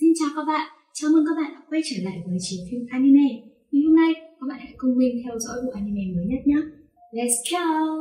Xin chào các bạn, chào mừng các bạn đã quay trở lại với chiến phim anime. Ngày hôm nay, các bạn hãy cùng mình theo dõi bộ anime mới nhất nhé. Let's go!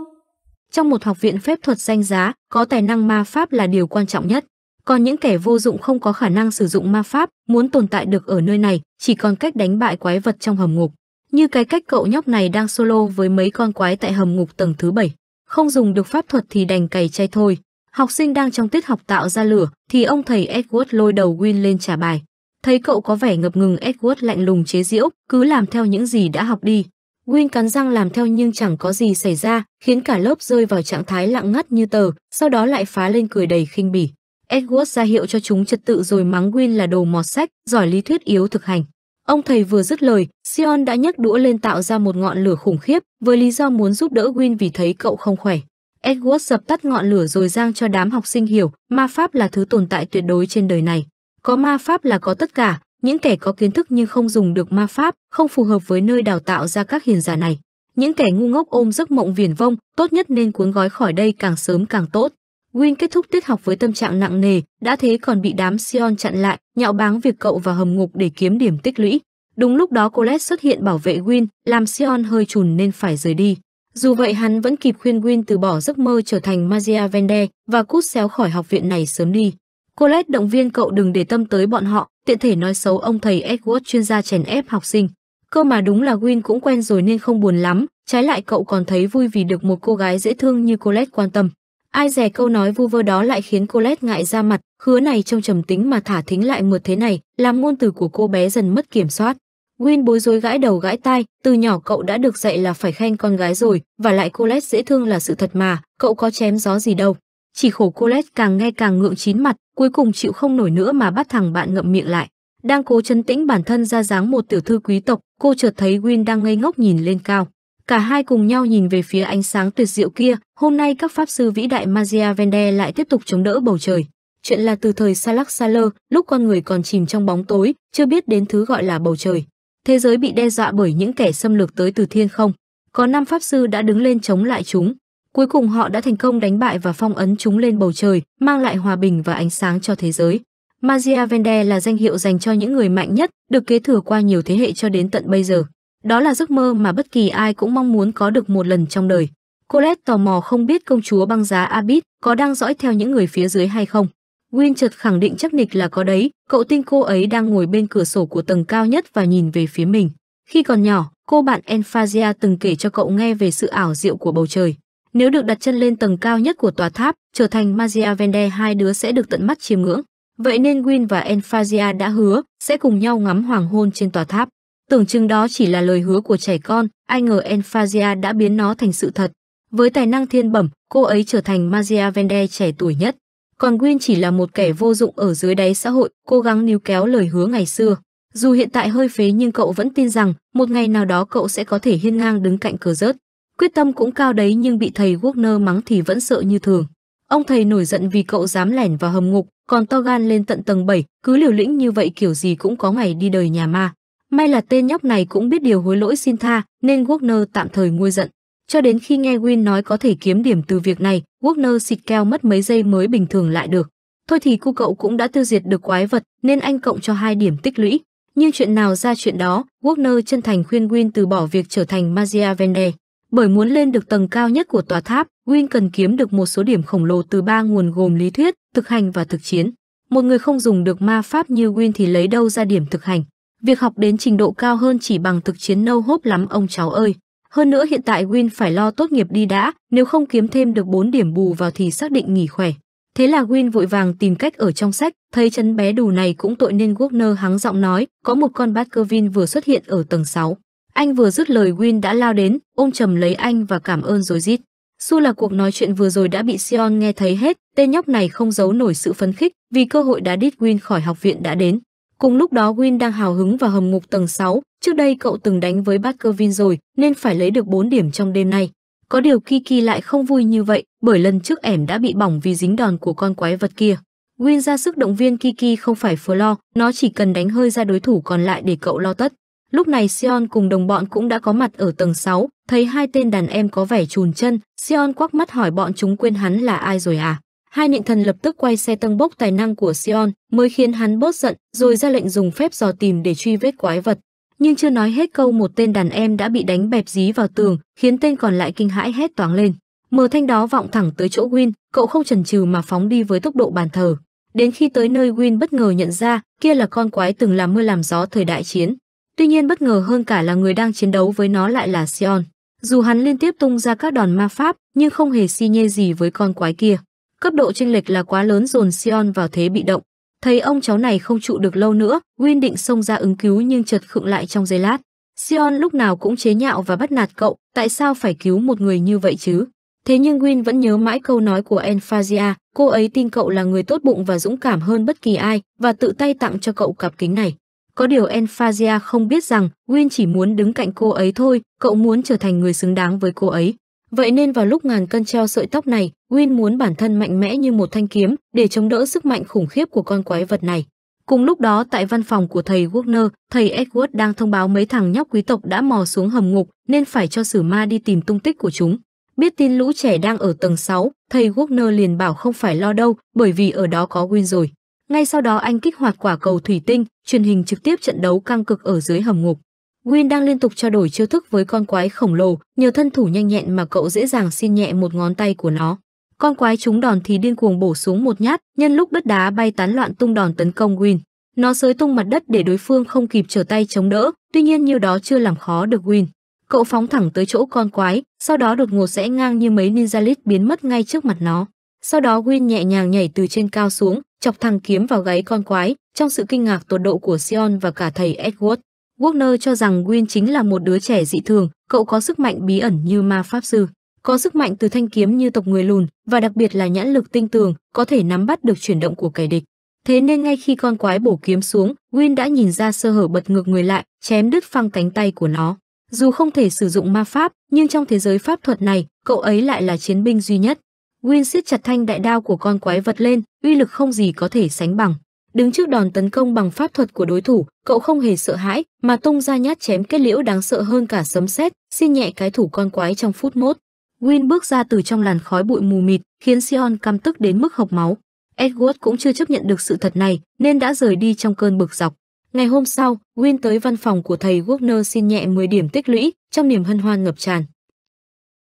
Trong một học viện phép thuật danh giá, có tài năng ma pháp là điều quan trọng nhất. Còn những kẻ vô dụng không có khả năng sử dụng ma pháp, muốn tồn tại được ở nơi này, chỉ còn cách đánh bại quái vật trong hầm ngục. Như cái cách cậu nhóc này đang solo với mấy con quái tại hầm ngục tầng thứ bảy. Không dùng được pháp thuật thì đành cày chay thôi. Học sinh đang trong tiết học tạo ra lửa thì ông thầy Edward lôi đầu Win lên trả bài. Thấy cậu có vẻ ngập ngừng Edward lạnh lùng chế giễu, cứ làm theo những gì đã học đi. Win cắn răng làm theo nhưng chẳng có gì xảy ra, khiến cả lớp rơi vào trạng thái lặng ngắt như tờ, sau đó lại phá lên cười đầy khinh bỉ. Edward ra hiệu cho chúng trật tự rồi mắng Win là đồ mọt sách, giỏi lý thuyết yếu thực hành. Ông thầy vừa dứt lời, Sion đã nhấc đũa lên tạo ra một ngọn lửa khủng khiếp với lý do muốn giúp đỡ Win vì thấy cậu không khỏe. Edward dập tắt ngọn lửa rồi giang cho đám học sinh hiểu, ma pháp là thứ tồn tại tuyệt đối trên đời này. Có ma pháp là có tất cả, những kẻ có kiến thức nhưng không dùng được ma pháp, không phù hợp với nơi đào tạo ra các hiền giả này. Những kẻ ngu ngốc ôm giấc mộng viển vông, tốt nhất nên cuốn gói khỏi đây càng sớm càng tốt. Win kết thúc tiết học với tâm trạng nặng nề, đã thế còn bị đám Sion chặn lại, nhạo báng việc cậu vào hầm ngục để kiếm điểm tích lũy. Đúng lúc đó Colette xuất hiện bảo vệ Win, làm Sion hơi chùn nên phải rời đi. Dù vậy hắn vẫn kịp khuyên Win từ bỏ giấc mơ trở thành Magia Vende và cút xéo khỏi học viện này sớm đi. Colette động viên cậu đừng để tâm tới bọn họ, tiện thể nói xấu ông thầy Edward chuyên gia chèn ép học sinh. Cơ mà đúng là Win cũng quen rồi nên không buồn lắm, trái lại cậu còn thấy vui vì được một cô gái dễ thương như Colette quan tâm. Ai dè câu nói vu vơ đó lại khiến Colette ngại ra mặt, hứa này trông trầm tính mà thả thính lại mượt thế này, làm ngôn từ của cô bé dần mất kiểm soát. Win bối rối gãi đầu gãi tai, từ nhỏ cậu đã được dạy là phải khen con gái rồi, và lại Colette dễ thương là sự thật mà, cậu có chém gió gì đâu. Chỉ khổ Colette càng nghe càng ngượng chín mặt, cuối cùng chịu không nổi nữa mà bắt thằng bạn ngậm miệng lại. Đang cố chấn tĩnh bản thân ra dáng một tiểu thư quý tộc, cô chợt thấy Win đang ngây ngốc nhìn lên cao. Cả hai cùng nhau nhìn về phía ánh sáng tuyệt diệu kia, hôm nay các pháp sư vĩ đại Magia Vende lại tiếp tục chống đỡ bầu trời. Chuyện là từ thời Salak Saler, lúc con người còn chìm trong bóng tối, chưa biết đến thứ gọi là bầu trời thế giới bị đe dọa bởi những kẻ xâm lược tới từ thiên không. Có năm pháp sư đã đứng lên chống lại chúng. Cuối cùng họ đã thành công đánh bại và phong ấn chúng lên bầu trời, mang lại hòa bình và ánh sáng cho thế giới. Magia Vende là danh hiệu dành cho những người mạnh nhất, được kế thừa qua nhiều thế hệ cho đến tận bây giờ. Đó là giấc mơ mà bất kỳ ai cũng mong muốn có được một lần trong đời. Colette tò mò không biết công chúa băng giá Abit có đang dõi theo những người phía dưới hay không. Win chợt khẳng định chắc nịch là có đấy, cậu tin cô ấy đang ngồi bên cửa sổ của tầng cao nhất và nhìn về phía mình. Khi còn nhỏ, cô bạn Enphazia từng kể cho cậu nghe về sự ảo diệu của bầu trời. Nếu được đặt chân lên tầng cao nhất của tòa tháp, trở thành Magia Vende hai đứa sẽ được tận mắt chiêm ngưỡng. Vậy nên Win và Enphazia đã hứa sẽ cùng nhau ngắm hoàng hôn trên tòa tháp. Tưởng chừng đó chỉ là lời hứa của trẻ con, ai ngờ Enphazia đã biến nó thành sự thật. Với tài năng thiên bẩm, cô ấy trở thành Magia Vende trẻ tuổi nhất. Còn Win chỉ là một kẻ vô dụng ở dưới đáy xã hội, cố gắng níu kéo lời hứa ngày xưa. Dù hiện tại hơi phế nhưng cậu vẫn tin rằng một ngày nào đó cậu sẽ có thể hiên ngang đứng cạnh cờ rớt. Quyết tâm cũng cao đấy nhưng bị thầy Wagner mắng thì vẫn sợ như thường. Ông thầy nổi giận vì cậu dám lẻn vào hầm ngục, còn to gan lên tận tầng 7, cứ liều lĩnh như vậy kiểu gì cũng có ngày đi đời nhà ma. May là tên nhóc này cũng biết điều hối lỗi xin tha, nên Wagner tạm thời nguôi giận. Cho đến khi nghe Win nói có thể kiếm điểm từ việc này, Warner xịt keo mất mấy giây mới bình thường lại được. Thôi thì cu cậu cũng đã tiêu diệt được quái vật nên anh cộng cho hai điểm tích lũy. Nhưng chuyện nào ra chuyện đó, Warner chân thành khuyên Win từ bỏ việc trở thành Magia Vende. Bởi muốn lên được tầng cao nhất của tòa tháp, Win cần kiếm được một số điểm khổng lồ từ ba nguồn gồm lý thuyết, thực hành và thực chiến. Một người không dùng được ma pháp như Win thì lấy đâu ra điểm thực hành. Việc học đến trình độ cao hơn chỉ bằng thực chiến nâu hốp lắm ông cháu ơi. Hơn nữa hiện tại Win phải lo tốt nghiệp đi đã, nếu không kiếm thêm được 4 điểm bù vào thì xác định nghỉ khỏe. Thế là Win vội vàng tìm cách ở trong sách, thấy chân bé đù này cũng tội nên Wagner hắng giọng nói, có một con bát vừa xuất hiện ở tầng 6. Anh vừa dứt lời Win đã lao đến, ôm chầm lấy anh và cảm ơn rồi rít. Su là cuộc nói chuyện vừa rồi đã bị Sion nghe thấy hết, tên nhóc này không giấu nổi sự phấn khích vì cơ hội đá đít Win khỏi học viện đã đến. Cùng lúc đó Win đang hào hứng và hầm ngục tầng 6, trước đây cậu từng đánh với Batkervin rồi nên phải lấy được 4 điểm trong đêm nay. Có điều Kiki lại không vui như vậy bởi lần trước ẻm đã bị bỏng vì dính đòn của con quái vật kia. Win ra sức động viên Kiki không phải lo, nó chỉ cần đánh hơi ra đối thủ còn lại để cậu lo tất. Lúc này Sion cùng đồng bọn cũng đã có mặt ở tầng 6, thấy hai tên đàn em có vẻ chùn chân, Sion quắc mắt hỏi bọn chúng quên hắn là ai rồi à. Hai nịnh thần lập tức quay xe tăng bốc tài năng của Sion mới khiến hắn bớt giận rồi ra lệnh dùng phép dò tìm để truy vết quái vật. Nhưng chưa nói hết câu một tên đàn em đã bị đánh bẹp dí vào tường khiến tên còn lại kinh hãi hét toáng lên. Mờ thanh đó vọng thẳng tới chỗ Win, cậu không chần chừ mà phóng đi với tốc độ bàn thờ. Đến khi tới nơi Win bất ngờ nhận ra kia là con quái từng làm mưa làm gió thời đại chiến. Tuy nhiên bất ngờ hơn cả là người đang chiến đấu với nó lại là Sion. Dù hắn liên tiếp tung ra các đòn ma pháp nhưng không hề si nhê gì với con quái kia. Cấp độ chênh lệch là quá lớn dồn Sion vào thế bị động. Thấy ông cháu này không trụ được lâu nữa, Win định xông ra ứng cứu nhưng chợt khựng lại trong giây lát. Sion lúc nào cũng chế nhạo và bắt nạt cậu, tại sao phải cứu một người như vậy chứ? Thế nhưng Win vẫn nhớ mãi câu nói của Enphazia, cô ấy tin cậu là người tốt bụng và dũng cảm hơn bất kỳ ai và tự tay tặng cho cậu cặp kính này. Có điều Enphazia không biết rằng Win chỉ muốn đứng cạnh cô ấy thôi, cậu muốn trở thành người xứng đáng với cô ấy. Vậy nên vào lúc ngàn cân treo sợi tóc này, Win muốn bản thân mạnh mẽ như một thanh kiếm để chống đỡ sức mạnh khủng khiếp của con quái vật này. Cùng lúc đó tại văn phòng của thầy Wagner, thầy Edward đang thông báo mấy thằng nhóc quý tộc đã mò xuống hầm ngục nên phải cho sử ma đi tìm tung tích của chúng. Biết tin lũ trẻ đang ở tầng 6, thầy Wagner liền bảo không phải lo đâu bởi vì ở đó có Win rồi. Ngay sau đó anh kích hoạt quả cầu thủy tinh, truyền hình trực tiếp trận đấu căng cực ở dưới hầm ngục. Win đang liên tục trao đổi chiêu thức với con quái khổng lồ, nhờ thân thủ nhanh nhẹn mà cậu dễ dàng xin nhẹ một ngón tay của nó. Con quái chúng đòn thì điên cuồng bổ xuống một nhát, nhân lúc đất đá bay tán loạn tung đòn tấn công Win. Nó sới tung mặt đất để đối phương không kịp trở tay chống đỡ, tuy nhiên như đó chưa làm khó được Win. Cậu phóng thẳng tới chỗ con quái, sau đó đột ngột sẽ ngang như mấy ninja lit biến mất ngay trước mặt nó. Sau đó Win nhẹ nhàng nhảy từ trên cao xuống, chọc thẳng kiếm vào gáy con quái, trong sự kinh ngạc tột độ của Sion và cả thầy Edward. Wagner cho rằng Win chính là một đứa trẻ dị thường, cậu có sức mạnh bí ẩn như ma pháp sư có sức mạnh từ thanh kiếm như tộc người lùn và đặc biệt là nhãn lực tinh tường, có thể nắm bắt được chuyển động của kẻ địch. Thế nên ngay khi con quái bổ kiếm xuống, Win đã nhìn ra sơ hở bật ngược người lại, chém đứt phăng cánh tay của nó. Dù không thể sử dụng ma pháp, nhưng trong thế giới pháp thuật này, cậu ấy lại là chiến binh duy nhất. Win siết chặt thanh đại đao của con quái vật lên, uy lực không gì có thể sánh bằng. Đứng trước đòn tấn công bằng pháp thuật của đối thủ, cậu không hề sợ hãi, mà tung ra nhát chém kết liễu đáng sợ hơn cả sấm sét, xin nhẹ cái thủ con quái trong phút mốt. Win bước ra từ trong làn khói bụi mù mịt, khiến Sion căm tức đến mức hộc máu. Edward cũng chưa chấp nhận được sự thật này, nên đã rời đi trong cơn bực dọc. Ngày hôm sau, Win tới văn phòng của thầy Wagner xin nhẹ 10 điểm tích lũy, trong niềm hân hoan ngập tràn.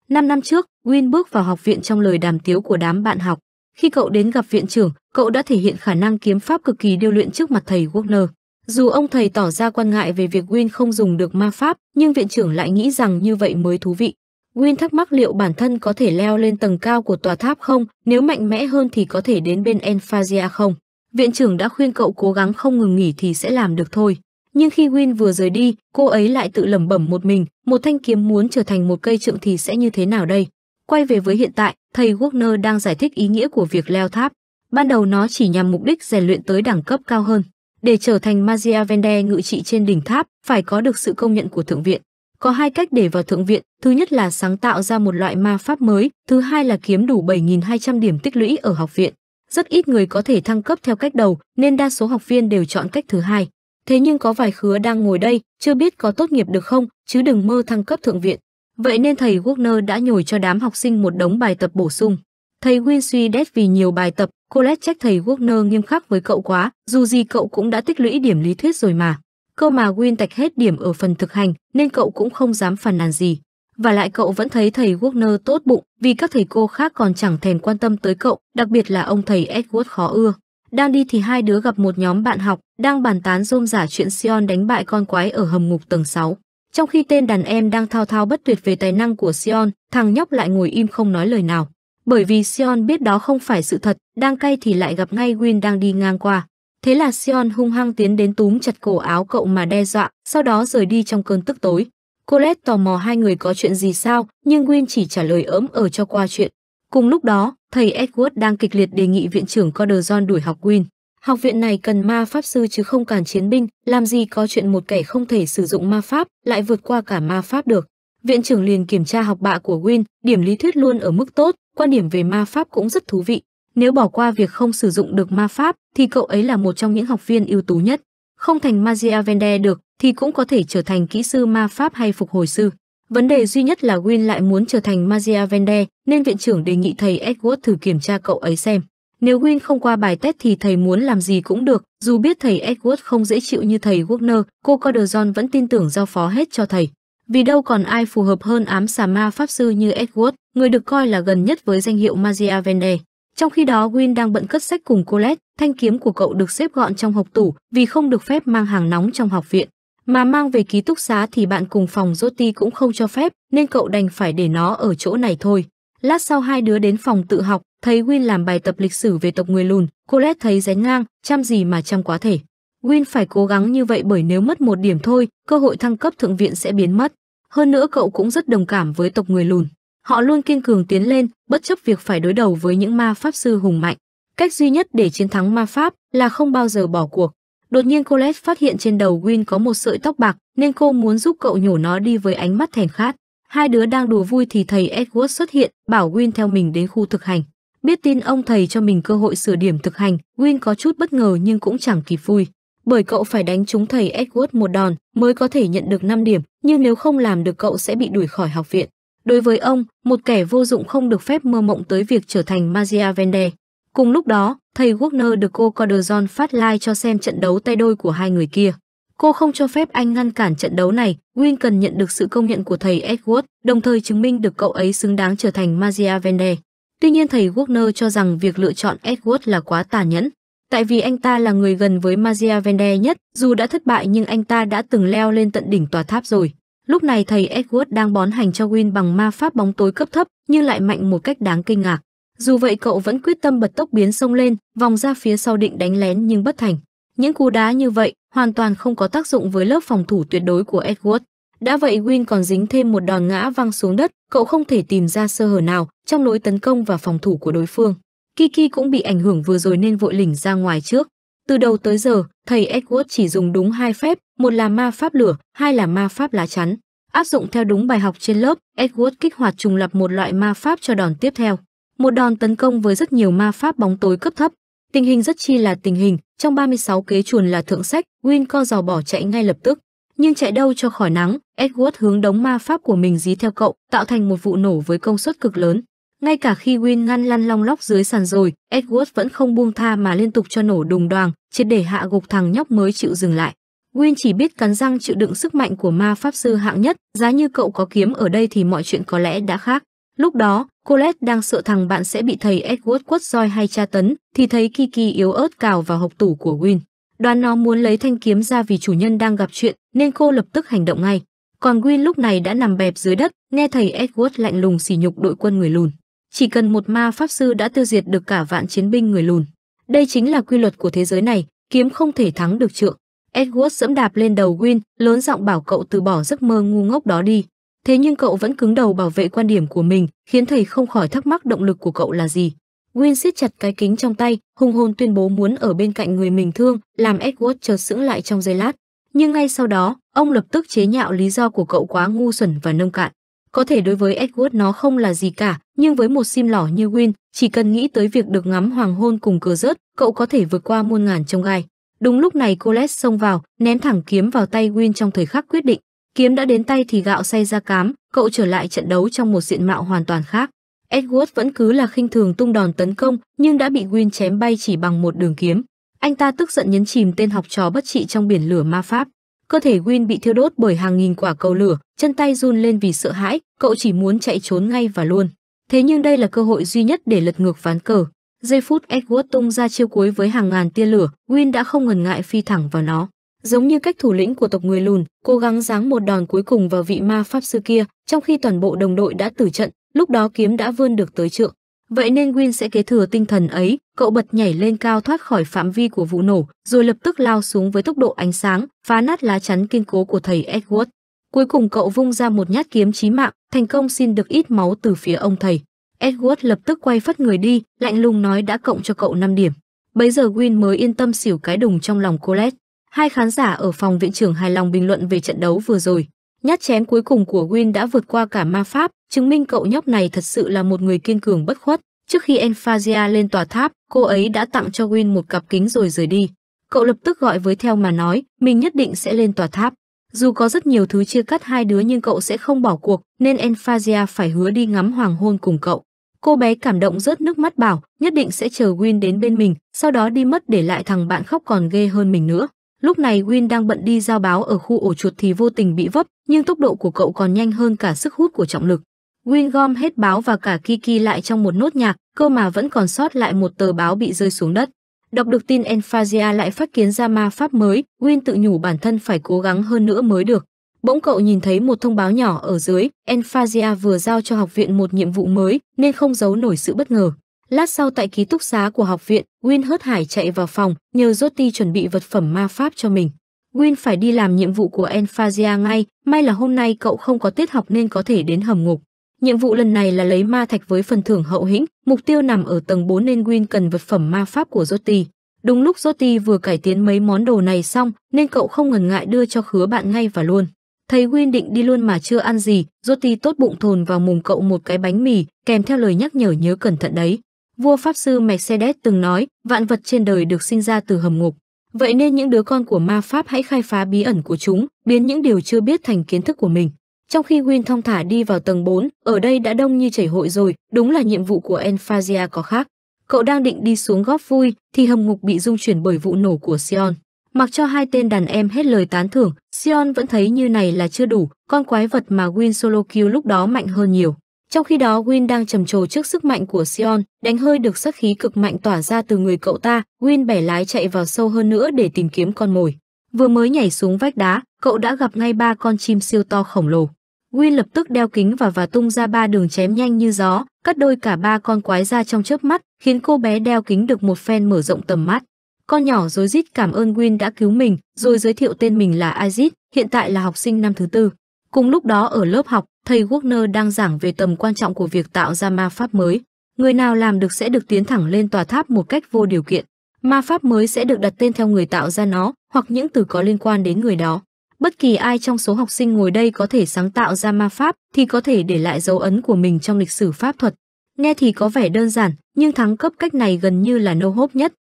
Năm năm trước, Win bước vào học viện trong lời đàm tiếu của đám bạn học. Khi cậu đến gặp viện trưởng, cậu đã thể hiện khả năng kiếm pháp cực kỳ điêu luyện trước mặt thầy Wagner. Dù ông thầy tỏ ra quan ngại về việc Win không dùng được ma pháp, nhưng viện trưởng lại nghĩ rằng như vậy mới thú vị. Win thắc mắc liệu bản thân có thể leo lên tầng cao của tòa tháp không, nếu mạnh mẽ hơn thì có thể đến bên Enphazia không. Viện trưởng đã khuyên cậu cố gắng không ngừng nghỉ thì sẽ làm được thôi. Nhưng khi Win vừa rời đi, cô ấy lại tự lẩm bẩm một mình, một thanh kiếm muốn trở thành một cây trượng thì sẽ như thế nào đây? Quay về với hiện tại, thầy Wagner đang giải thích ý nghĩa của việc leo tháp. Ban đầu nó chỉ nhằm mục đích rèn luyện tới đẳng cấp cao hơn. Để trở thành Magia Vende ngự trị trên đỉnh tháp, phải có được sự công nhận của thượng viện. Có hai cách để vào thượng viện, thứ nhất là sáng tạo ra một loại ma pháp mới, thứ hai là kiếm đủ 7.200 điểm tích lũy ở học viện. Rất ít người có thể thăng cấp theo cách đầu, nên đa số học viên đều chọn cách thứ hai. Thế nhưng có vài khứa đang ngồi đây, chưa biết có tốt nghiệp được không, chứ đừng mơ thăng cấp thượng viện. Vậy nên thầy Wagner đã nhồi cho đám học sinh một đống bài tập bổ sung. Thầy Win suy đét vì nhiều bài tập, cô lét trách thầy Wagner nghiêm khắc với cậu quá, dù gì cậu cũng đã tích lũy điểm lý thuyết rồi mà. Cơ mà Win tạch hết điểm ở phần thực hành nên cậu cũng không dám phàn nàn gì. Và lại cậu vẫn thấy thầy Wagner tốt bụng vì các thầy cô khác còn chẳng thèm quan tâm tới cậu, đặc biệt là ông thầy Edward khó ưa. Đang đi thì hai đứa gặp một nhóm bạn học đang bàn tán rôm giả chuyện Sion đánh bại con quái ở hầm ngục tầng 6. Trong khi tên đàn em đang thao thao bất tuyệt về tài năng của Sion, thằng nhóc lại ngồi im không nói lời nào. Bởi vì Sion biết đó không phải sự thật, đang cay thì lại gặp ngay Win đang đi ngang qua. Thế là Sion hung hăng tiến đến túm chặt cổ áo cậu mà đe dọa, sau đó rời đi trong cơn tức tối. Colette tò mò hai người có chuyện gì sao, nhưng Win chỉ trả lời ấm ở cho qua chuyện. Cùng lúc đó, thầy Edward đang kịch liệt đề nghị viện trưởng Corderon đuổi học Win. Học viện này cần ma pháp sư chứ không cản chiến binh, làm gì có chuyện một kẻ không thể sử dụng ma pháp lại vượt qua cả ma pháp được. Viện trưởng liền kiểm tra học bạ của Win, điểm lý thuyết luôn ở mức tốt, quan điểm về ma pháp cũng rất thú vị. Nếu bỏ qua việc không sử dụng được ma pháp thì cậu ấy là một trong những học viên ưu tú nhất. Không thành Magia Vende được thì cũng có thể trở thành kỹ sư ma pháp hay phục hồi sư. Vấn đề duy nhất là Win lại muốn trở thành Magia Vende nên viện trưởng đề nghị thầy Edward thử kiểm tra cậu ấy xem. Nếu Win không qua bài test thì thầy muốn làm gì cũng được, dù biết thầy Edward không dễ chịu như thầy Wagner, cô Corderon vẫn tin tưởng giao phó hết cho thầy. Vì đâu còn ai phù hợp hơn ám xà ma pháp sư như Edward, người được coi là gần nhất với danh hiệu Magia Vende. Trong khi đó, Win đang bận cất sách cùng Colette, thanh kiếm của cậu được xếp gọn trong hộp tủ vì không được phép mang hàng nóng trong học viện. Mà mang về ký túc xá thì bạn cùng phòng Joti cũng không cho phép, nên cậu đành phải để nó ở chỗ này thôi. Lát sau hai đứa đến phòng tự học, thấy Win làm bài tập lịch sử về tộc người lùn, Colette thấy rén ngang, chăm gì mà chăm quá thể. Win phải cố gắng như vậy bởi nếu mất một điểm thôi, cơ hội thăng cấp thượng viện sẽ biến mất. Hơn nữa cậu cũng rất đồng cảm với tộc người lùn. Họ luôn kiên cường tiến lên, bất chấp việc phải đối đầu với những ma pháp sư hùng mạnh. Cách duy nhất để chiến thắng ma pháp là không bao giờ bỏ cuộc. Đột nhiên Colette phát hiện trên đầu Win có một sợi tóc bạc, nên cô muốn giúp cậu nhổ nó đi với ánh mắt thèm khát. Hai đứa đang đùa vui thì thầy Edward xuất hiện, bảo Win theo mình đến khu thực hành. Biết tin ông thầy cho mình cơ hội sửa điểm thực hành, Win có chút bất ngờ nhưng cũng chẳng kịp vui. Bởi cậu phải đánh trúng thầy Edward một đòn mới có thể nhận được 5 điểm, nhưng nếu không làm được cậu sẽ bị đuổi khỏi học viện. Đối với ông, một kẻ vô dụng không được phép mơ mộng tới việc trở thành Magia Vende. Cùng lúc đó, thầy Wagner được cô Corderson phát live cho xem trận đấu tay đôi của hai người kia. Cô không cho phép anh ngăn cản trận đấu này, Win cần nhận được sự công nhận của thầy Edward, đồng thời chứng minh được cậu ấy xứng đáng trở thành Magia Vende. Tuy nhiên thầy Wagner cho rằng việc lựa chọn Edward là quá tàn nhẫn, tại vì anh ta là người gần với Magia Vende nhất, dù đã thất bại nhưng anh ta đã từng leo lên tận đỉnh tòa tháp rồi. Lúc này thầy Edward đang bón hành cho Win bằng ma pháp bóng tối cấp thấp, nhưng lại mạnh một cách đáng kinh ngạc. Dù vậy cậu vẫn quyết tâm bật tốc biến sông lên, vòng ra phía sau định đánh lén nhưng bất thành. Những cú đá như vậy hoàn toàn không có tác dụng với lớp phòng thủ tuyệt đối của Edward. Đã vậy Win còn dính thêm một đòn ngã văng xuống đất, cậu không thể tìm ra sơ hở nào trong lối tấn công và phòng thủ của đối phương. Kiki cũng bị ảnh hưởng vừa rồi nên vội lỉnh ra ngoài trước. Từ đầu tới giờ, thầy Edward chỉ dùng đúng hai phép, một là ma pháp lửa, hai là ma pháp lá chắn. Áp dụng theo đúng bài học trên lớp, Edward kích hoạt trùng lập một loại ma pháp cho đòn tiếp theo. Một đòn tấn công với rất nhiều ma pháp bóng tối cấp thấp. Tình hình rất chi là tình hình, trong 36 kế chuồn là thượng sách, Win co giò bỏ chạy ngay lập tức. Nhưng chạy đâu cho khỏi nắng, Edward hướng đống ma pháp của mình dí theo cậu, tạo thành một vụ nổ với công suất cực lớn. Ngay cả khi Win ngăn lăn long lóc dưới sàn rồi, Edward vẫn không buông tha mà liên tục cho nổ đùng đoàng, triệt để hạ gục thằng nhóc mới chịu dừng lại. Win chỉ biết cắn răng chịu đựng sức mạnh của ma pháp sư hạng nhất, giá như cậu có kiếm ở đây thì mọi chuyện có lẽ đã khác. Lúc đó, Colette đang sợ thằng bạn sẽ bị thầy Edward quất roi hay tra tấn, thì thấy Kiki yếu ớt cào vào hộc tủ của Win. Đoán nó muốn lấy thanh kiếm ra vì chủ nhân đang gặp chuyện, nên cô lập tức hành động ngay. Còn Win lúc này đã nằm bẹp dưới đất, nghe thầy Edward lạnh lùng sỉ nhục đội quân người lùn. Chỉ cần một ma pháp sư đã tiêu diệt được cả vạn chiến binh người lùn. Đây chính là quy luật của thế giới này, kiếm không thể thắng được trượng. Edward dẫm đạp lên đầu Win, lớn giọng bảo cậu từ bỏ giấc mơ ngu ngốc đó đi. Thế nhưng cậu vẫn cứng đầu bảo vệ quan điểm của mình, khiến thầy không khỏi thắc mắc động lực của cậu là gì. Win siết chặt cái kính trong tay, hùng hồn tuyên bố muốn ở bên cạnh người mình thương, làm Edward chợt sững lại trong giây lát. Nhưng ngay sau đó, ông lập tức chế nhạo lý do của cậu quá ngu xuẩn và nông cạn. Có thể đối với Edward nó không là gì cả, nhưng với một sim lỏ như Win, chỉ cần nghĩ tới việc được ngắm hoàng hôn cùng cờ rớt, cậu có thể vượt qua muôn ngàn trông gai. Đúng lúc này Colet xông vào, ném thẳng kiếm vào tay Win trong thời khắc quyết định. Kiếm đã đến tay thì gạo say ra cám, cậu trở lại trận đấu trong một diện mạo hoàn toàn khác. Edward vẫn cứ là khinh thường tung đòn tấn công, nhưng đã bị Win chém bay chỉ bằng một đường kiếm. Anh ta tức giận nhấn chìm tên học trò bất trị trong biển lửa ma pháp. Cơ thể Win bị thiêu đốt bởi hàng nghìn quả cầu lửa, chân tay run lên vì sợ hãi, cậu chỉ muốn chạy trốn ngay và luôn. Thế nhưng đây là cơ hội duy nhất để lật ngược ván cờ. Giây phút Edward tung ra chiêu cuối với hàng ngàn tia lửa, Win đã không ngần ngại phi thẳng vào nó. Giống như cách thủ lĩnh của tộc người lùn, cố gắng giáng một đòn cuối cùng vào vị ma pháp sư kia, trong khi toàn bộ đồng đội đã tử trận, lúc đó kiếm đã vươn được tới trượng. Vậy nên Win sẽ kế thừa tinh thần ấy, cậu bật nhảy lên cao thoát khỏi phạm vi của vụ nổ, rồi lập tức lao xuống với tốc độ ánh sáng, phá nát lá chắn kiên cố của thầy Edward. Cuối cùng cậu vung ra một nhát kiếm chí mạng, thành công xin được ít máu từ phía ông thầy. Edward lập tức quay phất người đi, lạnh lùng nói đã cộng cho cậu 5 điểm. Bấy giờ Win mới yên tâm xỉu cái đùng trong lòng Colette. Hai khán giả ở phòng viện trưởng hài lòng bình luận về trận đấu vừa rồi. Nhát chém cuối cùng của Win đã vượt qua cả ma pháp, chứng minh cậu nhóc này thật sự là một người kiên cường bất khuất. Trước khi Enphazia lên tòa tháp, cô ấy đã tặng cho Win một cặp kính rồi rời đi. Cậu lập tức gọi với theo mà nói, mình nhất định sẽ lên tòa tháp. Dù có rất nhiều thứ chia cắt hai đứa nhưng cậu sẽ không bỏ cuộc, nên Enphazia phải hứa đi ngắm hoàng hôn cùng cậu. Cô bé cảm động rớt nước mắt bảo, nhất định sẽ chờ Win đến bên mình, sau đó đi mất để lại thằng bạn khóc còn ghê hơn mình nữa. Lúc này Win đang bận đi giao báo ở khu ổ chuột thì vô tình bị vấp, nhưng tốc độ của cậu còn nhanh hơn cả sức hút của trọng lực. Win gom hết báo và cả Kiki lại trong một nốt nhạc, cơ mà vẫn còn sót lại một tờ báo bị rơi xuống đất. Đọc được tin Enphazia lại phát kiến ra ma pháp mới, Win tự nhủ bản thân phải cố gắng hơn nữa mới được. Bỗng cậu nhìn thấy một thông báo nhỏ ở dưới, Enphazia vừa giao cho học viện một nhiệm vụ mới nên không giấu nổi sự bất ngờ. Lát sau tại ký túc xá của học viện, Win hớt hải chạy vào phòng, nhờ Joti chuẩn bị vật phẩm ma pháp cho mình. Win phải đi làm nhiệm vụ của Enphazia ngay, may là hôm nay cậu không có tiết học nên có thể đến hầm ngục. Nhiệm vụ lần này là lấy ma thạch với phần thưởng hậu hĩnh, mục tiêu nằm ở tầng 4 nên Win cần vật phẩm ma pháp của Joti. Đúng lúc Joti vừa cải tiến mấy món đồ này xong, nên cậu không ngần ngại đưa cho khứa bạn ngay và luôn. Thấy Win định đi luôn mà chưa ăn gì, Joti tốt bụng thồn vào mồm cậu một cái bánh mì, kèm theo lời nhắc nhở nhớ cẩn thận đấy vua Pháp sư Mercedes từng nói, vạn vật trên đời được sinh ra từ hầm ngục. Vậy nên những đứa con của ma Pháp hãy khai phá bí ẩn của chúng, biến những điều chưa biết thành kiến thức của mình. Trong khi Win thong thả đi vào tầng 4, ở đây đã đông như chảy hội rồi, đúng là nhiệm vụ của Enphazia có khác. Cậu đang định đi xuống góp vui, thì hầm ngục bị dung chuyển bởi vụ nổ của Sion. Mặc cho hai tên đàn em hết lời tán thưởng, Sion vẫn thấy như này là chưa đủ, con quái vật mà Win Solo Solokyu lúc đó mạnh hơn nhiều. Trong khi đó Win đang trầm trồ trước sức mạnh của Sion, đánh hơi được sát khí cực mạnh tỏa ra từ người cậu ta, Win bẻ lái chạy vào sâu hơn nữa để tìm kiếm con mồi. Vừa mới nhảy xuống vách đá, cậu đã gặp ngay ba con chim siêu to khổng lồ. Win lập tức đeo kính và và tung ra ba đường chém nhanh như gió, cắt đôi cả ba con quái ra trong chớp mắt, khiến cô bé đeo kính được một phen mở rộng tầm mắt. Con nhỏ rối rít cảm ơn Win đã cứu mình, rồi giới thiệu tên mình là Aziz, hiện tại là học sinh năm thứ tư. Cùng lúc đó ở lớp học, thầy Wagner đang giảng về tầm quan trọng của việc tạo ra ma pháp mới. Người nào làm được sẽ được tiến thẳng lên tòa tháp một cách vô điều kiện. Ma pháp mới sẽ được đặt tên theo người tạo ra nó hoặc những từ có liên quan đến người đó. Bất kỳ ai trong số học sinh ngồi đây có thể sáng tạo ra ma pháp thì có thể để lại dấu ấn của mình trong lịch sử pháp thuật. Nghe thì có vẻ đơn giản, nhưng thắng cấp cách này gần như là nô hốp nhất.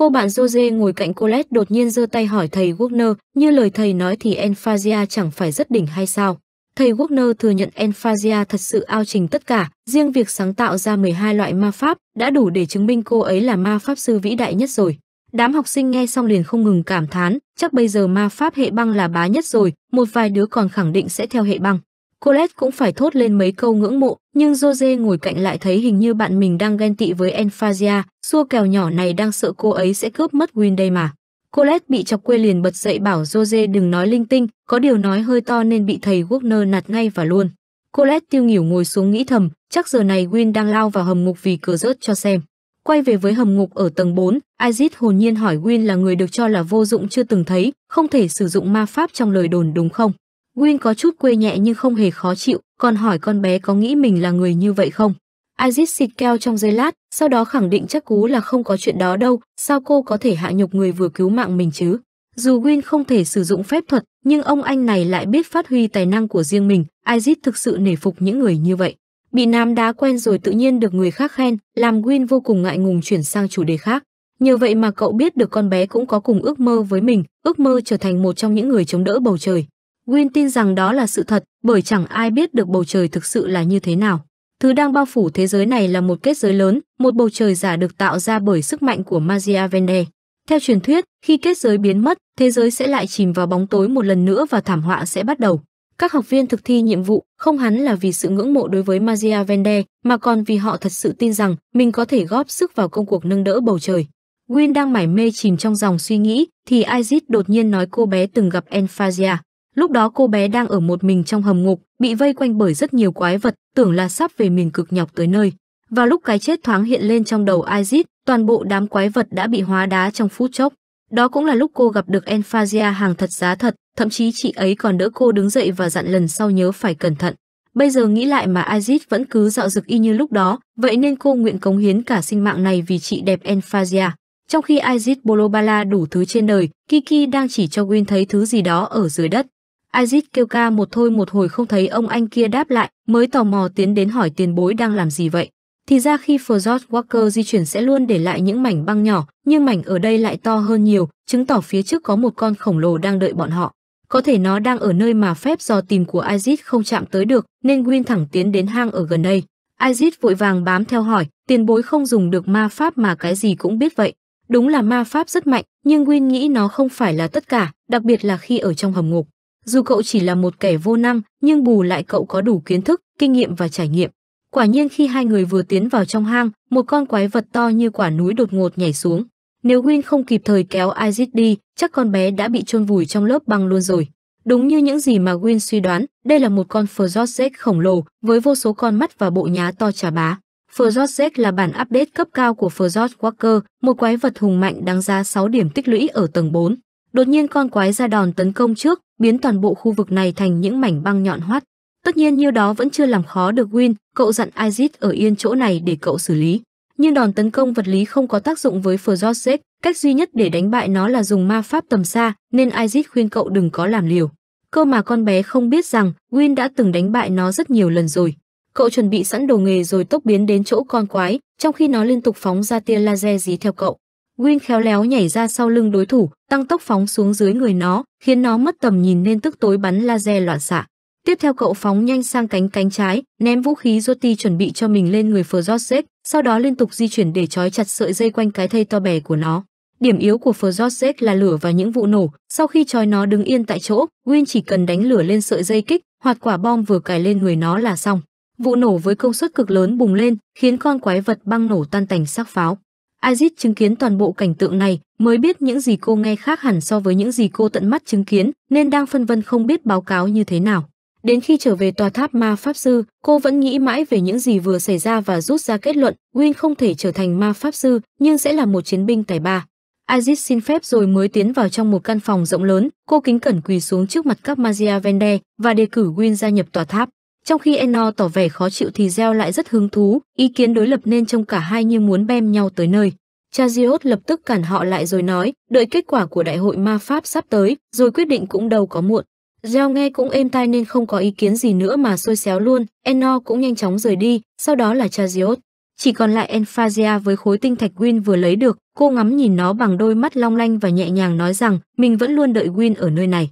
Cô bạn Jose ngồi cạnh Colette đột nhiên giơ tay hỏi thầy Wagner, như lời thầy nói thì Enfasia chẳng phải rất đỉnh hay sao? Thầy Wagner thừa nhận Enfasia thật sự ao trình tất cả, riêng việc sáng tạo ra 12 loại ma pháp đã đủ để chứng minh cô ấy là ma pháp sư vĩ đại nhất rồi. Đám học sinh nghe xong liền không ngừng cảm thán, chắc bây giờ ma pháp hệ băng là bá nhất rồi, một vài đứa còn khẳng định sẽ theo hệ băng. Colette cũng phải thốt lên mấy câu ngưỡng mộ, nhưng Jose ngồi cạnh lại thấy hình như bạn mình đang ghen tị với Enfasia, xua kèo nhỏ này đang sợ cô ấy sẽ cướp mất Win đây mà. Colette bị chọc quê liền bật dậy bảo Jose đừng nói linh tinh, có điều nói hơi to nên bị thầy Wagner nạt ngay và luôn. Colette tiêu nghỉu ngồi xuống nghĩ thầm, chắc giờ này Win đang lao vào hầm ngục vì cửa rớt cho xem. Quay về với hầm ngục ở tầng 4, Aziz hồn nhiên hỏi Win là người được cho là vô dụng chưa từng thấy, không thể sử dụng ma pháp trong lời đồn đúng không? Win có chút quê nhẹ nhưng không hề khó chịu, còn hỏi con bé có nghĩ mình là người như vậy không. Aziz xịt keo trong giây lát, sau đó khẳng định chắc cú là không có chuyện đó đâu, sao cô có thể hạ nhục người vừa cứu mạng mình chứ. Dù Win không thể sử dụng phép thuật, nhưng ông anh này lại biết phát huy tài năng của riêng mình, Aziz thực sự nể phục những người như vậy. Bị nam đá quen rồi tự nhiên được người khác khen, làm Win vô cùng ngại ngùng chuyển sang chủ đề khác. Nhờ vậy mà cậu biết được con bé cũng có cùng ước mơ với mình, ước mơ trở thành một trong những người chống đỡ bầu trời. Win tin rằng đó là sự thật, bởi chẳng ai biết được bầu trời thực sự là như thế nào. Thứ đang bao phủ thế giới này là một kết giới lớn, một bầu trời giả được tạo ra bởi sức mạnh của Magia Vende. Theo truyền thuyết, khi kết giới biến mất, thế giới sẽ lại chìm vào bóng tối một lần nữa và thảm họa sẽ bắt đầu. Các học viên thực thi nhiệm vụ không hẳn là vì sự ngưỡng mộ đối với Magia Vende, mà còn vì họ thật sự tin rằng mình có thể góp sức vào công cuộc nâng đỡ bầu trời. Win đang mải mê chìm trong dòng suy nghĩ thì Aziz đột nhiên nói cô bé từng gặp Enfasia. Lúc đó cô bé đang ở một mình trong hầm ngục, bị vây quanh bởi rất nhiều quái vật, tưởng là sắp về miền cực nhọc tới nơi. và lúc cái chết thoáng hiện lên trong đầu Aziz, toàn bộ đám quái vật đã bị hóa đá trong phút chốc. Đó cũng là lúc cô gặp được Enphazia hàng thật giá thật, thậm chí chị ấy còn đỡ cô đứng dậy và dặn lần sau nhớ phải cẩn thận. Bây giờ nghĩ lại mà Aziz vẫn cứ dạo dực y như lúc đó, vậy nên cô nguyện cống hiến cả sinh mạng này vì chị đẹp Enphazia. Trong khi Aziz Bolobala đủ thứ trên đời, Kiki đang chỉ cho Win thấy thứ gì đó ở dưới đất. Aziz kêu ca một thôi một hồi không thấy ông anh kia đáp lại, mới tò mò tiến đến hỏi tiền bối đang làm gì vậy. Thì ra khi George Walker di chuyển sẽ luôn để lại những mảnh băng nhỏ, nhưng mảnh ở đây lại to hơn nhiều, chứng tỏ phía trước có một con khổng lồ đang đợi bọn họ. Có thể nó đang ở nơi mà phép dò tìm của Aziz không chạm tới được, nên Win thẳng tiến đến hang ở gần đây. Aziz vội vàng bám theo hỏi, tiền bối không dùng được ma pháp mà cái gì cũng biết vậy. Đúng là ma pháp rất mạnh, nhưng Win nghĩ nó không phải là tất cả, đặc biệt là khi ở trong hầm ngục. Dù cậu chỉ là một kẻ vô năng, nhưng bù lại cậu có đủ kiến thức, kinh nghiệm và trải nghiệm. Quả nhiên khi hai người vừa tiến vào trong hang, một con quái vật to như quả núi đột ngột nhảy xuống. Nếu Win không kịp thời kéo Aziz đi, chắc con bé đã bị chôn vùi trong lớp băng luôn rồi. Đúng như những gì mà Win suy đoán, đây là một con Frozosek khổng lồ với vô số con mắt và bộ nhá to chà bá. Frozosek là bản update cấp cao của Frozos Walker, một quái vật hùng mạnh đáng giá 6 điểm tích lũy ở tầng 4. Đột nhiên con quái ra đòn tấn công trước, biến toàn bộ khu vực này thành những mảnh băng nhọn hoắt. Tất nhiên như đó vẫn chưa làm khó được Win, cậu dặn Aziz ở yên chỗ này để cậu xử lý. Nhưng đòn tấn công vật lý không có tác dụng với Frozosek, cách duy nhất để đánh bại nó là dùng ma pháp tầm xa, nên Aziz khuyên cậu đừng có làm liều. Cơ mà con bé không biết rằng Win đã từng đánh bại nó rất nhiều lần rồi. Cậu chuẩn bị sẵn đồ nghề rồi tốc biến đến chỗ con quái, trong khi nó liên tục phóng ra tia laser dí theo cậu. Win khéo léo nhảy ra sau lưng đối thủ, tăng tốc phóng xuống dưới người nó, khiến nó mất tầm nhìn nên tức tối bắn laser loạn xạ. Tiếp theo cậu phóng nhanh sang cánh cánh trái, ném vũ khí Joti chuẩn bị cho mình lên người Frozoset, sau đó liên tục di chuyển để trói chặt sợi dây quanh cái thây to bè của nó. Điểm yếu của Frozoset là lửa và những vụ nổ, sau khi trói nó đứng yên tại chỗ, Win chỉ cần đánh lửa lên sợi dây kích, hoặc quả bom vừa cài lên người nó là xong. Vụ nổ với công suất cực lớn bùng lên, khiến con quái vật băng nổ tan tành xác pháo. Aziz chứng kiến toàn bộ cảnh tượng này, mới biết những gì cô nghe khác hẳn so với những gì cô tận mắt chứng kiến, nên đang phân vân không biết báo cáo như thế nào. Đến khi trở về tòa tháp ma pháp sư, cô vẫn nghĩ mãi về những gì vừa xảy ra và rút ra kết luận, Win không thể trở thành ma pháp sư, nhưng sẽ là một chiến binh tài ba. Aziz xin phép rồi mới tiến vào trong một căn phòng rộng lớn, cô kính cẩn quỳ xuống trước mặt các Magia Vende và đề cử Win gia nhập tòa tháp. Trong khi Eno tỏ vẻ khó chịu thì Gel lại rất hứng thú, ý kiến đối lập nên trông cả hai như muốn bem nhau tới nơi. Chaziot lập tức cản họ lại rồi nói, đợi kết quả của đại hội ma pháp sắp tới, rồi quyết định cũng đâu có muộn. Gel nghe cũng êm tai nên không có ý kiến gì nữa mà xôi xéo luôn, Eno cũng nhanh chóng rời đi, sau đó là Chaziot. Chỉ còn lại Enphazia với khối tinh thạch Win vừa lấy được, cô ngắm nhìn nó bằng đôi mắt long lanh và nhẹ nhàng nói rằng mình vẫn luôn đợi Win ở nơi này.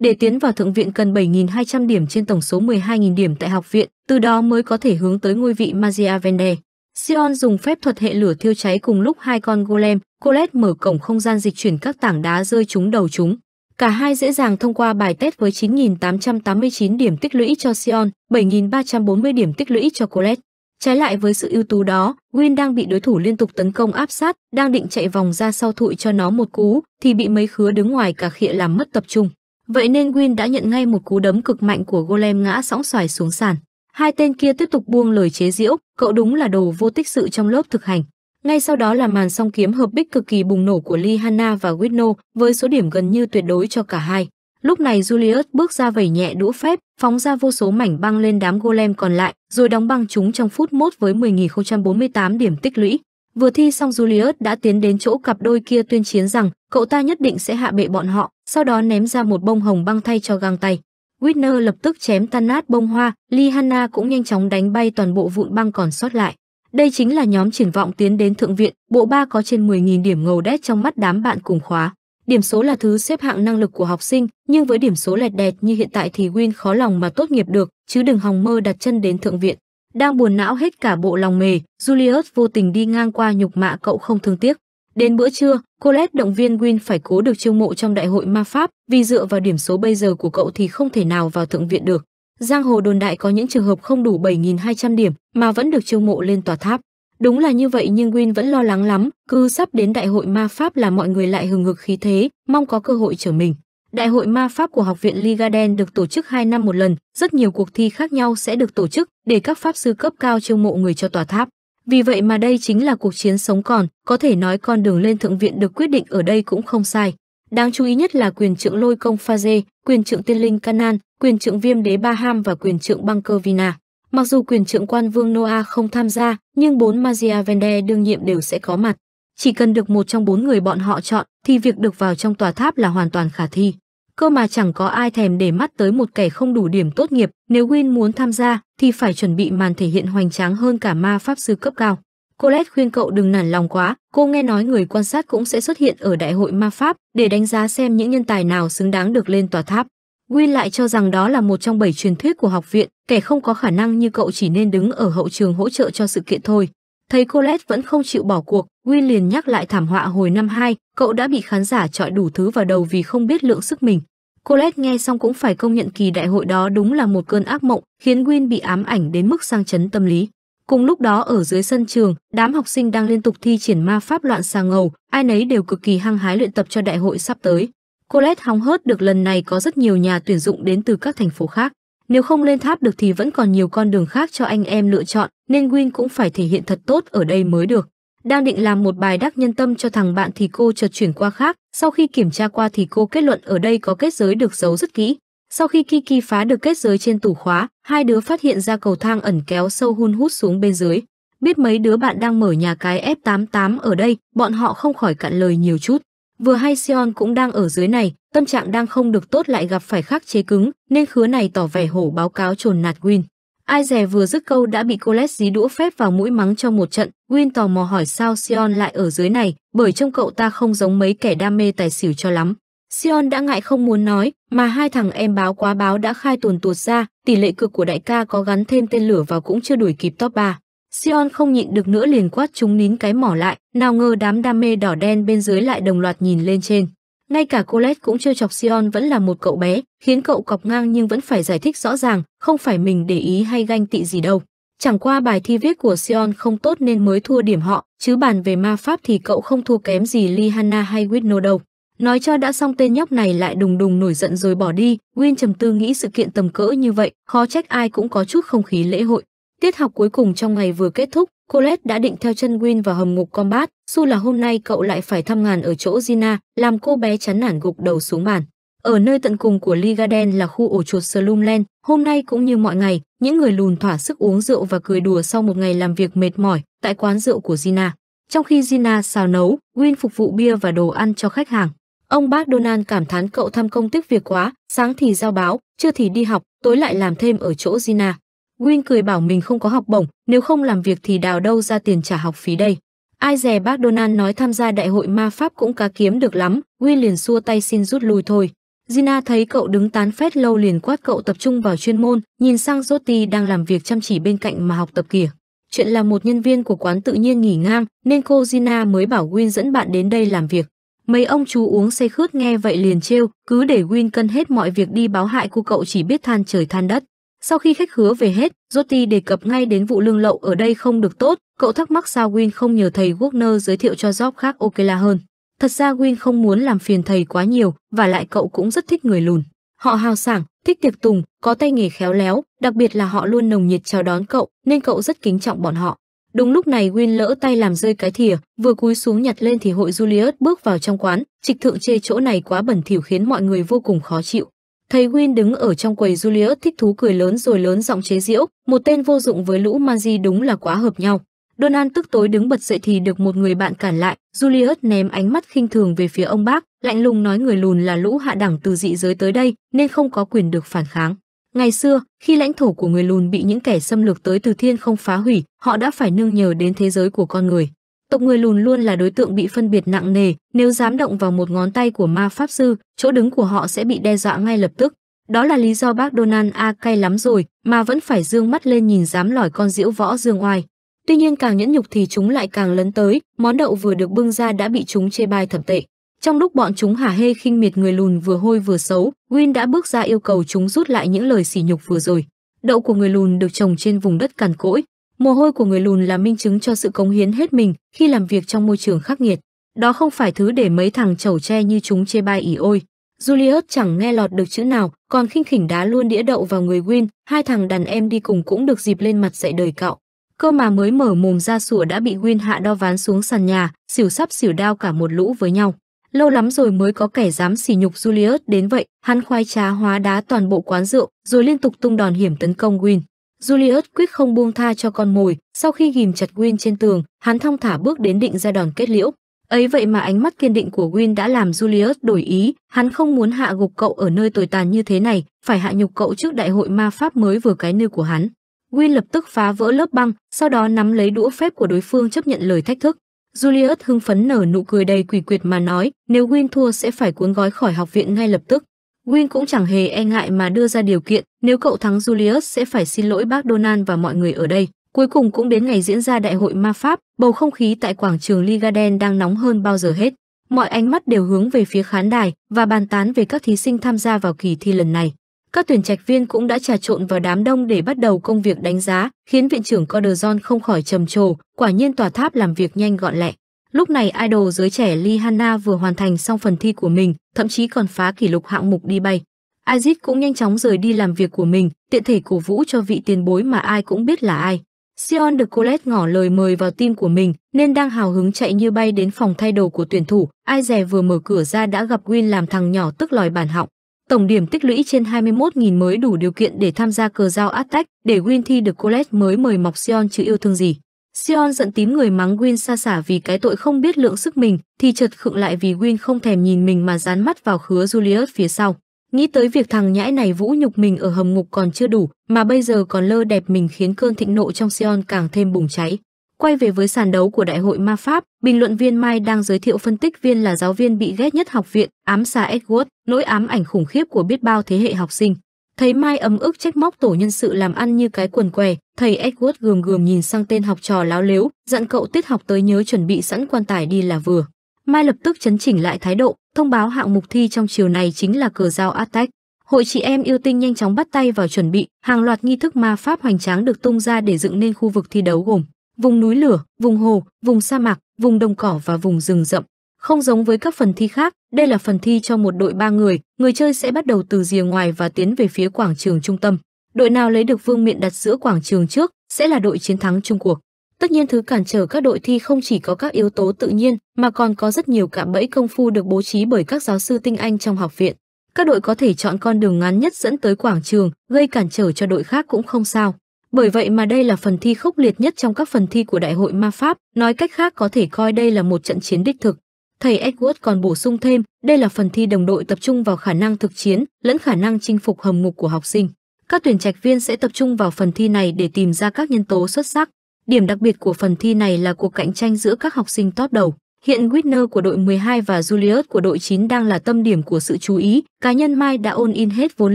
Để tiến vào thượng viện cần 7.200 điểm trên tổng số 12.000 điểm tại học viện, từ đó mới có thể hướng tới ngôi vị Magia Vende. Sion dùng phép thuật hệ lửa thiêu cháy cùng lúc hai con golem, Colette mở cổng không gian dịch chuyển các tảng đá rơi trúng đầu chúng. Cả hai dễ dàng thông qua bài test với 9.889 điểm tích lũy cho Sion, 7.340 điểm tích lũy cho Colette. Trái lại với sự ưu tú đó, Win đang bị đối thủ liên tục tấn công áp sát, đang định chạy vòng ra sau thụi cho nó một cú, thì bị mấy khứa đứng ngoài cả khịa làm mất tập trung. Vậy nên Win đã nhận ngay một cú đấm cực mạnh của Golem ngã sóng xoài xuống sàn. Hai tên kia tiếp tục buông lời chế giễu, cậu đúng là đồ vô tích sự trong lớp thực hành. Ngay sau đó là màn song kiếm hợp bích cực kỳ bùng nổ của Lee Hanna và Whitno với số điểm gần như tuyệt đối cho cả hai. Lúc này Julius bước ra vẩy nhẹ đũa phép, phóng ra vô số mảnh băng lên đám golem còn lại, rồi đóng băng chúng trong phút mốt với 10.048 điểm tích lũy. Vừa thi xong Julius đã tiến đến chỗ cặp đôi kia tuyên chiến rằng cậu ta nhất định sẽ hạ bệ bọn họ, sau đó ném ra một bông hồng băng thay cho găng tay. Whitner lập tức chém tan nát bông hoa, Lihanna cũng nhanh chóng đánh bay toàn bộ vụn băng còn sót lại. Đây chính là nhóm triển vọng tiến đến Thượng viện, bộ ba có trên 10.000 điểm ngầu đét trong mắt đám bạn cùng khóa. Điểm số là thứ xếp hạng năng lực của học sinh, nhưng với điểm số lẹt đẹt như hiện tại thì Win khó lòng mà tốt nghiệp được, chứ đừng hòng mơ đặt chân đến Thượng viện. Đang buồn não hết cả bộ lòng mề, Julius vô tình đi ngang qua nhục mạ cậu không thương tiếc. Đến bữa trưa, Colette động viên Win phải cố được chiêu mộ trong đại hội ma pháp vì dựa vào điểm số bây giờ của cậu thì không thể nào vào thượng viện được. Giang hồ đồn đại có những trường hợp không đủ 7.200 điểm mà vẫn được chiêu mộ lên tòa tháp. Đúng là như vậy nhưng Win vẫn lo lắng lắm, cứ sắp đến đại hội ma pháp là mọi người lại hừng hực khí thế, mong có cơ hội trở mình. Đại hội ma pháp của Học viện Ligaden được tổ chức 2 năm một lần, rất nhiều cuộc thi khác nhau sẽ được tổ chức để các pháp sư cấp cao chiêu mộ người cho tòa tháp. Vì vậy mà đây chính là cuộc chiến sống còn, có thể nói con đường lên thượng viện được quyết định ở đây cũng không sai. Đáng chú ý nhất là quyền trưởng lôi công pha dê, quyền trưởng tiên linh Canan, quyền trưởng viêm đế Ba Ham và quyền trưởng băng cơ Vina. Mặc dù quyền trưởng quan vương Noah không tham gia, nhưng bốn Magia Vende đương nhiệm đều sẽ có mặt chỉ cần được một trong bốn người bọn họ chọn thì việc được vào trong tòa tháp là hoàn toàn khả thi. Cơ mà chẳng có ai thèm để mắt tới một kẻ không đủ điểm tốt nghiệp, nếu Win muốn tham gia thì phải chuẩn bị màn thể hiện hoành tráng hơn cả ma pháp sư cấp cao. Colette khuyên cậu đừng nản lòng quá, cô nghe nói người quan sát cũng sẽ xuất hiện ở đại hội ma pháp để đánh giá xem những nhân tài nào xứng đáng được lên tòa tháp. Win lại cho rằng đó là một trong bảy truyền thuyết của học viện, kẻ không có khả năng như cậu chỉ nên đứng ở hậu trường hỗ trợ cho sự kiện thôi. Thấy Colette vẫn không chịu bỏ cuộc, Win liền nhắc lại thảm họa hồi năm 2, cậu đã bị khán giả chọi đủ thứ vào đầu vì không biết lượng sức mình. Colette nghe xong cũng phải công nhận kỳ đại hội đó đúng là một cơn ác mộng, khiến Win bị ám ảnh đến mức sang chấn tâm lý. Cùng lúc đó ở dưới sân trường, đám học sinh đang liên tục thi triển ma pháp loạn xà ngầu, ai nấy đều cực kỳ hăng hái luyện tập cho đại hội sắp tới. Colette hóng hớt được lần này có rất nhiều nhà tuyển dụng đến từ các thành phố khác. Nếu không lên tháp được thì vẫn còn nhiều con đường khác cho anh em lựa chọn, nên Win cũng phải thể hiện thật tốt ở đây mới được. Đang định làm một bài đắc nhân tâm cho thằng bạn thì cô chợt chuyển qua khác, sau khi kiểm tra qua thì cô kết luận ở đây có kết giới được giấu rất kỹ. Sau khi Kiki phá được kết giới trên tủ khóa, hai đứa phát hiện ra cầu thang ẩn kéo sâu hun hút xuống bên dưới. Biết mấy đứa bạn đang mở nhà cái F88 ở đây, bọn họ không khỏi cạn lời nhiều chút. Vừa hay Sion cũng đang ở dưới này, tâm trạng đang không được tốt lại gặp phải khắc chế cứng, nên khứa này tỏ vẻ hổ báo cáo trồn nạt Win. Ai dè vừa dứt câu đã bị Colet dí đũa phép vào mũi mắng trong một trận, Win tò mò hỏi sao Sion lại ở dưới này, bởi trông cậu ta không giống mấy kẻ đam mê tài xỉu cho lắm. Sion đã ngại không muốn nói, mà hai thằng em báo quá báo đã khai tuồn tuột ra, tỷ lệ cực của đại ca có gắn thêm tên lửa vào cũng chưa đuổi kịp top 3. Sion không nhịn được nữa liền quát chúng nín cái mỏ lại, nào ngờ đám đam mê đỏ đen bên dưới lại đồng loạt nhìn lên trên. Ngay cả Colette cũng chưa chọc Sion vẫn là một cậu bé, khiến cậu cọc ngang nhưng vẫn phải giải thích rõ ràng, không phải mình để ý hay ganh tị gì đâu. Chẳng qua bài thi viết của Sion không tốt nên mới thua điểm họ, chứ bàn về ma pháp thì cậu không thua kém gì Lihanna hay Whitno đâu. Nói cho đã xong tên nhóc này lại đùng đùng nổi giận rồi bỏ đi, Win trầm tư nghĩ sự kiện tầm cỡ như vậy, khó trách ai cũng có chút không khí lễ hội. Tiết học cuối cùng trong ngày vừa kết thúc, Colette đã định theo chân Win vào hầm ngục combat. Su là hôm nay cậu lại phải thăm ngàn ở chỗ Gina, làm cô bé chán nản gục đầu xuống bàn. Ở nơi tận cùng của Ligaden là khu ổ chuột Slumland, hôm nay cũng như mọi ngày, những người lùn thỏa sức uống rượu và cười đùa sau một ngày làm việc mệt mỏi tại quán rượu của Gina. Trong khi Gina xào nấu, Win phục vụ bia và đồ ăn cho khách hàng. Ông bác Donald cảm thán cậu thăm công tiếc việc quá, sáng thì giao báo, trưa thì đi học, tối lại làm thêm ở chỗ Gina. Win cười bảo mình không có học bổng, nếu không làm việc thì đào đâu ra tiền trả học phí đây. Ai dè bác Donald nói tham gia đại hội ma pháp cũng cá kiếm được lắm, Win liền xua tay xin rút lui thôi. Gina thấy cậu đứng tán phét lâu liền quát cậu tập trung vào chuyên môn, nhìn sang Jotty đang làm việc chăm chỉ bên cạnh mà học tập kìa. Chuyện là một nhân viên của quán tự nhiên nghỉ ngang, nên cô Gina mới bảo Win dẫn bạn đến đây làm việc. Mấy ông chú uống say khướt nghe vậy liền trêu, cứ để Win cân hết mọi việc đi báo hại của cậu chỉ biết than trời than đất. Sau khi khách hứa về hết, Jotti đề cập ngay đến vụ lương lậu ở đây không được tốt, cậu thắc mắc sao Win không nhờ thầy Wagner giới thiệu cho job khác ok là hơn. Thật ra Win không muốn làm phiền thầy quá nhiều, và lại cậu cũng rất thích người lùn. Họ hào sảng, thích tiệc tùng, có tay nghề khéo léo, đặc biệt là họ luôn nồng nhiệt chào đón cậu, nên cậu rất kính trọng bọn họ. Đúng lúc này Win lỡ tay làm rơi cái thìa, vừa cúi xuống nhặt lên thì hội Julius bước vào trong quán, trịch thượng chê chỗ này quá bẩn thỉu khiến mọi người vô cùng khó chịu. Thầy Win đứng ở trong quầy Julius thích thú cười lớn rồi lớn giọng chế giễu, một tên vô dụng với lũ Manji đúng là quá hợp nhau. Donald tức tối đứng bật dậy thì được một người bạn cản lại, Julius ném ánh mắt khinh thường về phía ông bác, lạnh lùng nói người lùn là lũ hạ đẳng từ dị giới tới đây nên không có quyền được phản kháng. Ngày xưa, khi lãnh thổ của người lùn bị những kẻ xâm lược tới từ thiên không phá hủy, họ đã phải nương nhờ đến thế giới của con người. Tộc người lùn luôn là đối tượng bị phân biệt nặng nề, nếu dám động vào một ngón tay của ma pháp sư, chỗ đứng của họ sẽ bị đe dọa ngay lập tức. Đó là lý do bác Donald A cay lắm rồi mà vẫn phải dương mắt lên nhìn dám lòi con diễu võ dương oai. Tuy nhiên càng nhẫn nhục thì chúng lại càng lấn tới, món đậu vừa được bưng ra đã bị chúng chê bai thẩm tệ. Trong lúc bọn chúng hả hê khinh miệt người lùn vừa hôi vừa xấu, Win đã bước ra yêu cầu chúng rút lại những lời sỉ nhục vừa rồi. Đậu của người lùn được trồng trên vùng đất cằn cỗi, Mồ hôi của người lùn là minh chứng cho sự cống hiến hết mình khi làm việc trong môi trường khắc nghiệt. Đó không phải thứ để mấy thằng chầu tre như chúng chê bai ỉ ôi. Julius chẳng nghe lọt được chữ nào, còn khinh khỉnh đá luôn đĩa đậu vào người Win, hai thằng đàn em đi cùng cũng được dịp lên mặt dạy đời cậu. Cơ mà mới mở mồm ra sủa đã bị Win hạ đo ván xuống sàn nhà, xỉu sắp xỉu đao cả một lũ với nhau. Lâu lắm rồi mới có kẻ dám sỉ nhục Julius đến vậy, hắn khoai trá hóa đá toàn bộ quán rượu, rồi liên tục tung đòn hiểm tấn công Win. Julius quyết không buông tha cho con mồi, sau khi ghim chặt Win trên tường, hắn thong thả bước đến định ra đòn kết liễu. Ấy vậy mà ánh mắt kiên định của Win đã làm Julius đổi ý, hắn không muốn hạ gục cậu ở nơi tồi tàn như thế này, phải hạ nhục cậu trước đại hội ma pháp mới vừa cái nư của hắn. Win lập tức phá vỡ lớp băng, sau đó nắm lấy đũa phép của đối phương chấp nhận lời thách thức. Julius hưng phấn nở nụ cười đầy quỷ quyệt mà nói, nếu Win thua sẽ phải cuốn gói khỏi học viện ngay lập tức. Win cũng chẳng hề e ngại mà đưa ra điều kiện, nếu cậu thắng Julius sẽ phải xin lỗi bác Donald và mọi người ở đây. Cuối cùng cũng đến ngày diễn ra đại hội ma pháp, bầu không khí tại quảng trường Ligaden đang nóng hơn bao giờ hết. Mọi ánh mắt đều hướng về phía khán đài và bàn tán về các thí sinh tham gia vào kỳ thi lần này. Các tuyển trạch viên cũng đã trà trộn vào đám đông để bắt đầu công việc đánh giá, khiến viện trưởng Corderson không khỏi trầm trồ, quả nhiên tòa tháp làm việc nhanh gọn lẹ. Lúc này idol giới trẻ Rihanna vừa hoàn thành xong phần thi của mình, thậm chí còn phá kỷ lục hạng mục đi bay. Aziz cũng nhanh chóng rời đi làm việc của mình, tiện thể cổ vũ cho vị tiền bối mà ai cũng biết là ai. Sion được Colette ngỏ lời mời vào team của mình nên đang hào hứng chạy như bay đến phòng thay đồ của tuyển thủ. Ai dè vừa mở cửa ra đã gặp Win làm thằng nhỏ tức lòi bản họng. Tổng điểm tích lũy trên 21.000 mới đủ điều kiện để tham gia cờ giao Aztec để Win thi được Colette mới mời mọc Sion chứ yêu thương gì. Sion giận tím người mắng Win xa xả vì cái tội không biết lượng sức mình, thì chợt khựng lại vì Win không thèm nhìn mình mà dán mắt vào khứa Julius phía sau. Nghĩ tới việc thằng nhãi này vũ nhục mình ở hầm ngục còn chưa đủ, mà bây giờ còn lơ đẹp mình khiến cơn thịnh nộ trong Sion càng thêm bùng cháy. Quay về với sàn đấu của Đại hội Ma Pháp, bình luận viên Mai đang giới thiệu phân tích viên là giáo viên bị ghét nhất học viện, ám xa Edward, nỗi ám ảnh khủng khiếp của biết bao thế hệ học sinh. Thấy Mai ấm ức trách móc tổ nhân sự làm ăn như cái quần què, thầy Edward gườm gườm nhìn sang tên học trò láo liếu, dặn cậu tiết học tới nhớ chuẩn bị sẵn quan tài đi là vừa. Mai lập tức chấn chỉnh lại thái độ, thông báo hạng mục thi trong chiều này chính là cờ dao Aztec. Hội chị em yêu tinh nhanh chóng bắt tay vào chuẩn bị, hàng loạt nghi thức ma pháp hoành tráng được tung ra để dựng nên khu vực thi đấu gồm vùng núi lửa, vùng hồ, vùng sa mạc, vùng đồng cỏ và vùng rừng rậm. Không giống với các phần thi khác, đây là phần thi cho một đội ba người, người chơi sẽ bắt đầu từ rìa ngoài và tiến về phía quảng trường trung tâm. Đội nào lấy được vương miện đặt giữa quảng trường trước sẽ là đội chiến thắng chung cuộc. Tất nhiên thứ cản trở các đội thi không chỉ có các yếu tố tự nhiên mà còn có rất nhiều cạm bẫy công phu được bố trí bởi các giáo sư tinh anh trong học viện. Các đội có thể chọn con đường ngắn nhất dẫn tới quảng trường, gây cản trở cho đội khác cũng không sao. Bởi vậy mà đây là phần thi khốc liệt nhất trong các phần thi của Đại hội Ma Pháp, nói cách khác có thể coi đây là một trận chiến đích thực. Thầy Edward còn bổ sung thêm, đây là phần thi đồng đội tập trung vào khả năng thực chiến lẫn khả năng chinh phục hầm ngục của học sinh. Các tuyển trạch viên sẽ tập trung vào phần thi này để tìm ra các nhân tố xuất sắc. Điểm đặc biệt của phần thi này là cuộc cạnh tranh giữa các học sinh top đầu. Hiện Whitner của đội 12 và Julius của đội 9 đang là tâm điểm của sự chú ý. Cá nhân Mai đã ôn in hết vốn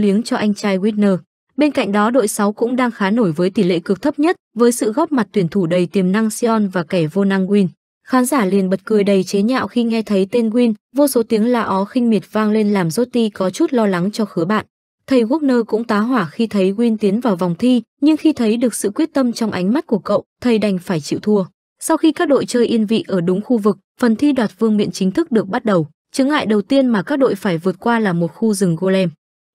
liếng cho anh trai Whitner. Bên cạnh đó đội 6 cũng đang khá nổi với tỷ lệ cực thấp nhất với sự góp mặt tuyển thủ đầy tiềm năng Sion và kẻ vô năng Win. Khán giả liền bật cười đầy chế nhạo khi nghe thấy tên Win, vô số tiếng la ó khinh miệt vang lên làm Jotty có chút lo lắng cho khứa bạn. Thầy Wagner cũng tá hỏa khi thấy Win tiến vào vòng thi, nhưng khi thấy được sự quyết tâm trong ánh mắt của cậu, thầy đành phải chịu thua. Sau khi các đội chơi yên vị ở đúng khu vực, phần thi đoạt vương miện chính thức được bắt đầu. Chướng ngại đầu tiên mà các đội phải vượt qua là một khu rừng golem.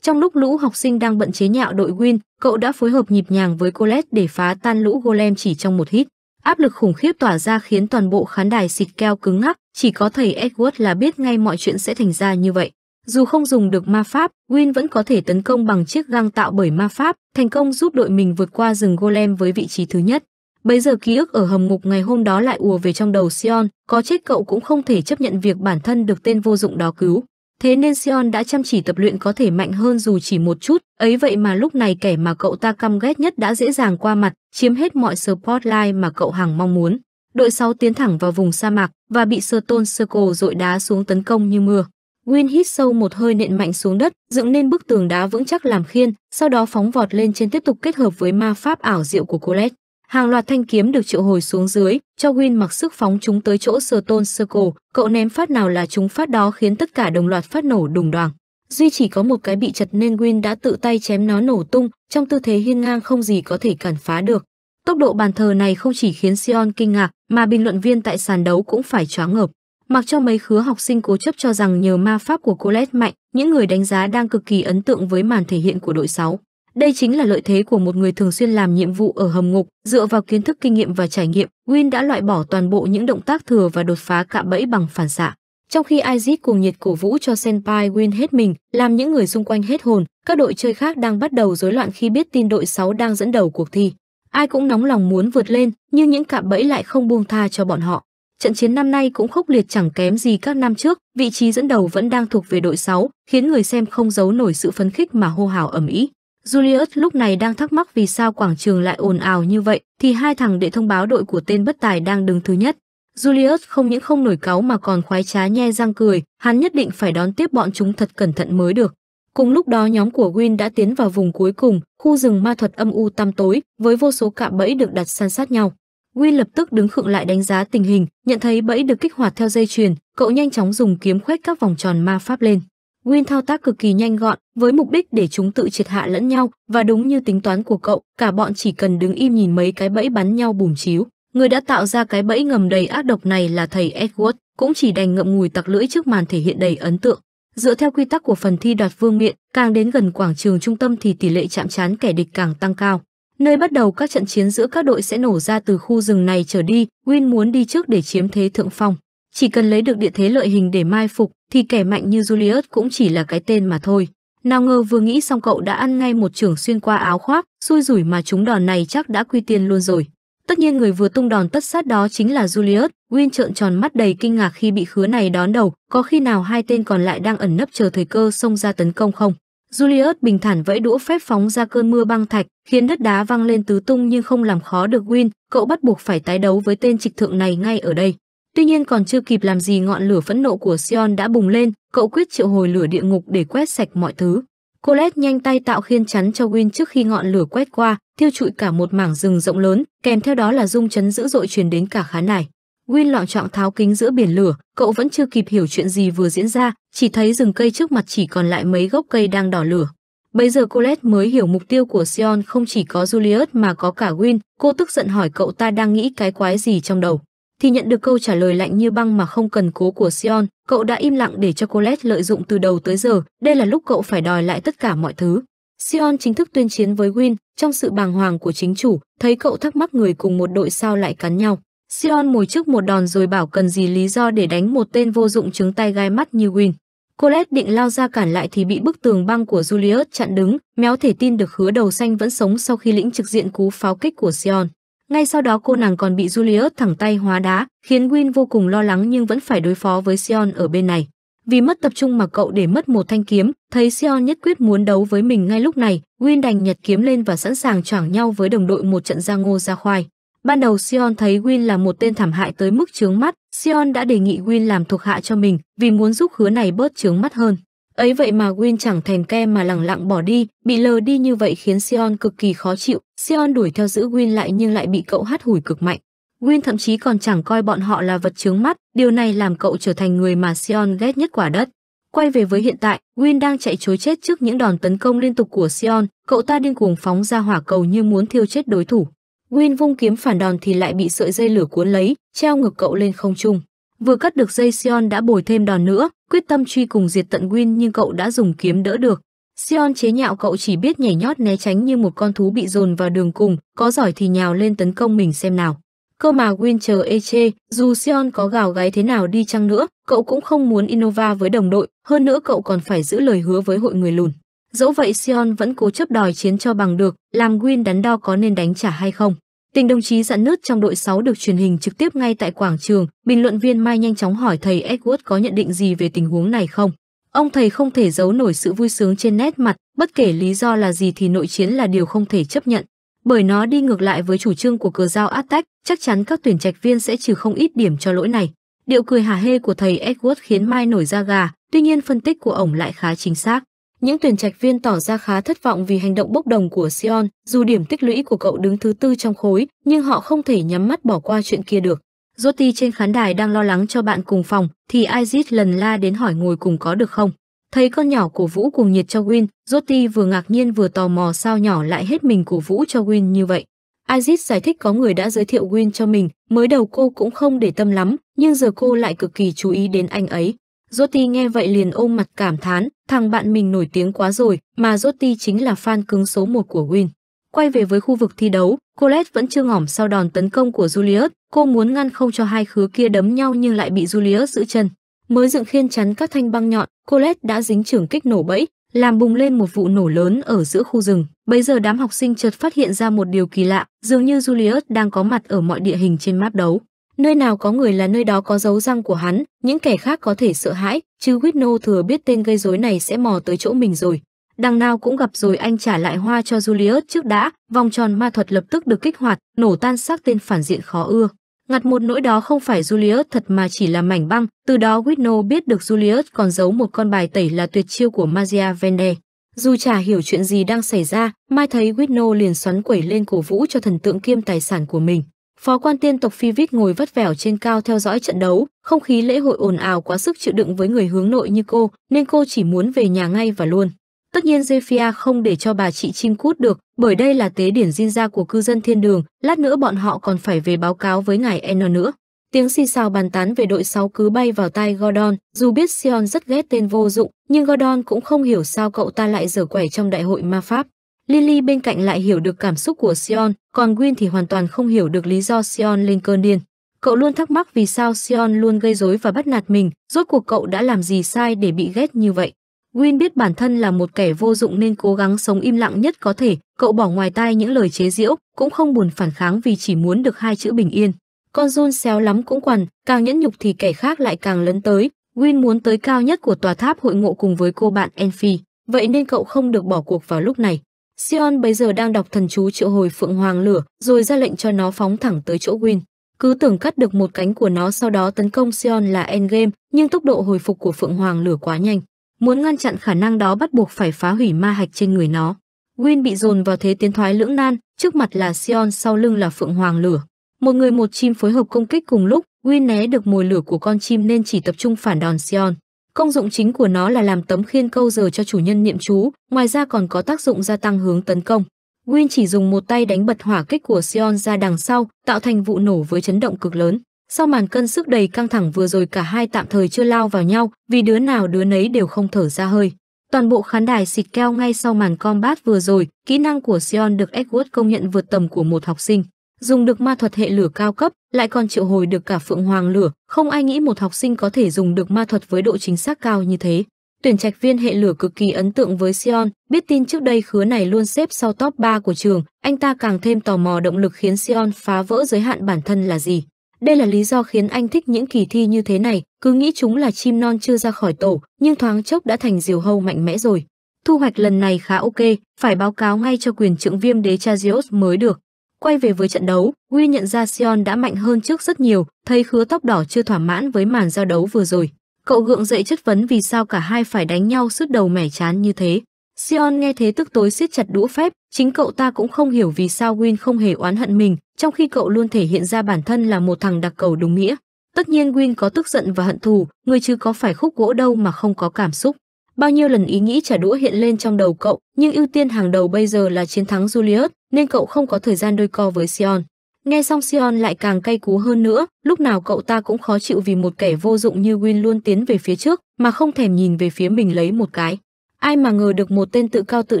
Trong lúc lũ học sinh đang bận chế nhạo đội Win, cậu đã phối hợp nhịp nhàng với Colette để phá tan lũ golem chỉ trong một hít. Áp lực khủng khiếp tỏa ra khiến toàn bộ khán đài xịt keo cứng ngắc, chỉ có thầy Edward là biết ngay mọi chuyện sẽ thành ra như vậy. Dù không dùng được ma pháp, Win vẫn có thể tấn công bằng chiếc găng tạo bởi ma pháp, thành công giúp đội mình vượt qua rừng Golem với vị trí thứ nhất. Bấy giờ ký ức ở hầm ngục ngày hôm đó lại ùa về trong đầu Sion, có chết cậu cũng không thể chấp nhận việc bản thân được tên vô dụng đó cứu. Thế nên Sion đã chăm chỉ tập luyện có thể mạnh hơn dù chỉ một chút, ấy vậy mà lúc này kẻ mà cậu ta căm ghét nhất đã dễ dàng qua mặt, chiếm hết mọi spotlight mà cậu hàng mong muốn. Đội 6 tiến thẳng vào vùng sa mạc và bị Sirton Circle dội đá xuống tấn công như mưa. Win hít sâu một hơi nện mạnh xuống đất, dựng nên bức tường đá vững chắc làm khiên, sau đó phóng vọt lên trên tiếp tục kết hợp với ma pháp ảo diệu của Colette hàng loạt thanh kiếm được triệu hồi xuống dưới, cho Win mặc sức phóng chúng tới chỗ tôn sơ cổ. cậu ném phát nào là chúng phát đó khiến tất cả đồng loạt phát nổ đùng đoàng. Duy chỉ có một cái bị chật nên Win đã tự tay chém nó nổ tung, trong tư thế hiên ngang không gì có thể cản phá được. Tốc độ bàn thờ này không chỉ khiến Sion kinh ngạc, mà bình luận viên tại sàn đấu cũng phải choáng ngợp. Mặc cho mấy khứa học sinh cố chấp cho rằng nhờ ma pháp của Colette mạnh, những người đánh giá đang cực kỳ ấn tượng với màn thể hiện của đội 6. Đây chính là lợi thế của một người thường xuyên làm nhiệm vụ ở hầm ngục, dựa vào kiến thức kinh nghiệm và trải nghiệm, Win đã loại bỏ toàn bộ những động tác thừa và đột phá cạm bẫy bằng phản xạ. Trong khi Aziz cùng nhiệt cổ vũ cho Senpai Win hết mình, làm những người xung quanh hết hồn, các đội chơi khác đang bắt đầu rối loạn khi biết tin đội 6 đang dẫn đầu cuộc thi. Ai cũng nóng lòng muốn vượt lên, nhưng những cạm bẫy lại không buông tha cho bọn họ. Trận chiến năm nay cũng khốc liệt chẳng kém gì các năm trước, vị trí dẫn đầu vẫn đang thuộc về đội 6, khiến người xem không giấu nổi sự phấn khích mà hô hào ầm ĩ. Julius lúc này đang thắc mắc vì sao quảng trường lại ồn ào như vậy, thì hai thằng đệ thông báo đội của tên bất tài đang đứng thứ nhất. Julius không những không nổi cáu mà còn khoái trá nhe răng cười, hắn nhất định phải đón tiếp bọn chúng thật cẩn thận mới được. Cùng lúc đó nhóm của Win đã tiến vào vùng cuối cùng, khu rừng ma thuật âm u tăm tối, với vô số cạm bẫy được đặt san sát nhau. Win lập tức đứng khựng lại đánh giá tình hình, nhận thấy bẫy được kích hoạt theo dây chuyền, cậu nhanh chóng dùng kiếm khoét các vòng tròn ma pháp lên. Nguyên thao tác cực kỳ nhanh gọn, với mục đích để chúng tự triệt hạ lẫn nhau, và đúng như tính toán của cậu, cả bọn chỉ cần đứng im nhìn mấy cái bẫy bắn nhau bùm chiếu. Người đã tạo ra cái bẫy ngầm đầy ác độc này là thầy Edward, cũng chỉ đành ngậm ngùi tặc lưỡi trước màn thể hiện đầy ấn tượng. Dựa theo quy tắc của phần thi đoạt vương miện, càng đến gần quảng trường trung tâm thì tỷ lệ chạm trán kẻ địch càng tăng cao. Nơi bắt đầu các trận chiến giữa các đội sẽ nổ ra từ khu rừng này trở đi, Win muốn đi trước để chiếm thế thượng phong. Chỉ cần lấy được địa thế lợi hình để mai phục thì kẻ mạnh như Julius cũng chỉ là cái tên mà thôi. Nào ngờ vừa nghĩ xong cậu đã ăn ngay một trường xuyên qua áo khoác, xui rủi mà chúng đòn này chắc đã quy tiên luôn rồi. Tất nhiên người vừa tung đòn tất sát đó chính là Julius, Win trợn tròn mắt đầy kinh ngạc khi bị khứa này đón đầu, có khi nào hai tên còn lại đang ẩn nấp chờ thời cơ xông ra tấn công không? Julius bình thản vẫy đũa phép phóng ra cơn mưa băng thạch, khiến đất đá văng lên tứ tung nhưng không làm khó được Win, cậu bắt buộc phải tái đấu với tên trịch thượng này ngay ở đây. Tuy nhiên còn chưa kịp làm gì ngọn lửa phẫn nộ của Sion đã bùng lên, cậu quyết triệu hồi lửa địa ngục để quét sạch mọi thứ. Colette nhanh tay tạo khiên chắn cho Win trước khi ngọn lửa quét qua, thiêu trụi cả một mảng rừng rộng lớn, kèm theo đó là rung chấn dữ dội truyền đến cả khán đài. Win lọng trọng tháo kính giữa biển lửa, cậu vẫn chưa kịp hiểu chuyện gì vừa diễn ra, chỉ thấy rừng cây trước mặt chỉ còn lại mấy gốc cây đang đỏ lửa. Bây giờ Colette mới hiểu mục tiêu của Sion không chỉ có Julius mà có cả Win, cô tức giận hỏi cậu ta đang nghĩ cái quái gì trong đầu thì nhận được câu trả lời lạnh như băng mà không cần cố của Sion, cậu đã im lặng để cho Colette lợi dụng từ đầu tới giờ, đây là lúc cậu phải đòi lại tất cả mọi thứ. Sion chính thức tuyên chiến với Win, trong sự bàng hoàng của chính chủ, thấy cậu thắc mắc người cùng một đội sao lại cắn nhau. Sion mồi trước một đòn rồi bảo cần gì lý do để đánh một tên vô dụng trứng tay gai mắt như Win. Colette định lao ra cản lại thì bị bức tường băng của Julius chặn đứng, méo thể tin được hứa đầu xanh vẫn sống sau khi lĩnh trực diện cú pháo kích của Sion. Ngay sau đó cô nàng còn bị Julius thẳng tay hóa đá, khiến Win vô cùng lo lắng nhưng vẫn phải đối phó với Sion ở bên này. Vì mất tập trung mà cậu để mất một thanh kiếm, thấy Sion nhất quyết muốn đấu với mình ngay lúc này, Win đành nhặt kiếm lên và sẵn sàng choảng nhau với đồng đội một trận ra ngô ra khoai. Ban đầu Sion thấy Win là một tên thảm hại tới mức chướng mắt, Sion đã đề nghị Win làm thuộc hạ cho mình vì muốn giúp hứa này bớt chướng mắt hơn. Ấy vậy mà Win chẳng thèm ke mà lẳng lặng bỏ đi, bị lờ đi như vậy khiến Sion cực kỳ khó chịu. Sion đuổi theo giữ Win lại nhưng lại bị cậu hắt hủi cực mạnh. Win thậm chí còn chẳng coi bọn họ là vật chướng mắt, điều này làm cậu trở thành người mà Sion ghét nhất quả đất. Quay về với hiện tại, Win đang chạy chối chết trước những đòn tấn công liên tục của Sion, cậu ta điên cuồng phóng ra hỏa cầu như muốn thiêu chết đối thủ. Win vung kiếm phản đòn thì lại bị sợi dây lửa cuốn lấy, treo ngược cậu lên không trung. Vừa cắt được dây Sion đã bồi thêm đòn nữa, quyết tâm truy cùng diệt tận Win nhưng cậu đã dùng kiếm đỡ được. Sion chế nhạo cậu chỉ biết nhảy nhót né tránh như một con thú bị dồn vào đường cùng, có giỏi thì nhào lên tấn công mình xem nào. Cơ mà Win chờ Eche, dù Sion có gào gáy thế nào đi chăng nữa, cậu cũng không muốn Innova với đồng đội, hơn nữa cậu còn phải giữ lời hứa với hội người lùn. Dẫu vậy Sion vẫn cố chấp đòi chiến cho bằng được, làm Win đắn đo có nên đánh trả hay không. Tình đồng chí dạn nứt trong đội 6 được truyền hình trực tiếp ngay tại quảng trường, bình luận viên Mai nhanh chóng hỏi thầy Edward có nhận định gì về tình huống này không. Ông thầy không thể giấu nổi sự vui sướng trên nét mặt, bất kể lý do là gì thì nội chiến là điều không thể chấp nhận. Bởi nó đi ngược lại với chủ trương của cờ giao Aztec, chắc chắn các tuyển trạch viên sẽ trừ không ít điểm cho lỗi này. Điệu cười hà hê của thầy Edward khiến Mai nổi da gà, tuy nhiên phân tích của ổng lại khá chính xác. Những tuyển trạch viên tỏ ra khá thất vọng vì hành động bốc đồng của Sion, dù điểm tích lũy của cậu đứng thứ tư trong khối, nhưng họ không thể nhắm mắt bỏ qua chuyện kia được. Jotty trên khán đài đang lo lắng cho bạn cùng phòng, thì Aziz lần la đến hỏi ngồi cùng có được không. Thấy con nhỏ cổ vũ cùng nhiệt cho Win, Jotty vừa ngạc nhiên vừa tò mò sao nhỏ lại hết mình cổ vũ cho Win như vậy. Aziz giải thích có người đã giới thiệu Win cho mình, mới đầu cô cũng không để tâm lắm, nhưng giờ cô lại cực kỳ chú ý đến anh ấy. Joti nghe vậy liền ôm mặt cảm thán, thằng bạn mình nổi tiếng quá rồi, mà Joti chính là fan cứng số 1 của Win. Quay về với khu vực thi đấu, Colette vẫn chưa ngỏm sau đòn tấn công của Julius, cô muốn ngăn không cho hai khứa kia đấm nhau nhưng lại bị Julius giữ chân. Mới dựng khiên chắn các thanh băng nhọn, Colette đã dính trưởng kích nổ bẫy, làm bùng lên một vụ nổ lớn ở giữa khu rừng. Bây giờ đám học sinh chợt phát hiện ra một điều kỳ lạ, dường như Julius đang có mặt ở mọi địa hình trên map đấu. Nơi nào có người là nơi đó có dấu răng của hắn, những kẻ khác có thể sợ hãi, chứ Whitno thừa biết tên gây rối này sẽ mò tới chỗ mình rồi. Đằng nào cũng gặp rồi anh trả lại hoa cho Julius trước đã, vòng tròn ma thuật lập tức được kích hoạt, nổ tan xác tên phản diện khó ưa. Ngặt một nỗi đó không phải Julius thật mà chỉ là mảnh băng, từ đó Whitno biết được Julius còn giấu một con bài tẩy là tuyệt chiêu của Magia Vende. Dù chả hiểu chuyện gì đang xảy ra, Mai thấy Whitno liền xoắn quẩy lên cổ vũ cho thần tượng kiêm tài sản của mình. Phó quan tiên tộc Phi Vít ngồi vắt vẻo trên cao theo dõi trận đấu, không khí lễ hội ồn ào quá sức chịu đựng với người hướng nội như cô, nên cô chỉ muốn về nhà ngay và luôn. Tất nhiên Zephia không để cho bà chị chim cút được, bởi đây là tế điển diên ra của cư dân thiên đường, lát nữa bọn họ còn phải về báo cáo với ngài N nữa. Tiếng xì xào bàn tán về đội 6 cứ bay vào tai Gordon, dù biết Sion rất ghét tên vô dụng, nhưng Gordon cũng không hiểu sao cậu ta lại dở quẻ trong đại hội ma pháp. Lily bên cạnh lại hiểu được cảm xúc của Sion, còn Win thì hoàn toàn không hiểu được lý do Sion lên cơn điên. Cậu luôn thắc mắc vì sao Sion luôn gây rối và bắt nạt mình, rốt cuộc cậu đã làm gì sai để bị ghét như vậy. Win biết bản thân là một kẻ vô dụng nên cố gắng sống im lặng nhất có thể, cậu bỏ ngoài tai những lời chế giễu, cũng không buồn phản kháng vì chỉ muốn được hai chữ bình yên. Con Jun xéo lắm cũng quằn, càng nhẫn nhục thì kẻ khác lại càng lấn tới, Win muốn tới cao nhất của tòa tháp hội ngộ cùng với cô bạn Enfi, vậy nên cậu không được bỏ cuộc vào lúc này. Sion bây giờ đang đọc thần chú triệu hồi phượng hoàng lửa, rồi ra lệnh cho nó phóng thẳng tới chỗ Win. Cứ tưởng cắt được một cánh của nó sau đó tấn công Sion là endgame, nhưng tốc độ hồi phục của phượng hoàng lửa quá nhanh. Muốn ngăn chặn khả năng đó bắt buộc phải phá hủy ma hạch trên người nó. Win bị dồn vào thế tiến thoái lưỡng nan, trước mặt là Sion, sau lưng là phượng hoàng lửa. Một người một chim phối hợp công kích cùng lúc, Win né được mồi lửa của con chim nên chỉ tập trung phản đòn Sion. Công dụng chính của nó là làm tấm khiên câu giờ cho chủ nhân niệm chú, ngoài ra còn có tác dụng gia tăng hướng tấn công. Win chỉ dùng một tay đánh bật hỏa kích của Sion ra đằng sau, tạo thành vụ nổ với chấn động cực lớn. Sau màn cân sức đầy căng thẳng vừa rồi cả hai tạm thời chưa lao vào nhau, vì đứa nào đứa nấy đều không thở ra hơi. Toàn bộ khán đài xịt keo ngay sau màn combat vừa rồi, kỹ năng của Sion được Edward công nhận vượt tầm của một học sinh dùng được ma thuật hệ lửa cao cấp, lại còn triệu hồi được cả phượng hoàng lửa, không ai nghĩ một học sinh có thể dùng được ma thuật với độ chính xác cao như thế. Tuyển trạch viên hệ lửa cực kỳ ấn tượng với Sion, biết tin trước đây khứa này luôn xếp sau top 3 của trường, anh ta càng thêm tò mò động lực khiến Sion phá vỡ giới hạn bản thân là gì. Đây là lý do khiến anh thích những kỳ thi như thế này, cứ nghĩ chúng là chim non chưa ra khỏi tổ, nhưng thoáng chốc đã thành diều hâu mạnh mẽ rồi. Thu hoạch lần này khá ok, phải báo cáo ngay cho quyền trưởng viêm đế cha mới được. Quay về với trận đấu, Huy nhận ra Sion đã mạnh hơn trước rất nhiều, thấy khứa tóc đỏ chưa thỏa mãn với màn giao đấu vừa rồi. Cậu gượng dậy chất vấn vì sao cả hai phải đánh nhau sứt đầu mẻ chán như thế. Sion nghe thế tức tối siết chặt đũa phép, chính cậu ta cũng không hiểu vì sao Win không hề oán hận mình, trong khi cậu luôn thể hiện ra bản thân là một thằng đặc cầu đúng nghĩa. Tất nhiên Win có tức giận và hận thù, người chứ có phải khúc gỗ đâu mà không có cảm xúc. Bao nhiêu lần ý nghĩ trả đũa hiện lên trong đầu cậu, nhưng ưu tiên hàng đầu bây giờ là chiến thắng Julius, nên cậu không có thời gian đôi co với Sion. Nghe xong Sion lại càng cay cú hơn nữa, lúc nào cậu ta cũng khó chịu vì một kẻ vô dụng như Win luôn tiến về phía trước mà không thèm nhìn về phía mình lấy một cái. Ai mà ngờ được một tên tự cao tự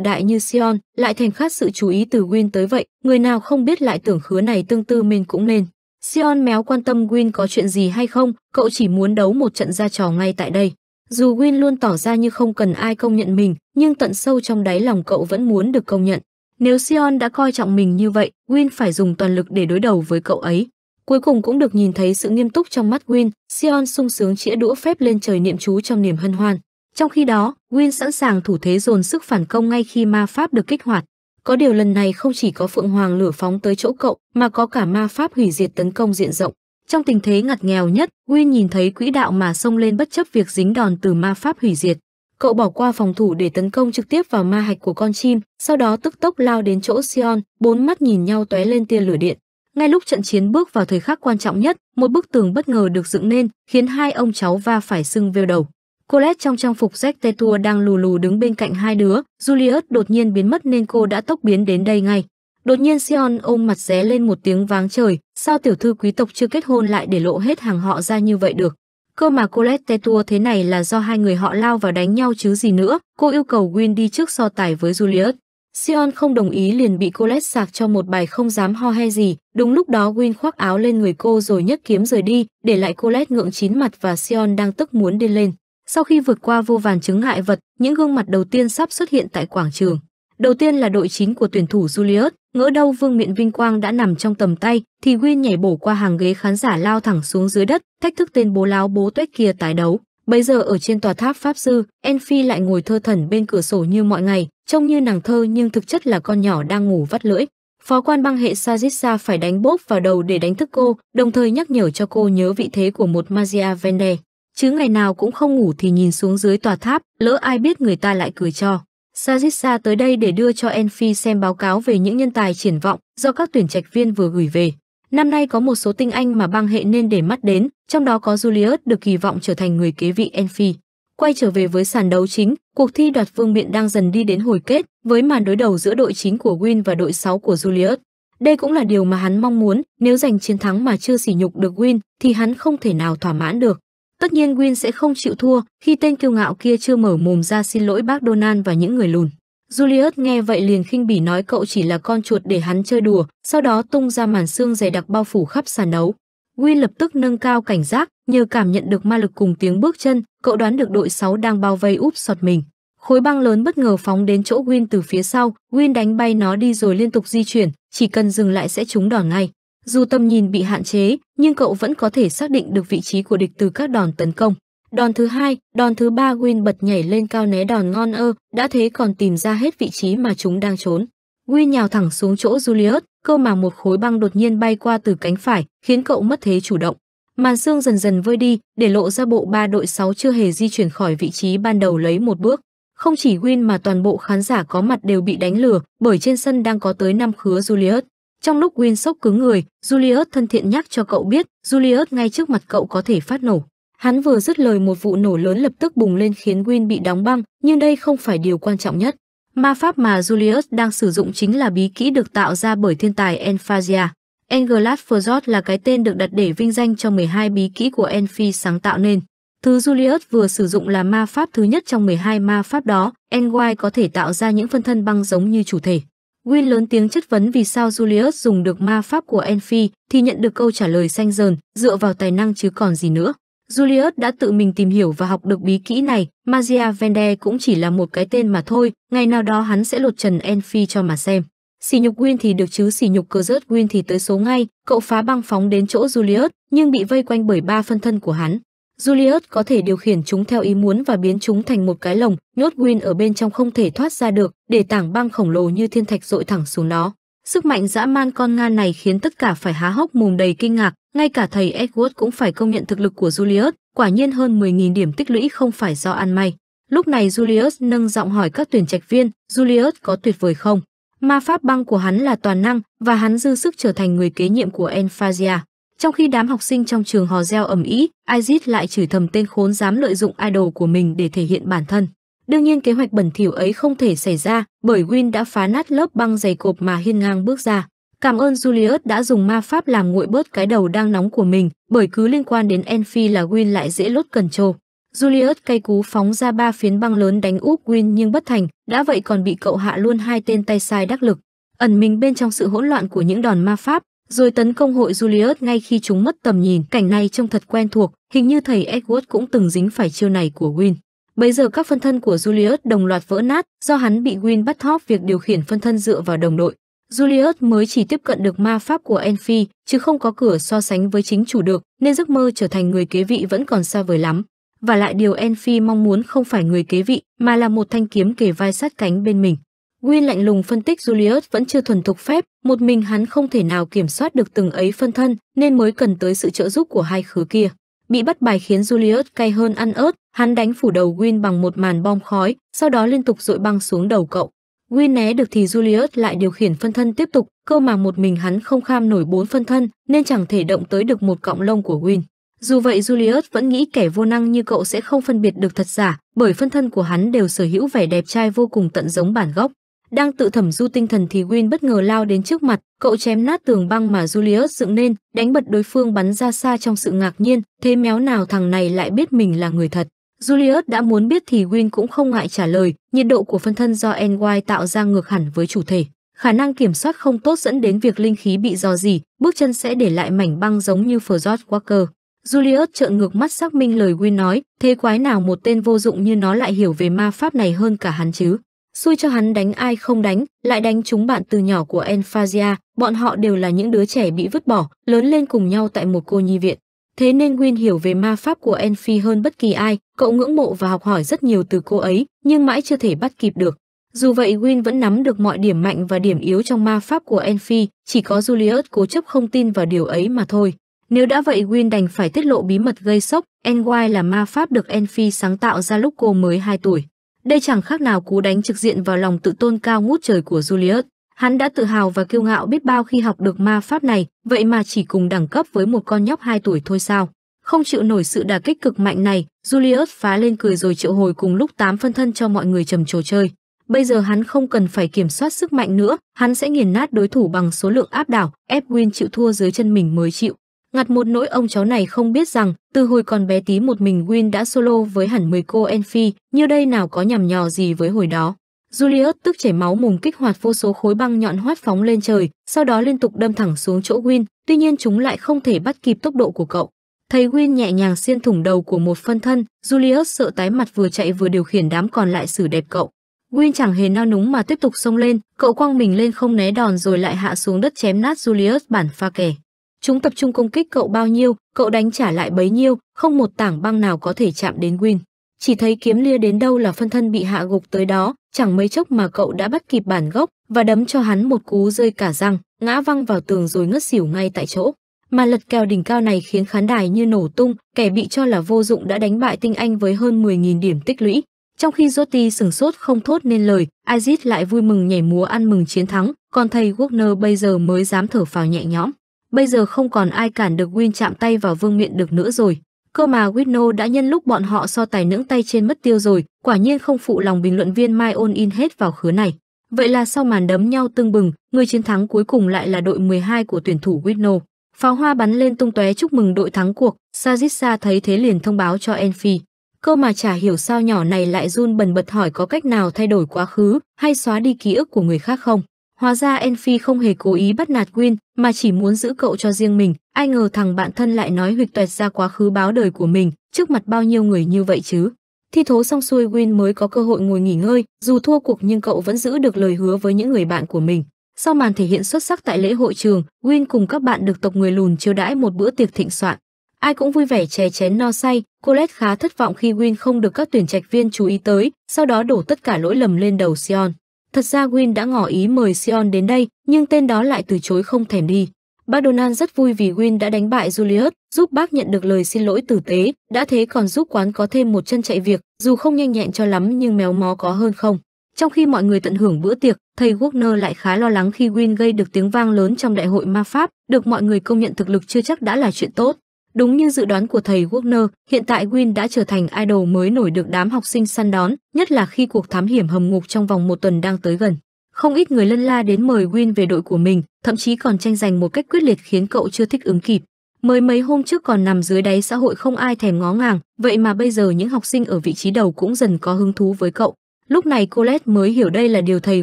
đại như Sion lại thèm khát sự chú ý từ Win tới vậy, người nào không biết lại tưởng khứa này tương tư mình cũng nên. Sion méo quan tâm Win có chuyện gì hay không, cậu chỉ muốn đấu một trận ra trò ngay tại đây. Dù Win luôn tỏ ra như không cần ai công nhận mình, nhưng tận sâu trong đáy lòng cậu vẫn muốn được công nhận. Nếu Sion đã coi trọng mình như vậy, Win phải dùng toàn lực để đối đầu với cậu ấy. Cuối cùng cũng được nhìn thấy sự nghiêm túc trong mắt Win, Sion sung sướng chĩa đũa phép lên trời niệm chú trong niềm hân hoan. Trong khi đó, Win sẵn sàng thủ thế dồn sức phản công ngay khi ma pháp được kích hoạt. Có điều lần này không chỉ có Phượng Hoàng lửa phóng tới chỗ cậu, mà có cả ma pháp hủy diệt tấn công diện rộng. Trong tình thế ngặt nghèo nhất, Win nhìn thấy quỹ đạo mà xông lên bất chấp việc dính đòn từ ma pháp hủy diệt. Cậu bỏ qua phòng thủ để tấn công trực tiếp vào ma hạch của con chim, sau đó tức tốc lao đến chỗ Sion, bốn mắt nhìn nhau tóe lên tia lửa điện. Ngay lúc trận chiến bước vào thời khắc quan trọng nhất, một bức tường bất ngờ được dựng nên, khiến hai ông cháu va phải sưng vêu đầu. Colette trong trang phục rách tê tua đang lù lù đứng bên cạnh hai đứa, Julius đột nhiên biến mất nên cô đã tốc biến đến đây ngay. Đột nhiên Sion ôm mặt ré lên một tiếng váng trời, sao tiểu thư quý tộc chưa kết hôn lại để lộ hết hàng họ ra như vậy được. Cơ mà Colette Tua thế này là do hai người họ lao vào đánh nhau chứ gì nữa, cô yêu cầu Win đi trước so tài với Julius. Sion không đồng ý liền bị Colette sạc cho một bài không dám ho he gì, đúng lúc đó Win khoác áo lên người cô rồi nhấc kiếm rời đi, để lại Colette ngượng chín mặt và Sion đang tức muốn điên lên. Sau khi vượt qua vô vàn chứng ngại vật, những gương mặt đầu tiên sắp xuất hiện tại quảng trường. Đầu tiên là đội chính của tuyển thủ Julius, ngỡ đâu Vương Miện Vinh Quang đã nằm trong tầm tay, thì Win nhảy bổ qua hàng ghế khán giả lao thẳng xuống dưới đất, thách thức tên bố láo bố tuếch kia tái đấu. Bây giờ ở trên tòa tháp Pháp Sư, Enfi lại ngồi thơ thần bên cửa sổ như mọi ngày, trông như nàng thơ nhưng thực chất là con nhỏ đang ngủ vắt lưỡi. Phó quan băng hệ Sajitsa phải đánh bốp vào đầu để đánh thức cô, đồng thời nhắc nhở cho cô nhớ vị thế của một Magia Vende. Chứ ngày nào cũng không ngủ thì nhìn xuống dưới tòa tháp, lỡ ai biết người ta lại cười cho. Sajitsa tới đây để đưa cho Enfi xem báo cáo về những nhân tài triển vọng do các tuyển trạch viên vừa gửi về. Năm nay có một số tinh anh mà băng hệ nên để mắt đến, trong đó có Julius được kỳ vọng trở thành người kế vị Enfi. Quay trở về với sàn đấu chính, cuộc thi đoạt vương miện đang dần đi đến hồi kết với màn đối đầu giữa đội chính của Win và đội 6 của Julius. Đây cũng là điều mà hắn mong muốn, nếu giành chiến thắng mà chưa sỉ nhục được Win thì hắn không thể nào thỏa mãn được. Tất nhiên Win sẽ không chịu thua khi tên kiêu ngạo kia chưa mở mồm ra xin lỗi bác Donald và những người lùn. Julius nghe vậy liền khinh bỉ nói cậu chỉ là con chuột để hắn chơi đùa, sau đó tung ra màn xương dày đặc bao phủ khắp sàn đấu. Win lập tức nâng cao cảnh giác, nhờ cảm nhận được ma lực cùng tiếng bước chân, cậu đoán được đội 6 đang bao vây úp sọt mình. Khối băng lớn bất ngờ phóng đến chỗ Win từ phía sau, Win đánh bay nó đi rồi liên tục di chuyển, chỉ cần dừng lại sẽ trúng đòn ngay. Dù tầm nhìn bị hạn chế, nhưng cậu vẫn có thể xác định được vị trí của địch từ các đòn tấn công. Đòn thứ hai, đòn thứ ba Win bật nhảy lên cao né đòn ngon ơ, đã thế còn tìm ra hết vị trí mà chúng đang trốn. Win nhào thẳng xuống chỗ Julius, cơ mà một khối băng đột nhiên bay qua từ cánh phải, khiến cậu mất thế chủ động. Màn xương dần dần vơi đi, để lộ ra bộ ba đội 6 chưa hề di chuyển khỏi vị trí ban đầu lấy một bước. Không chỉ Win mà toàn bộ khán giả có mặt đều bị đánh lừa, bởi trên sân đang có tới năm khứa Julius. Trong lúc Win sốc cứng người, Julius thân thiện nhắc cho cậu biết, Julius ngay trước mặt cậu có thể phát nổ. Hắn vừa dứt lời một vụ nổ lớn lập tức bùng lên khiến Win bị đóng băng, nhưng đây không phải điều quan trọng nhất. Ma pháp mà Julius đang sử dụng chính là bí kỹ được tạo ra bởi thiên tài Enfasia. Engelad là cái tên được đặt để vinh danh cho 12 bí kỹ của Enfi sáng tạo nên. Thứ Julius vừa sử dụng là ma pháp thứ nhất trong 12 ma pháp đó, Enwy có thể tạo ra những phân thân băng giống như chủ thể. Win lớn tiếng chất vấn vì sao Julius dùng được ma pháp của Enfi thì nhận được câu trả lời xanh dờn, dựa vào tài năng chứ còn gì nữa. Julius đã tự mình tìm hiểu và học được bí kỹ này, Magia Vende cũng chỉ là một cái tên mà thôi, ngày nào đó hắn sẽ lột trần Enfi cho mà xem. Xỉ nhục Win thì được chứ xỉ nhục cơ rớt Win thì tới số ngay, cậu phá băng phóng đến chỗ Julius nhưng bị vây quanh bởi ba phân thân của hắn. Julius có thể điều khiển chúng theo ý muốn và biến chúng thành một cái lồng, nhốt Win ở bên trong không thể thoát ra được, để tảng băng khổng lồ như thiên thạch dội thẳng xuống nó. Sức mạnh dã man con Nga này khiến tất cả phải há hốc mồm đầy kinh ngạc, ngay cả thầy Edward cũng phải công nhận thực lực của Julius, quả nhiên hơn 10.000 điểm tích lũy không phải do ăn may. Lúc này Julius nâng giọng hỏi các tuyển trạch viên, Julius có tuyệt vời không? Ma pháp băng của hắn là toàn năng và hắn dư sức trở thành người kế nhiệm của Enfasia. Trong khi đám học sinh trong trường hò reo ầm ĩ, Aziz lại chửi thầm tên khốn dám lợi dụng idol của mình để thể hiện bản thân. Đương nhiên kế hoạch bẩn thỉu ấy không thể xảy ra, bởi Win đã phá nát lớp băng dày cộp mà hiên ngang bước ra. Cảm ơn Julius đã dùng ma pháp làm nguội bớt cái đầu đang nóng của mình, bởi cứ liên quan đến Enfi là Win lại dễ lốt cần trồ. Julius cay cú phóng ra ba phiến băng lớn đánh úp Win nhưng bất thành, đã vậy còn bị cậu hạ luôn hai tên tay sai đắc lực. Ẩn mình bên trong sự hỗn loạn của những đòn ma pháp, rồi tấn công hội Julius ngay khi chúng mất tầm nhìn. Cảnh này trông thật quen thuộc, hình như thầy Edward cũng từng dính phải chiêu này của Win. Bây giờ các phân thân của Julius đồng loạt vỡ nát do hắn bị Win bắt thóp việc điều khiển phân thân dựa vào đồng đội. Julius mới chỉ tiếp cận được ma pháp của Enfi, chứ không có cửa so sánh với chính chủ được, nên giấc mơ trở thành người kế vị vẫn còn xa vời lắm. Và lại điều Enfi mong muốn không phải người kế vị, mà là một thanh kiếm kề vai sát cánh bên mình. Win lạnh lùng phân tích Julius vẫn chưa thuần thục phép, một mình hắn không thể nào kiểm soát được từng ấy phân thân nên mới cần tới sự trợ giúp của hai khứ kia. Bị bắt bài khiến Julius cay hơn ăn ớt, hắn đánh phủ đầu Win bằng một màn bom khói, sau đó liên tục dội băng xuống đầu cậu. Win né được thì Julius lại điều khiển phân thân tiếp tục, cơ mà một mình hắn không kham nổi bốn phân thân nên chẳng thể động tới được một cọng lông của Win. Dù vậy Julius vẫn nghĩ kẻ vô năng như cậu sẽ không phân biệt được thật giả, bởi phân thân của hắn đều sở hữu vẻ đẹp trai vô cùng tận giống bản gốc. Đang tự thẩm du tinh thần thì Win bất ngờ lao đến trước mặt, cậu chém nát tường băng mà Julius dựng nên, đánh bật đối phương bắn ra xa trong sự ngạc nhiên, thế méo nào thằng này lại biết mình là người thật. Julius đã muốn biết thì Win cũng không ngại trả lời, nhiệt độ của phân thân do NY tạo ra ngược hẳn với chủ thể. Khả năng kiểm soát không tốt dẫn đến việc linh khí bị dò dỉ, bước chân sẽ để lại mảnh băng giống như Frost Walker. Julius trợn ngược mắt xác minh lời Win nói, thế quái nào một tên vô dụng như nó lại hiểu về ma pháp này hơn cả hắn chứ xui cho hắn đánh ai không đánh, lại đánh chúng bạn từ nhỏ của Enphazia, bọn họ đều là những đứa trẻ bị vứt bỏ, lớn lên cùng nhau tại một cô nhi viện. Thế nên Win hiểu về ma pháp của Enfi hơn bất kỳ ai, cậu ngưỡng mộ và học hỏi rất nhiều từ cô ấy, nhưng mãi chưa thể bắt kịp được. Dù vậy Win vẫn nắm được mọi điểm mạnh và điểm yếu trong ma pháp của Enfi, chỉ có Julius cố chấp không tin vào điều ấy mà thôi. Nếu đã vậy Win đành phải tiết lộ bí mật gây sốc, NY là ma pháp được Enfi sáng tạo ra lúc cô mới 2 tuổi. Đây chẳng khác nào cú đánh trực diện vào lòng tự tôn cao ngút trời của Julius. Hắn đã tự hào và kiêu ngạo biết bao khi học được ma pháp này, vậy mà chỉ cùng đẳng cấp với một con nhóc 2 tuổi thôi sao. Không chịu nổi sự đả kích cực mạnh này, Julius phá lên cười rồi triệu hồi cùng lúc 8 phân thân cho mọi người trầm trồ chơi. Bây giờ hắn không cần phải kiểm soát sức mạnh nữa, hắn sẽ nghiền nát đối thủ bằng số lượng áp đảo, ép Win chịu thua dưới chân mình mới chịu. Ngặt một nỗi ông cháu này không biết rằng, từ hồi còn bé tí một mình Win đã solo với hẳn 10 cô Enfi, như đây nào có nhằm nhò gì với hồi đó. Julius tức chảy máu mồm kích hoạt vô số khối băng nhọn hoát phóng lên trời, sau đó liên tục đâm thẳng xuống chỗ Win, tuy nhiên chúng lại không thể bắt kịp tốc độ của cậu. Thấy Win nhẹ nhàng xiên thủng đầu của một phân thân, Julius sợ tái mặt vừa chạy vừa điều khiển đám còn lại xử đẹp cậu. Win chẳng hề nao núng mà tiếp tục xông lên, cậu quăng mình lên không né đòn rồi lại hạ xuống đất chém nát Julius bản pha kẻ. Chúng tập trung công kích cậu bao nhiêu, cậu đánh trả lại bấy nhiêu, không một tảng băng nào có thể chạm đến Win. Chỉ thấy kiếm lia đến đâu là phân thân bị hạ gục tới đó, chẳng mấy chốc mà cậu đã bắt kịp bản gốc và đấm cho hắn một cú rơi cả răng, ngã văng vào tường rồi ngất xỉu ngay tại chỗ. Mà lật kèo đỉnh cao này khiến khán đài như nổ tung, kẻ bị cho là vô dụng đã đánh bại tinh anh với hơn 10.000 điểm tích lũy. Trong khi Joti sửng sốt không thốt nên lời, Aziz lại vui mừng nhảy múa ăn mừng chiến thắng, còn thầy Wagner bây giờ mới dám thở phào nhẹ nhõm. Bây giờ không còn ai cản được Win chạm tay vào vương miện được nữa rồi. Cơ mà Winno đã nhân lúc bọn họ so tài nưỡng tay trên mất tiêu rồi, quả nhiên không phụ lòng bình luận viên Mai ôn In hết vào khứa này. Vậy là sau màn đấm nhau tương bừng, người chiến thắng cuối cùng lại là đội 12 của tuyển thủ Winno. Pháo hoa bắn lên tung tóe chúc mừng đội thắng cuộc, Sajitsa thấy thế liền thông báo cho Enfi. Cơ mà chả hiểu sao nhỏ này lại run bần bật hỏi có cách nào thay đổi quá khứ hay xóa đi ký ức của người khác không. Hóa ra Enfi không hề cố ý bắt nạt Win, mà chỉ muốn giữ cậu cho riêng mình. Ai ngờ thằng bạn thân lại nói huyệt toẹt ra quá khứ báo đời của mình, trước mặt bao nhiêu người như vậy chứ. Thi thố xong xuôi Win mới có cơ hội ngồi nghỉ ngơi, dù thua cuộc nhưng cậu vẫn giữ được lời hứa với những người bạn của mình. Sau màn thể hiện xuất sắc tại lễ hội trường, Win cùng các bạn được tộc người lùn chiêu đãi một bữa tiệc thịnh soạn. Ai cũng vui vẻ chè chén no say, Colette khá thất vọng khi Win không được các tuyển trạch viên chú ý tới, sau đó đổ tất cả lỗi lầm lên đầu Sion. Thật ra Win đã ngỏ ý mời Sion đến đây, nhưng tên đó lại từ chối không thèm đi. Bác Donald rất vui vì Win đã đánh bại Julius, giúp bác nhận được lời xin lỗi tử tế, đã thế còn giúp quán có thêm một chân chạy việc, dù không nhanh nhẹn cho lắm nhưng méo mó có hơn không. Trong khi mọi người tận hưởng bữa tiệc, thầy Wagner lại khá lo lắng khi Win gây được tiếng vang lớn trong đại hội ma pháp, được mọi người công nhận thực lực chưa chắc đã là chuyện tốt. Đúng như dự đoán của thầy Wagner, hiện tại Win đã trở thành idol mới nổi được đám học sinh săn đón, nhất là khi cuộc thám hiểm hầm ngục trong vòng một tuần đang tới gần. Không ít người lân la đến mời Win về đội của mình, thậm chí còn tranh giành một cách quyết liệt khiến cậu chưa thích ứng kịp. Mới mấy hôm trước còn nằm dưới đáy xã hội không ai thèm ngó ngàng, vậy mà bây giờ những học sinh ở vị trí đầu cũng dần có hứng thú với cậu. Lúc này Colette mới hiểu đây là điều thầy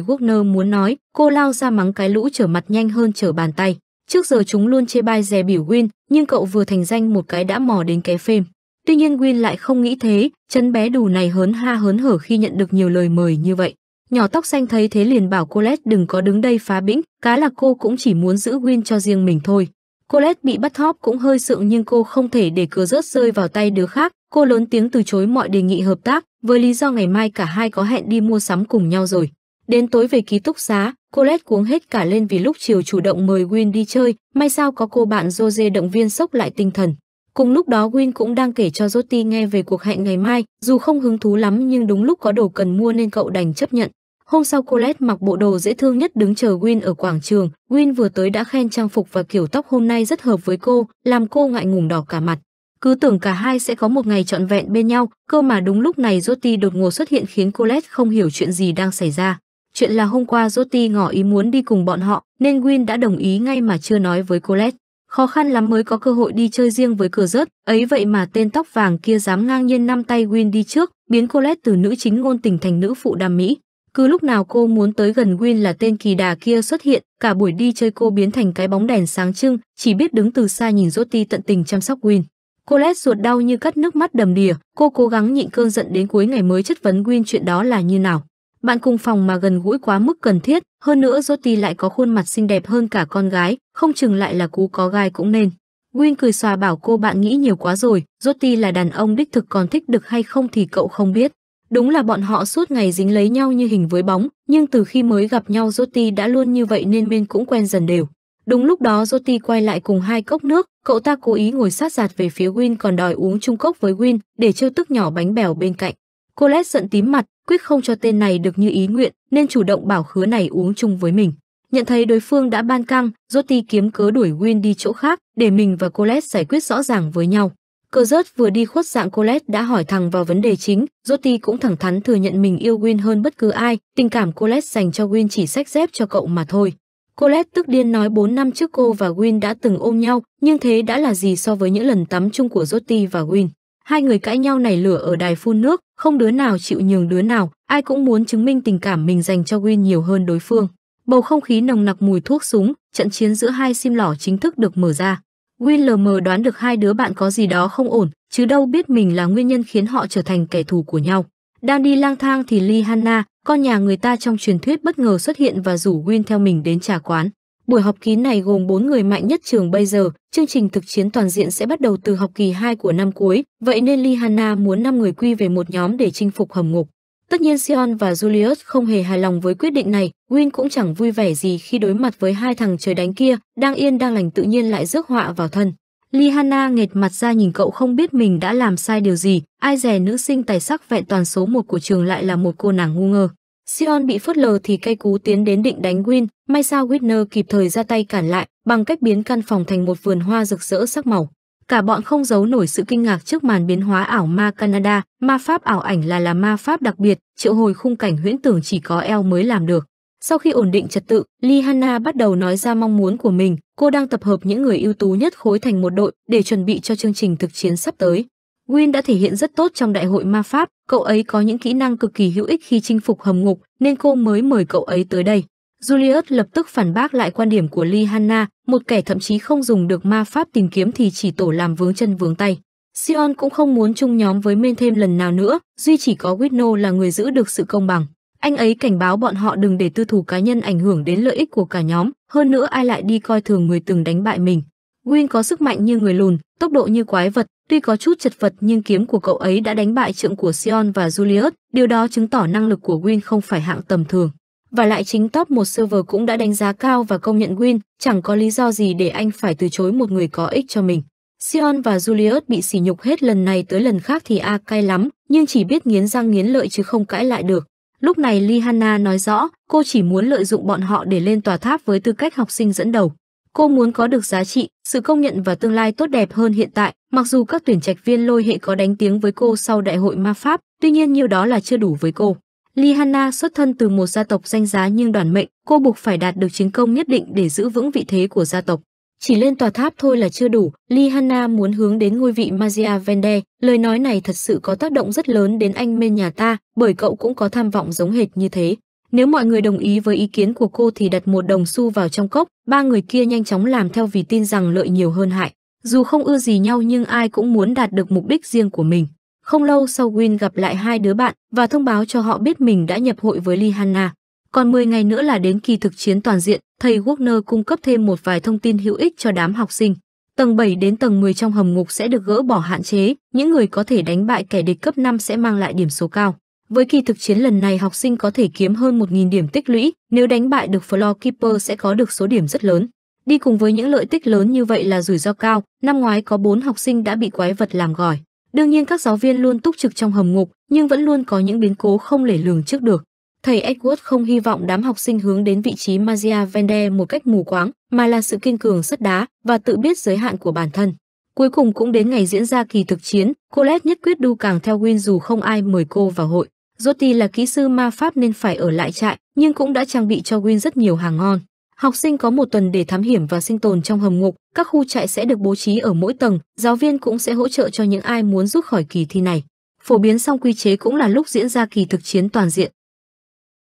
Wagner muốn nói, cô lao ra mắng cái lũ trở mặt nhanh hơn trở bàn tay. Trước giờ chúng luôn chê bai dè biểu Win, nhưng cậu vừa thành danh một cái đã mò đến cái phim. Tuy nhiên Win lại không nghĩ thế, chân bé đù này hớn ha hớn hở khi nhận được nhiều lời mời như vậy. Nhỏ tóc xanh thấy thế liền bảo Colette đừng có đứng đây phá bĩnh, cá là cô cũng chỉ muốn giữ Win cho riêng mình thôi. Colette bị bắt hóp cũng hơi sượng nhưng cô không thể để cửa rớt rơi vào tay đứa khác. Cô lớn tiếng từ chối mọi đề nghị hợp tác, với lý do ngày mai cả hai có hẹn đi mua sắm cùng nhau rồi. Đến tối về ký túc xá, Colette cuống hết cả lên vì lúc chiều chủ động mời Win đi chơi, may sao có cô bạn Jose động viên sốc lại tinh thần. Cùng lúc đó Win cũng đang kể cho Joti nghe về cuộc hẹn ngày mai, dù không hứng thú lắm nhưng đúng lúc có đồ cần mua nên cậu đành chấp nhận. Hôm sau Colette mặc bộ đồ dễ thương nhất đứng chờ Win ở quảng trường, Win vừa tới đã khen trang phục và kiểu tóc hôm nay rất hợp với cô, làm cô ngại ngùng đỏ cả mặt. Cứ tưởng cả hai sẽ có một ngày trọn vẹn bên nhau, cơ mà đúng lúc này Joti đột ngột xuất hiện khiến Colette không hiểu chuyện gì đang xảy ra. Chuyện là hôm qua Jotty ngỏ ý muốn đi cùng bọn họ, nên Win đã đồng ý ngay mà chưa nói với Colette. Khó khăn lắm mới có cơ hội đi chơi riêng với cờ rớt, ấy vậy mà tên tóc vàng kia dám ngang nhiên năm tay Win đi trước, biến Colette từ nữ chính ngôn tình thành nữ phụ đam mỹ. Cứ lúc nào cô muốn tới gần Win là tên kỳ đà kia xuất hiện, cả buổi đi chơi cô biến thành cái bóng đèn sáng trưng, chỉ biết đứng từ xa nhìn Jotty tận tình chăm sóc Win. Colette ruột đau như cắt nước mắt đầm đìa, cô cố gắng nhịn cơn giận đến cuối ngày mới chất vấn Win chuyện đó là như nào. Bạn cùng phòng mà gần gũi quá mức cần thiết, hơn nữa Jotty lại có khuôn mặt xinh đẹp hơn cả con gái, không chừng lại là cú có gai cũng nên. Win cười xòa bảo cô bạn nghĩ nhiều quá rồi, Jotty là đàn ông đích thực còn thích được hay không thì cậu không biết. Đúng là bọn họ suốt ngày dính lấy nhau như hình với bóng, nhưng từ khi mới gặp nhau Jotty đã luôn như vậy nên bên cũng quen dần đều. Đúng lúc đó Jotty quay lại cùng hai cốc nước, cậu ta cố ý ngồi sát giạt về phía Win còn đòi uống chung cốc với Win để trêu tức nhỏ bánh bèo bên cạnh. Colette giận tím mặt, quyết không cho tên này được như ý nguyện nên chủ động bảo khứa này uống chung với mình nhận thấy đối phương đã ban căng Joti kiếm cớ đuổi Win đi chỗ khác để mình và Colette giải quyết rõ ràng với nhau Cơ rớt vừa đi khuất dạng Colette đã hỏi thẳng vào vấn đề chính Joti cũng thẳng thắn thừa nhận mình yêu Win hơn bất cứ ai tình cảm Colette dành cho Win chỉ sách dép cho cậu mà thôi Colette tức điên nói 4 năm trước cô và Win đã từng ôm nhau, nhưng thế đã là gì so với những lần tắm chung của Jotty và Win. Hai người cãi nhau nảy lửa ở đài phun nước, không đứa nào chịu nhường đứa nào, ai cũng muốn chứng minh tình cảm mình dành cho Win nhiều hơn đối phương. Bầu không khí nồng nặc mùi thuốc súng, trận chiến giữa hai sim lỏ chính thức được mở ra. Win lờ mờ đoán được hai đứa bạn có gì đó không ổn, chứ đâu biết mình là nguyên nhân khiến họ trở thành kẻ thù của nhau. Đang đi lang thang thì Lee Hanna, con nhà người ta trong truyền thuyết bất ngờ xuất hiện và rủ Win theo mình đến trà quán. Buổi học kín này gồm 4 người mạnh nhất trường bây giờ, chương trình thực chiến toàn diện sẽ bắt đầu từ học kỳ 2 của năm cuối, vậy nên Lihana muốn 5 người quy về một nhóm để chinh phục hầm ngục. Tất nhiên Sion và Julius không hề hài lòng với quyết định này, Win cũng chẳng vui vẻ gì khi đối mặt với hai thằng trời đánh kia, đang yên đang lành tự nhiên lại rước họa vào thân. Lihana nghệt mặt ra nhìn cậu không biết mình đã làm sai điều gì, ai dè nữ sinh tài sắc vẹn toàn số một của trường lại là một cô nàng ngu ngơ. Sion bị phớt lờ thì cây cú tiến đến định đánh Win, may sao Whitner kịp thời ra tay cản lại bằng cách biến căn phòng thành một vườn hoa rực rỡ sắc màu. Cả bọn không giấu nổi sự kinh ngạc trước màn biến hóa ảo ma Canada, ma pháp ảo ảnh là là ma pháp đặc biệt, triệu hồi khung cảnh huyễn tưởng chỉ có El mới làm được. Sau khi ổn định trật tự, Lihana bắt đầu nói ra mong muốn của mình, cô đang tập hợp những người ưu tú nhất khối thành một đội để chuẩn bị cho chương trình thực chiến sắp tới. Win đã thể hiện rất tốt trong đại hội ma pháp, cậu ấy có những kỹ năng cực kỳ hữu ích khi chinh phục hầm ngục, nên cô mới mời cậu ấy tới đây. Julius lập tức phản bác lại quan điểm của Lee Hanna, một kẻ thậm chí không dùng được ma pháp tìm kiếm thì chỉ tổ làm vướng chân vướng tay. Sion cũng không muốn chung nhóm với men thêm lần nào nữa, duy chỉ có Whitno là người giữ được sự công bằng. Anh ấy cảnh báo bọn họ đừng để tư thủ cá nhân ảnh hưởng đến lợi ích của cả nhóm, hơn nữa ai lại đi coi thường người từng đánh bại mình. Win có sức mạnh như người lùn, tốc độ như quái vật, Tuy có chút chật vật nhưng kiếm của cậu ấy đã đánh bại trượng của Sion và Julius, điều đó chứng tỏ năng lực của Win không phải hạng tầm thường. Và lại chính top một server cũng đã đánh giá cao và công nhận Win, chẳng có lý do gì để anh phải từ chối một người có ích cho mình. Sion và Julius bị sỉ nhục hết lần này tới lần khác thì A à cay lắm, nhưng chỉ biết nghiến răng nghiến lợi chứ không cãi lại được. Lúc này Lihanna nói rõ, cô chỉ muốn lợi dụng bọn họ để lên tòa tháp với tư cách học sinh dẫn đầu. Cô muốn có được giá trị, sự công nhận và tương lai tốt đẹp hơn hiện tại, Mặc dù các tuyển trạch viên lôi hệ có đánh tiếng với cô sau đại hội ma pháp, tuy nhiên nhiêu đó là chưa đủ với cô. Lihanna xuất thân từ một gia tộc danh giá nhưng đoàn mệnh, cô buộc phải đạt được chiến công nhất định để giữ vững vị thế của gia tộc. Chỉ lên tòa tháp thôi là chưa đủ, Lihanna muốn hướng đến ngôi vị Magia Vende, lời nói này thật sự có tác động rất lớn đến anh bên nhà ta, bởi cậu cũng có tham vọng giống hệt như thế. Nếu mọi người đồng ý với ý kiến của cô thì đặt một đồng xu vào trong cốc, ba người kia nhanh chóng làm theo vì tin rằng lợi nhiều hơn hại. Dù không ưa gì nhau nhưng ai cũng muốn đạt được mục đích riêng của mình. Không lâu sau Win gặp lại hai đứa bạn và thông báo cho họ biết mình đã nhập hội với Lihanna. Còn 10 ngày nữa là đến kỳ thực chiến toàn diện, thầy Wagner cung cấp thêm một vài thông tin hữu ích cho đám học sinh. Tầng 7 đến tầng 10 trong hầm ngục sẽ được gỡ bỏ hạn chế, những người có thể đánh bại kẻ địch cấp 5 sẽ mang lại điểm số cao. Với kỳ thực chiến lần này học sinh có thể kiếm hơn 1.000 điểm tích lũy, nếu đánh bại được Floor Keeper sẽ có được số điểm rất lớn. Đi cùng với những lợi tích lớn như vậy là rủi ro cao, năm ngoái có 4 học sinh đã bị quái vật làm gỏi. Đương nhiên các giáo viên luôn túc trực trong hầm ngục, nhưng vẫn luôn có những biến cố không lể lường trước được. Thầy Edward không hy vọng đám học sinh hướng đến vị trí Magia Vende một cách mù quáng, mà là sự kiên cường sắt đá và tự biết giới hạn của bản thân. Cuối cùng cũng đến ngày diễn ra kỳ thực chiến, Colette nhất quyết đu càng theo Win dù không ai mời cô vào hội. Jotty là kỹ sư ma pháp nên phải ở lại trại, nhưng cũng đã trang bị cho Win rất nhiều hàng ngon. Học sinh có một tuần để thám hiểm và sinh tồn trong hầm ngục, các khu trại sẽ được bố trí ở mỗi tầng, giáo viên cũng sẽ hỗ trợ cho những ai muốn rút khỏi kỳ thi này. Phổ biến xong quy chế cũng là lúc diễn ra kỳ thực chiến toàn diện.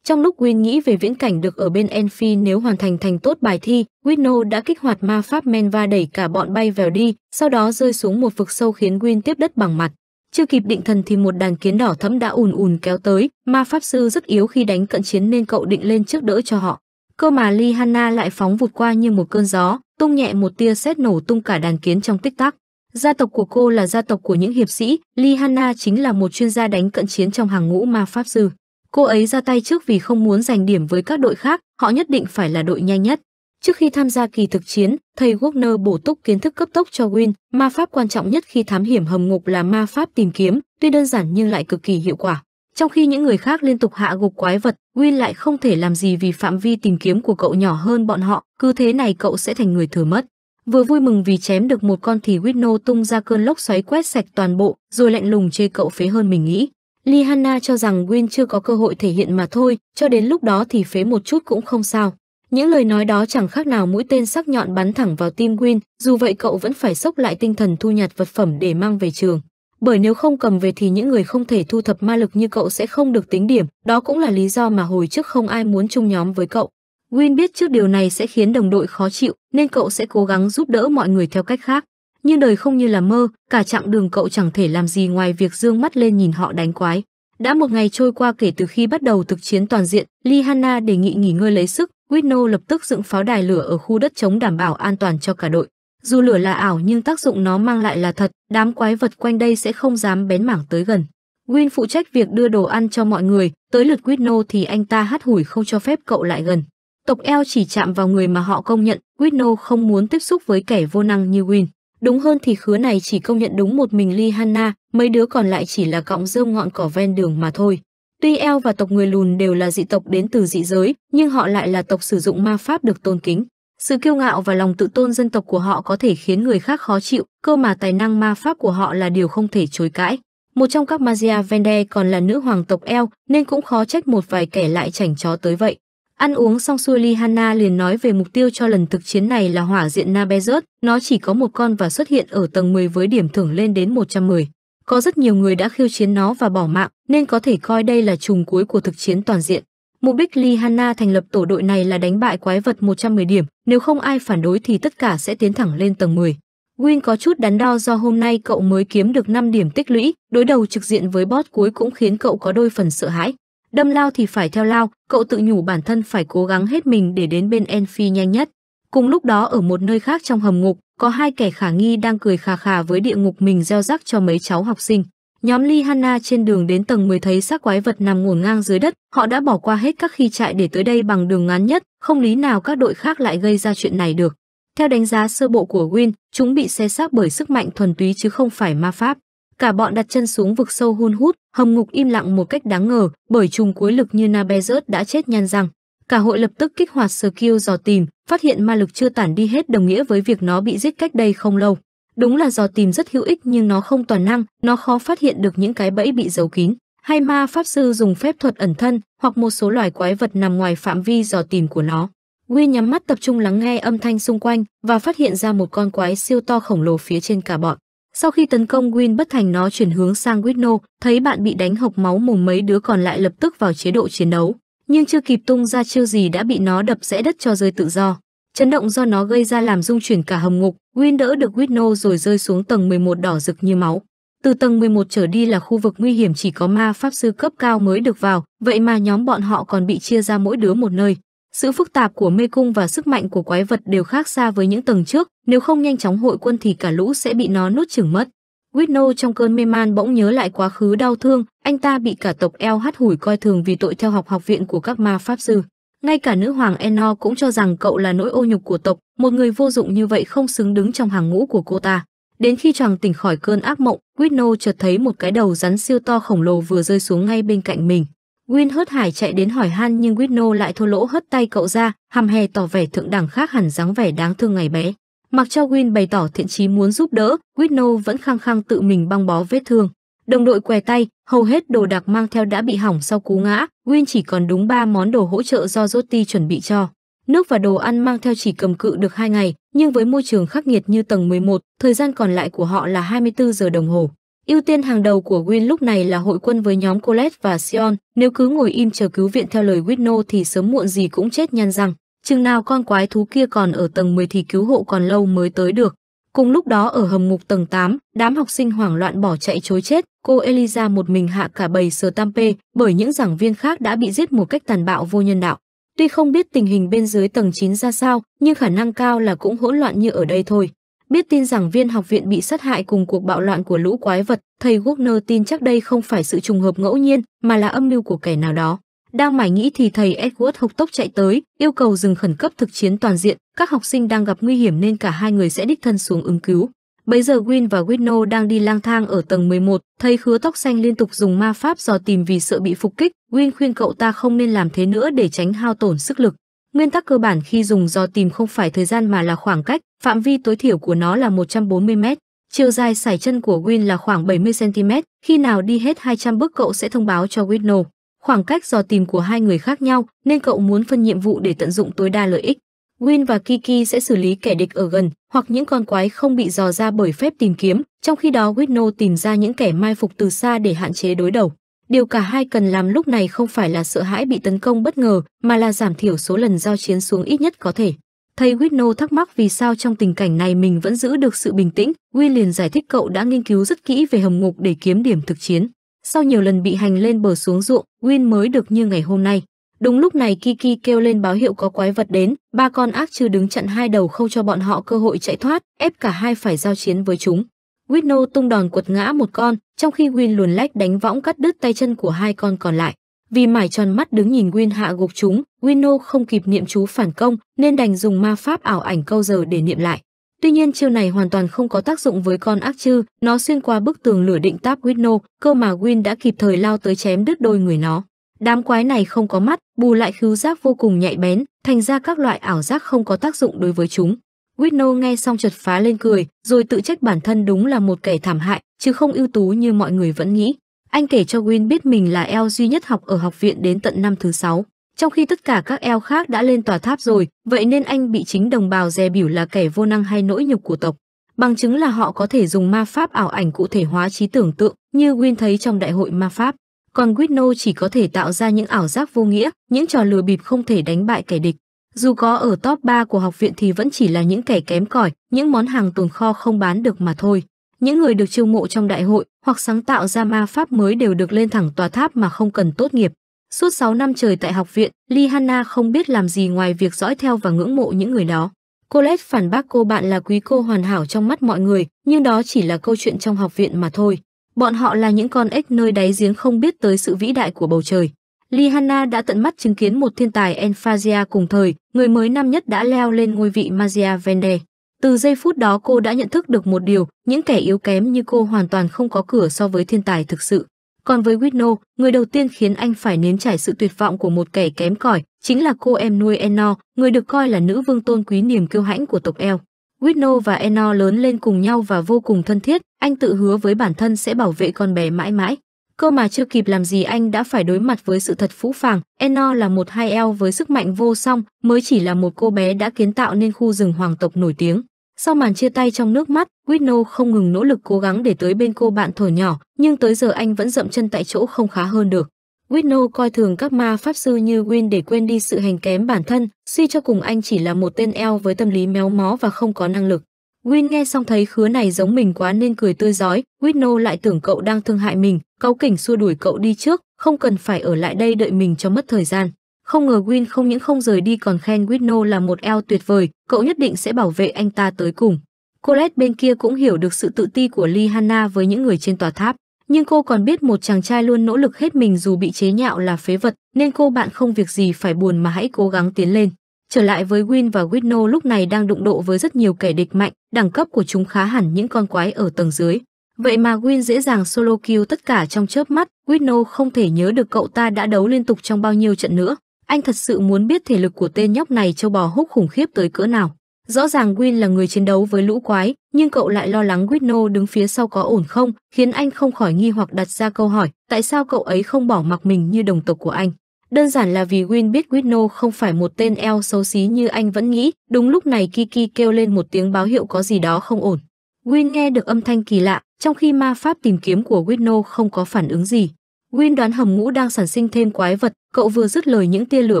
Trong lúc Win nghĩ về viễn cảnh được ở bên Enfi nếu hoàn thành thành tốt bài thi, Winno đã kích hoạt ma pháp Menva đẩy cả bọn bay vào đi, sau đó rơi xuống một vực sâu khiến Win tiếp đất bằng mặt. Chưa kịp định thần thì một đàn kiến đỏ thẫm đã ùn ùn kéo tới, ma pháp sư rất yếu khi đánh cận chiến nên cậu định lên trước đỡ cho họ. Cơ mà Ly Hanna lại phóng vụt qua như một cơn gió, tung nhẹ một tia sét nổ tung cả đàn kiến trong tích tắc. Gia tộc của cô là gia tộc của những hiệp sĩ, Ly Hanna chính là một chuyên gia đánh cận chiến trong hàng ngũ ma pháp sư. Cô ấy ra tay trước vì không muốn giành điểm với các đội khác, họ nhất định phải là đội nhanh nhất. Trước khi tham gia kỳ thực chiến, thầy Wagner bổ túc kiến thức cấp tốc cho Win, ma pháp quan trọng nhất khi thám hiểm hầm ngục là ma pháp tìm kiếm, tuy đơn giản nhưng lại cực kỳ hiệu quả. Trong khi những người khác liên tục hạ gục quái vật, Win lại không thể làm gì vì phạm vi tìm kiếm của cậu nhỏ hơn bọn họ, cứ thế này cậu sẽ thành người thừa mất. Vừa vui mừng vì chém được một con thì Whitno tung ra cơn lốc xoáy quét sạch toàn bộ, rồi lạnh lùng chê cậu phế hơn mình nghĩ. Lihanna cho rằng Win chưa có cơ hội thể hiện mà thôi, cho đến lúc đó thì phế một chút cũng không sao. Những lời nói đó chẳng khác nào mũi tên sắc nhọn bắn thẳng vào tim Win, dù vậy cậu vẫn phải sốc lại tinh thần thu nhặt vật phẩm để mang về trường bởi nếu không cầm về thì những người không thể thu thập ma lực như cậu sẽ không được tính điểm, đó cũng là lý do mà hồi trước không ai muốn chung nhóm với cậu. Win biết trước điều này sẽ khiến đồng đội khó chịu, nên cậu sẽ cố gắng giúp đỡ mọi người theo cách khác. Nhưng đời không như là mơ, cả chặng đường cậu chẳng thể làm gì ngoài việc dương mắt lên nhìn họ đánh quái. Đã một ngày trôi qua kể từ khi bắt đầu thực chiến toàn diện, Lihana đề nghị nghỉ ngơi lấy sức, Wino lập tức dựng pháo đài lửa ở khu đất trống đảm bảo an toàn cho cả đội. Dù lửa là ảo nhưng tác dụng nó mang lại là thật, đám quái vật quanh đây sẽ không dám bén mảng tới gần. Win phụ trách việc đưa đồ ăn cho mọi người, tới lượt Quidno thì anh ta hắt hủi không cho phép cậu lại gần. Tộc eo chỉ chạm vào người mà họ công nhận, Quidno không muốn tiếp xúc với kẻ vô năng như Win. Đúng hơn thì khứa này chỉ công nhận đúng một mình Lee Hanna, mấy đứa còn lại chỉ là cọng rơm ngọn cỏ ven đường mà thôi. Tuy eo và tộc người lùn đều là dị tộc đến từ dị giới, nhưng họ lại là tộc sử dụng ma pháp được tôn kính. Sự kiêu ngạo và lòng tự tôn dân tộc của họ có thể khiến người khác khó chịu, cơ mà tài năng ma pháp của họ là điều không thể chối cãi. Một trong các Magia Vende còn là nữ hoàng tộc El, nên cũng khó trách một vài kẻ lại chảnh chó tới vậy. Ăn uống xong xuôi Lihana liền nói về mục tiêu cho lần thực chiến này là hỏa diện Nabezert, nó chỉ có một con và xuất hiện ở tầng 10 với điểm thưởng lên đến 110. Có rất nhiều người đã khiêu chiến nó và bỏ mạng, nên có thể coi đây là trùng cuối của thực chiến toàn diện. Mục đích Lee Hanna thành lập tổ đội này là đánh bại quái vật 110 điểm, nếu không ai phản đối thì tất cả sẽ tiến thẳng lên tầng 10. Win có chút đắn đo do hôm nay cậu mới kiếm được 5 điểm tích lũy, đối đầu trực diện với boss cuối cũng khiến cậu có đôi phần sợ hãi. Đâm lao thì phải theo lao, cậu tự nhủ bản thân phải cố gắng hết mình để đến bên Enfi nhanh nhất. Cùng lúc đó ở một nơi khác trong hầm ngục, có hai kẻ khả nghi đang cười khà khà với địa ngục mình gieo rắc cho mấy cháu học sinh. Nhóm Ly Hanna trên đường đến tầng 10 thấy xác quái vật nằm ngổn ngang dưới đất, họ đã bỏ qua hết các khi chạy để tới đây bằng đường ngắn nhất, không lý nào các đội khác lại gây ra chuyện này được. Theo đánh giá sơ bộ của Win, chúng bị xe xác bởi sức mạnh thuần túy chứ không phải ma pháp. Cả bọn đặt chân xuống vực sâu hun hút, hầm ngục im lặng một cách đáng ngờ bởi trùng cuối lực như Nabezert đã chết nhăn răng. Cả hội lập tức kích hoạt skill dò tìm, phát hiện ma lực chưa tản đi hết đồng nghĩa với việc nó bị giết cách đây không lâu. Đúng là dò tìm rất hữu ích nhưng nó không toàn năng, nó khó phát hiện được những cái bẫy bị giấu kín, hay ma pháp sư dùng phép thuật ẩn thân hoặc một số loài quái vật nằm ngoài phạm vi dò tìm của nó. Wi nhắm mắt tập trung lắng nghe âm thanh xung quanh và phát hiện ra một con quái siêu to khổng lồ phía trên cả bọn. Sau khi tấn công Win bất thành nó chuyển hướng sang Whitno, thấy bạn bị đánh hộc máu mồm mấy đứa còn lại lập tức vào chế độ chiến đấu. Nhưng chưa kịp tung ra chiêu gì đã bị nó đập rẽ đất cho rơi tự do. Chấn động do nó gây ra làm rung chuyển cả hầm ngục, Win đỡ được Whitno rồi rơi xuống tầng 11 đỏ rực như máu. Từ tầng 11 trở đi là khu vực nguy hiểm chỉ có ma pháp sư cấp cao mới được vào, vậy mà nhóm bọn họ còn bị chia ra mỗi đứa một nơi. Sự phức tạp của mê cung và sức mạnh của quái vật đều khác xa với những tầng trước, nếu không nhanh chóng hội quân thì cả lũ sẽ bị nó nuốt chửng mất. Whitno trong cơn mê man bỗng nhớ lại quá khứ đau thương, anh ta bị cả tộc LH hủi coi thường vì tội theo học học viện của các ma pháp sư. Ngay cả nữ hoàng Eno cũng cho rằng cậu là nỗi ô nhục của tộc, một người vô dụng như vậy không xứng đứng trong hàng ngũ của cô ta. Đến khi chàng tỉnh khỏi cơn ác mộng, Whitno chợt thấy một cái đầu rắn siêu to khổng lồ vừa rơi xuống ngay bên cạnh mình. Win hớt hải chạy đến hỏi han nhưng Whitno lại thô lỗ hất tay cậu ra, hàm hè tỏ vẻ thượng đẳng khác hẳn dáng vẻ đáng thương ngày bé. Mặc cho Win bày tỏ thiện chí muốn giúp đỡ, Whitno vẫn khăng khăng tự mình băng bó vết thương. Đồng đội què tay, hầu hết đồ đạc mang theo đã bị hỏng sau cú ngã, Win chỉ còn đúng 3 món đồ hỗ trợ do Joti chuẩn bị cho. Nước và đồ ăn mang theo chỉ cầm cự được 2 ngày, nhưng với môi trường khắc nghiệt như tầng 11, thời gian còn lại của họ là 24 giờ đồng hồ. Ưu tiên hàng đầu của Win lúc này là hội quân với nhóm Colette và Sion, nếu cứ ngồi im chờ cứu viện theo lời Whitno thì sớm muộn gì cũng chết nhăn răng. Chừng nào con quái thú kia còn ở tầng 10 thì cứu hộ còn lâu mới tới được. Cùng lúc đó ở hầm ngục tầng 8, đám học sinh hoảng loạn bỏ chạy chối chết, cô Eliza một mình hạ cả bầy sờ Tampe bởi những giảng viên khác đã bị giết một cách tàn bạo vô nhân đạo. Tuy không biết tình hình bên dưới tầng 9 ra sao, nhưng khả năng cao là cũng hỗn loạn như ở đây thôi. Biết tin giảng viên học viện bị sát hại cùng cuộc bạo loạn của lũ quái vật, thầy Wagner tin chắc đây không phải sự trùng hợp ngẫu nhiên mà là âm mưu của kẻ nào đó. Đang mải nghĩ thì thầy Edward hộc tốc chạy tới, yêu cầu dừng khẩn cấp thực chiến toàn diện, các học sinh đang gặp nguy hiểm nên cả hai người sẽ đích thân xuống ứng cứu. Bây giờ Win và Whitno đang đi lang thang ở tầng 11, thầy khứa tóc xanh liên tục dùng ma pháp dò tìm vì sợ bị phục kích, Win khuyên cậu ta không nên làm thế nữa để tránh hao tổn sức lực. Nguyên tắc cơ bản khi dùng dò tìm không phải thời gian mà là khoảng cách, phạm vi tối thiểu của nó là 140 mét. Chiều dài sải chân của Win là khoảng 70 cm, khi nào đi hết 200 bước cậu sẽ thông báo cho Whitno. Khoảng cách dò tìm của hai người khác nhau nên cậu muốn phân nhiệm vụ để tận dụng tối đa lợi ích. Win và Kiki sẽ xử lý kẻ địch ở gần hoặc những con quái không bị dò ra bởi phép tìm kiếm, trong khi đó Witno tìm ra những kẻ mai phục từ xa để hạn chế đối đầu. Điều cả hai cần làm lúc này không phải là sợ hãi bị tấn công bất ngờ, mà là giảm thiểu số lần giao chiến xuống ít nhất có thể. Thầy Whitno thắc mắc vì sao trong tình cảnh này mình vẫn giữ được sự bình tĩnh, Win liền giải thích cậu đã nghiên cứu rất kỹ về hầm ngục để kiếm điểm thực chiến. Sau nhiều lần bị hành lên bờ xuống ruộng, Win mới được như ngày hôm nay. Đúng lúc này Kiki kêu lên báo hiệu có quái vật đến, ba con ác chư đứng chặn hai đầu không cho bọn họ cơ hội chạy thoát, ép cả hai phải giao chiến với chúng. Whitno tung đòn quật ngã một con, trong khi Win luồn lách đánh võng cắt đứt tay chân của hai con còn lại. Vì mải tròn mắt đứng nhìn Win hạ gục chúng, Wino không kịp niệm chú phản công nên đành dùng ma pháp ảo ảnh câu giờ để niệm lại. Tuy nhiên chiêu này hoàn toàn không có tác dụng với con ác chư, nó xuyên qua bức tường lửa định táp Winno, cơ mà Win đã kịp thời lao tới chém đứt đôi người nó. Đám quái này không có mắt, bù lại khứu giác vô cùng nhạy bén, thành ra các loại ảo giác không có tác dụng đối với chúng. Whitno nghe xong chật phá lên cười, rồi tự trách bản thân đúng là một kẻ thảm hại, chứ không ưu tú như mọi người vẫn nghĩ. Anh kể cho Win biết mình là eo duy nhất học ở học viện đến tận năm thứ sáu. Trong khi tất cả các eo khác đã lên tòa tháp rồi, vậy nên anh bị chính đồng bào dè biểu là kẻ vô năng hay nỗi nhục của tộc. Bằng chứng là họ có thể dùng ma pháp ảo ảnh cụ thể hóa trí tưởng tượng như Win thấy trong đại hội ma pháp. Còn Whitno chỉ có thể tạo ra những ảo giác vô nghĩa, những trò lừa bịp không thể đánh bại kẻ địch. Dù có ở top 3 của học viện thì vẫn chỉ là những kẻ kém cỏi, những món hàng tồn kho không bán được mà thôi. Những người được chiêu mộ trong đại hội hoặc sáng tạo ra ma pháp mới đều được lên thẳng tòa tháp mà không cần tốt nghiệp. Suốt 6 năm trời tại học viện, Lee Hanna không biết làm gì ngoài việc dõi theo và ngưỡng mộ những người đó. Colette phản bác cô bạn là quý cô hoàn hảo trong mắt mọi người, nhưng đó chỉ là câu chuyện trong học viện mà thôi. Bọn họ là những con ếch nơi đáy giếng không biết tới sự vĩ đại của bầu trời. Lihanna đã tận mắt chứng kiến một thiên tài Enphazia cùng thời, người mới năm nhất đã leo lên ngôi vị Magia Vende. Từ giây phút đó cô đã nhận thức được một điều, những kẻ yếu kém như cô hoàn toàn không có cửa so với thiên tài thực sự. Còn với Whitney, người đầu tiên khiến anh phải nếm trải sự tuyệt vọng của một kẻ kém cỏi chính là cô em nuôi Enor, người được coi là nữ vương tôn quý niềm kiêu hãnh của tộc El. Whitney và Enor lớn lên cùng nhau và vô cùng thân thiết, anh tự hứa với bản thân sẽ bảo vệ con bé mãi mãi. Cơ mà chưa kịp làm gì anh đã phải đối mặt với sự thật phũ phàng, Enor là một hai El với sức mạnh vô song, mới chỉ là một cô bé đã kiến tạo nên khu rừng hoàng tộc nổi tiếng. Sau màn chia tay trong nước mắt, Whitney không ngừng nỗ lực cố gắng để tới bên cô bạn thổi nhỏ, nhưng tới giờ anh vẫn dậm chân tại chỗ không khá hơn được. Whitney coi thường các ma pháp sư như Win để quên đi sự hành kém bản thân, suy cho cùng anh chỉ là một tên eo với tâm lý méo mó và không có năng lực. Win nghe xong thấy khứa này giống mình quá nên cười tươi giói, Whitney lại tưởng cậu đang thương hại mình, cáu kỉnh xua đuổi cậu đi trước, không cần phải ở lại đây đợi mình cho mất thời gian. Không ngờ Win không những không rời đi còn khen Whitno là một eo tuyệt vời, cậu nhất định sẽ bảo vệ anh ta tới cùng. Colette bên kia cũng hiểu được sự tự ti của Lee Hanna với những người trên tòa tháp, nhưng cô còn biết một chàng trai luôn nỗ lực hết mình dù bị chế nhạo là phế vật, nên cô bạn không việc gì phải buồn mà hãy cố gắng tiến lên. Trở lại với Win và Whitno lúc này đang đụng độ với rất nhiều kẻ địch mạnh, đẳng cấp của chúng khá hẳn những con quái ở tầng dưới. Vậy mà Win dễ dàng solo kill tất cả trong chớp mắt, Whitno không thể nhớ được cậu ta đã đấu liên tục trong bao nhiêu trận nữa. Anh thật sự muốn biết thể lực của tên nhóc này châu bò húc khủng khiếp tới cỡ nào. Rõ ràng Win là người chiến đấu với lũ quái, nhưng cậu lại lo lắng Wino đứng phía sau có ổn không, khiến anh không khỏi nghi hoặc đặt ra câu hỏi, tại sao cậu ấy không bỏ mặc mình như đồng tộc của anh? Đơn giản là vì Win biết Wino không phải một tên eo xấu xí như anh vẫn nghĩ, đúng lúc này Kiki kêu lên một tiếng báo hiệu có gì đó không ổn. Win nghe được âm thanh kỳ lạ, trong khi ma pháp tìm kiếm của Wino không có phản ứng gì, Win đoán hầm ngũ đang sản sinh thêm quái vật, cậu vừa dứt lời những tia lửa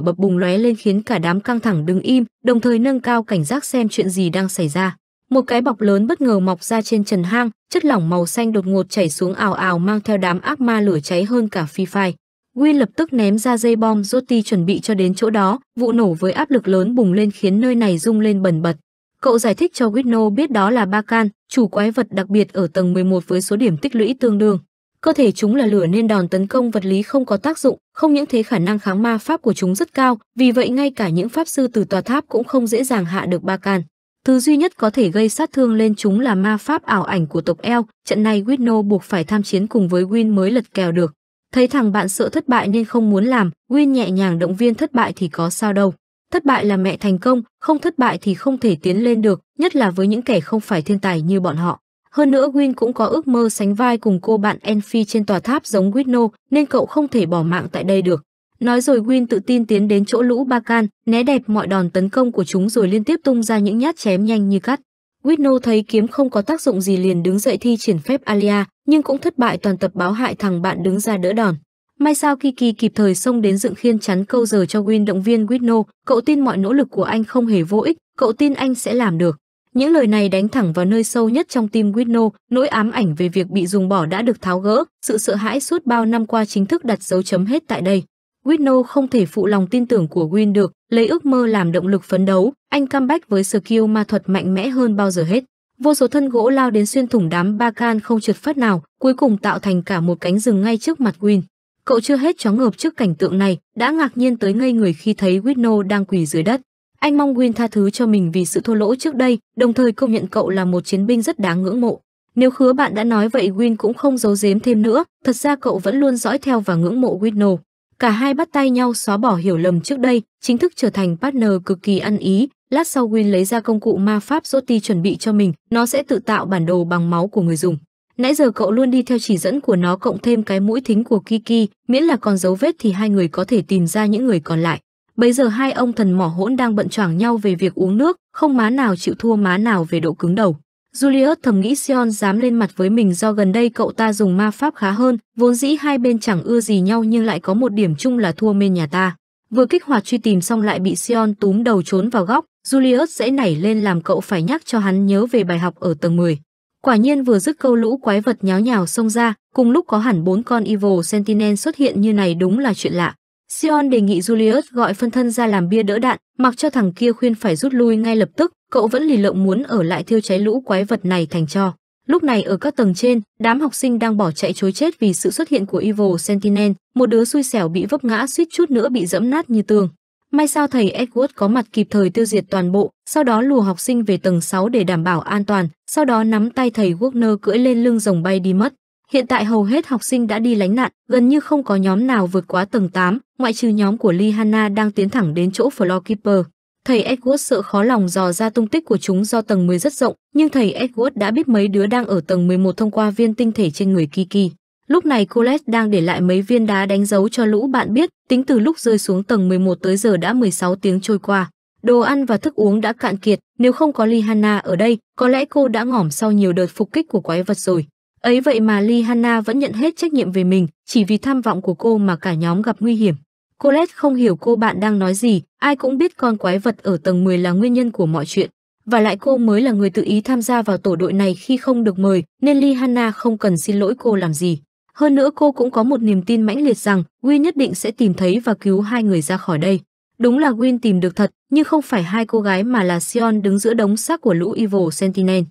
bập bùng lóe lên khiến cả đám căng thẳng đứng im, đồng thời nâng cao cảnh giác xem chuyện gì đang xảy ra. Một cái bọc lớn bất ngờ mọc ra trên trần hang, chất lỏng màu xanh đột ngột chảy xuống ào ào mang theo đám ác ma lửa cháy hơn cả phi phai. Win lập tức ném ra dây bom Zoti chuẩn bị cho đến chỗ đó, vụ nổ với áp lực lớn bùng lên khiến nơi này rung lên bần bật. Cậu giải thích cho Whitno biết đó là Bakan, chủ quái vật đặc biệt ở tầng 11 với số điểm tích lũy tương đương. Cơ thể chúng là lửa nên đòn tấn công vật lý không có tác dụng, không những thế khả năng kháng ma pháp của chúng rất cao, vì vậy ngay cả những pháp sư từ tòa tháp cũng không dễ dàng hạ được ba can. Thứ duy nhất có thể gây sát thương lên chúng là ma pháp ảo ảnh của tộc El, trận này Wino buộc phải tham chiến cùng với Win mới lật kèo được. Thấy thằng bạn sợ thất bại nên không muốn làm, Win nhẹ nhàng động viên thất bại thì có sao đâu. Thất bại là mẹ thành công, không thất bại thì không thể tiến lên được, nhất là với những kẻ không phải thiên tài như bọn họ. Hơn nữa Win cũng có ước mơ sánh vai cùng cô bạn Enfi trên tòa tháp giống Whitno, nên cậu không thể bỏ mạng tại đây được. Nói rồi Win tự tin tiến đến chỗ lũ ba can, né đẹp mọi đòn tấn công của chúng rồi liên tiếp tung ra những nhát chém nhanh như cắt. Whitno thấy kiếm không có tác dụng gì liền đứng dậy thi triển phép Alia, nhưng cũng thất bại toàn tập báo hại thằng bạn đứng ra đỡ đòn. May sao Kiki kịp thời xông đến dựng khiên chắn câu giờ cho Win động viên Whitno, cậu tin mọi nỗ lực của anh không hề vô ích, cậu tin anh sẽ làm được. Những lời này đánh thẳng vào nơi sâu nhất trong tim Guido. nỗi ám ảnh về việc bị dùng bỏ đã được tháo gỡ, sự sợ hãi suốt bao năm qua chính thức đặt dấu chấm hết tại đây. Guido không thể phụ lòng tin tưởng của Win được, lấy ước mơ làm động lực phấn đấu, anh comeback với skill ma thuật mạnh mẽ hơn bao giờ hết. Vô số thân gỗ lao đến xuyên thủng đám ba can không trượt phát nào, cuối cùng tạo thành cả một cánh rừng ngay trước mặt Win. Cậu chưa hết chóng ngợp trước cảnh tượng này, đã ngạc nhiên tới ngây người khi thấy Guido đang quỳ dưới đất. Anh mong Win tha thứ cho mình vì sự thua lỗ trước đây, đồng thời công nhận cậu là một chiến binh rất đáng ngưỡng mộ. Nếu khứa bạn đã nói vậy Win cũng không giấu giếm thêm nữa, thật ra cậu vẫn luôn dõi theo và ngưỡng mộ Winno. Cả hai bắt tay nhau xóa bỏ hiểu lầm trước đây, chính thức trở thành partner cực kỳ ăn ý. Lát sau Win lấy ra công cụ ma pháp Zoti chuẩn bị cho mình, nó sẽ tự tạo bản đồ bằng máu của người dùng. Nãy giờ cậu luôn đi theo chỉ dẫn của nó cộng thêm cái mũi thính của Kiki, miễn là còn dấu vết thì hai người có thể tìm ra những người còn lại bây giờ hai ông thần mỏ hỗn đang bận choảng nhau về việc uống nước, không má nào chịu thua má nào về độ cứng đầu. Julius thầm nghĩ Sion dám lên mặt với mình do gần đây cậu ta dùng ma pháp khá hơn, vốn dĩ hai bên chẳng ưa gì nhau nhưng lại có một điểm chung là thua mê nhà ta. Vừa kích hoạt truy tìm xong lại bị Sion túm đầu trốn vào góc, Julius dễ nảy lên làm cậu phải nhắc cho hắn nhớ về bài học ở tầng 10. Quả nhiên vừa dứt câu lũ quái vật nháo nhào xông ra, cùng lúc có hẳn bốn con Evil Sentinel xuất hiện như này đúng là chuyện lạ. Sion đề nghị Julius gọi phân thân ra làm bia đỡ đạn, mặc cho thằng kia khuyên phải rút lui ngay lập tức, cậu vẫn lì lợm muốn ở lại thiêu cháy lũ quái vật này thành cho. Lúc này ở các tầng trên, đám học sinh đang bỏ chạy chối chết vì sự xuất hiện của Evil Sentinel, một đứa xui xẻo bị vấp ngã suýt chút nữa bị dẫm nát như tường. May sao thầy Edward có mặt kịp thời tiêu diệt toàn bộ, sau đó lùa học sinh về tầng 6 để đảm bảo an toàn, sau đó nắm tay thầy Wagner cưỡi lên lưng rồng bay đi mất. Hiện tại hầu hết học sinh đã đi lánh nạn, gần như không có nhóm nào vượt quá tầng 8, ngoại trừ nhóm của Lihana đang tiến thẳng đến chỗ floor keeper. Thầy Edward sợ khó lòng dò ra tung tích của chúng do tầng 10 rất rộng, nhưng thầy Edward đã biết mấy đứa đang ở tầng 11 thông qua viên tinh thể trên người Kiki. Lúc này Colette đang để lại mấy viên đá đánh dấu cho lũ bạn biết, tính từ lúc rơi xuống tầng 11 tới giờ đã 16 tiếng trôi qua. Đồ ăn và thức uống đã cạn kiệt, nếu không có Lihana ở đây, có lẽ cô đã ngỏm sau nhiều đợt phục kích của quái vật rồi. Ấy vậy mà Lee Hanna vẫn nhận hết trách nhiệm về mình, chỉ vì tham vọng của cô mà cả nhóm gặp nguy hiểm. Colette không hiểu cô bạn đang nói gì, ai cũng biết con quái vật ở tầng 10 là nguyên nhân của mọi chuyện. Và lại cô mới là người tự ý tham gia vào tổ đội này khi không được mời, nên Lee Hanna không cần xin lỗi cô làm gì. Hơn nữa cô cũng có một niềm tin mãnh liệt rằng Win nhất định sẽ tìm thấy và cứu hai người ra khỏi đây. Đúng là Win tìm được thật, nhưng không phải hai cô gái mà là Sion đứng giữa đống xác của lũ Evil Sentinel.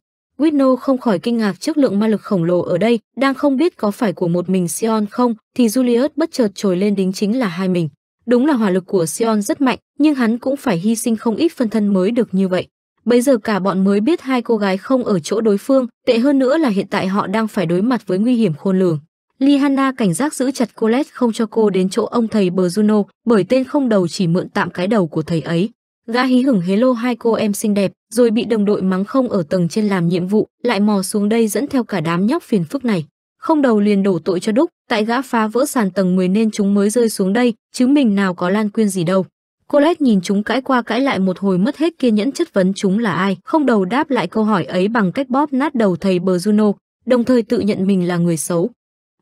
Witno không khỏi kinh ngạc trước lượng ma lực khổng lồ ở đây, đang không biết có phải của một mình Sion không, thì Julius bất chợt trồi lên đính chính là hai mình. Đúng là hỏa lực của Sion rất mạnh, nhưng hắn cũng phải hy sinh không ít phân thân mới được như vậy. Bây giờ cả bọn mới biết hai cô gái không ở chỗ đối phương, tệ hơn nữa là hiện tại họ đang phải đối mặt với nguy hiểm khôn lường. Lihanna cảnh giác giữ chặt Colette không cho cô đến chỗ ông thầy bờ Juno, bởi tên không đầu chỉ mượn tạm cái đầu của thầy ấy. Gã hí hửng hế lô hai cô em xinh đẹp, rồi bị đồng đội mắng không ở tầng trên làm nhiệm vụ, lại mò xuống đây dẫn theo cả đám nhóc phiền phức này. Không đầu liền đổ tội cho Đúc, tại gã phá vỡ sàn tầng 10 nên chúng mới rơi xuống đây, chứ mình nào có lan quyên gì đâu. Cô Colette nhìn chúng cãi qua cãi lại một hồi mất hết kiên nhẫn chất vấn chúng là ai, không đầu đáp lại câu hỏi ấy bằng cách bóp nát đầu thầy bờ Juno, đồng thời tự nhận mình là người xấu.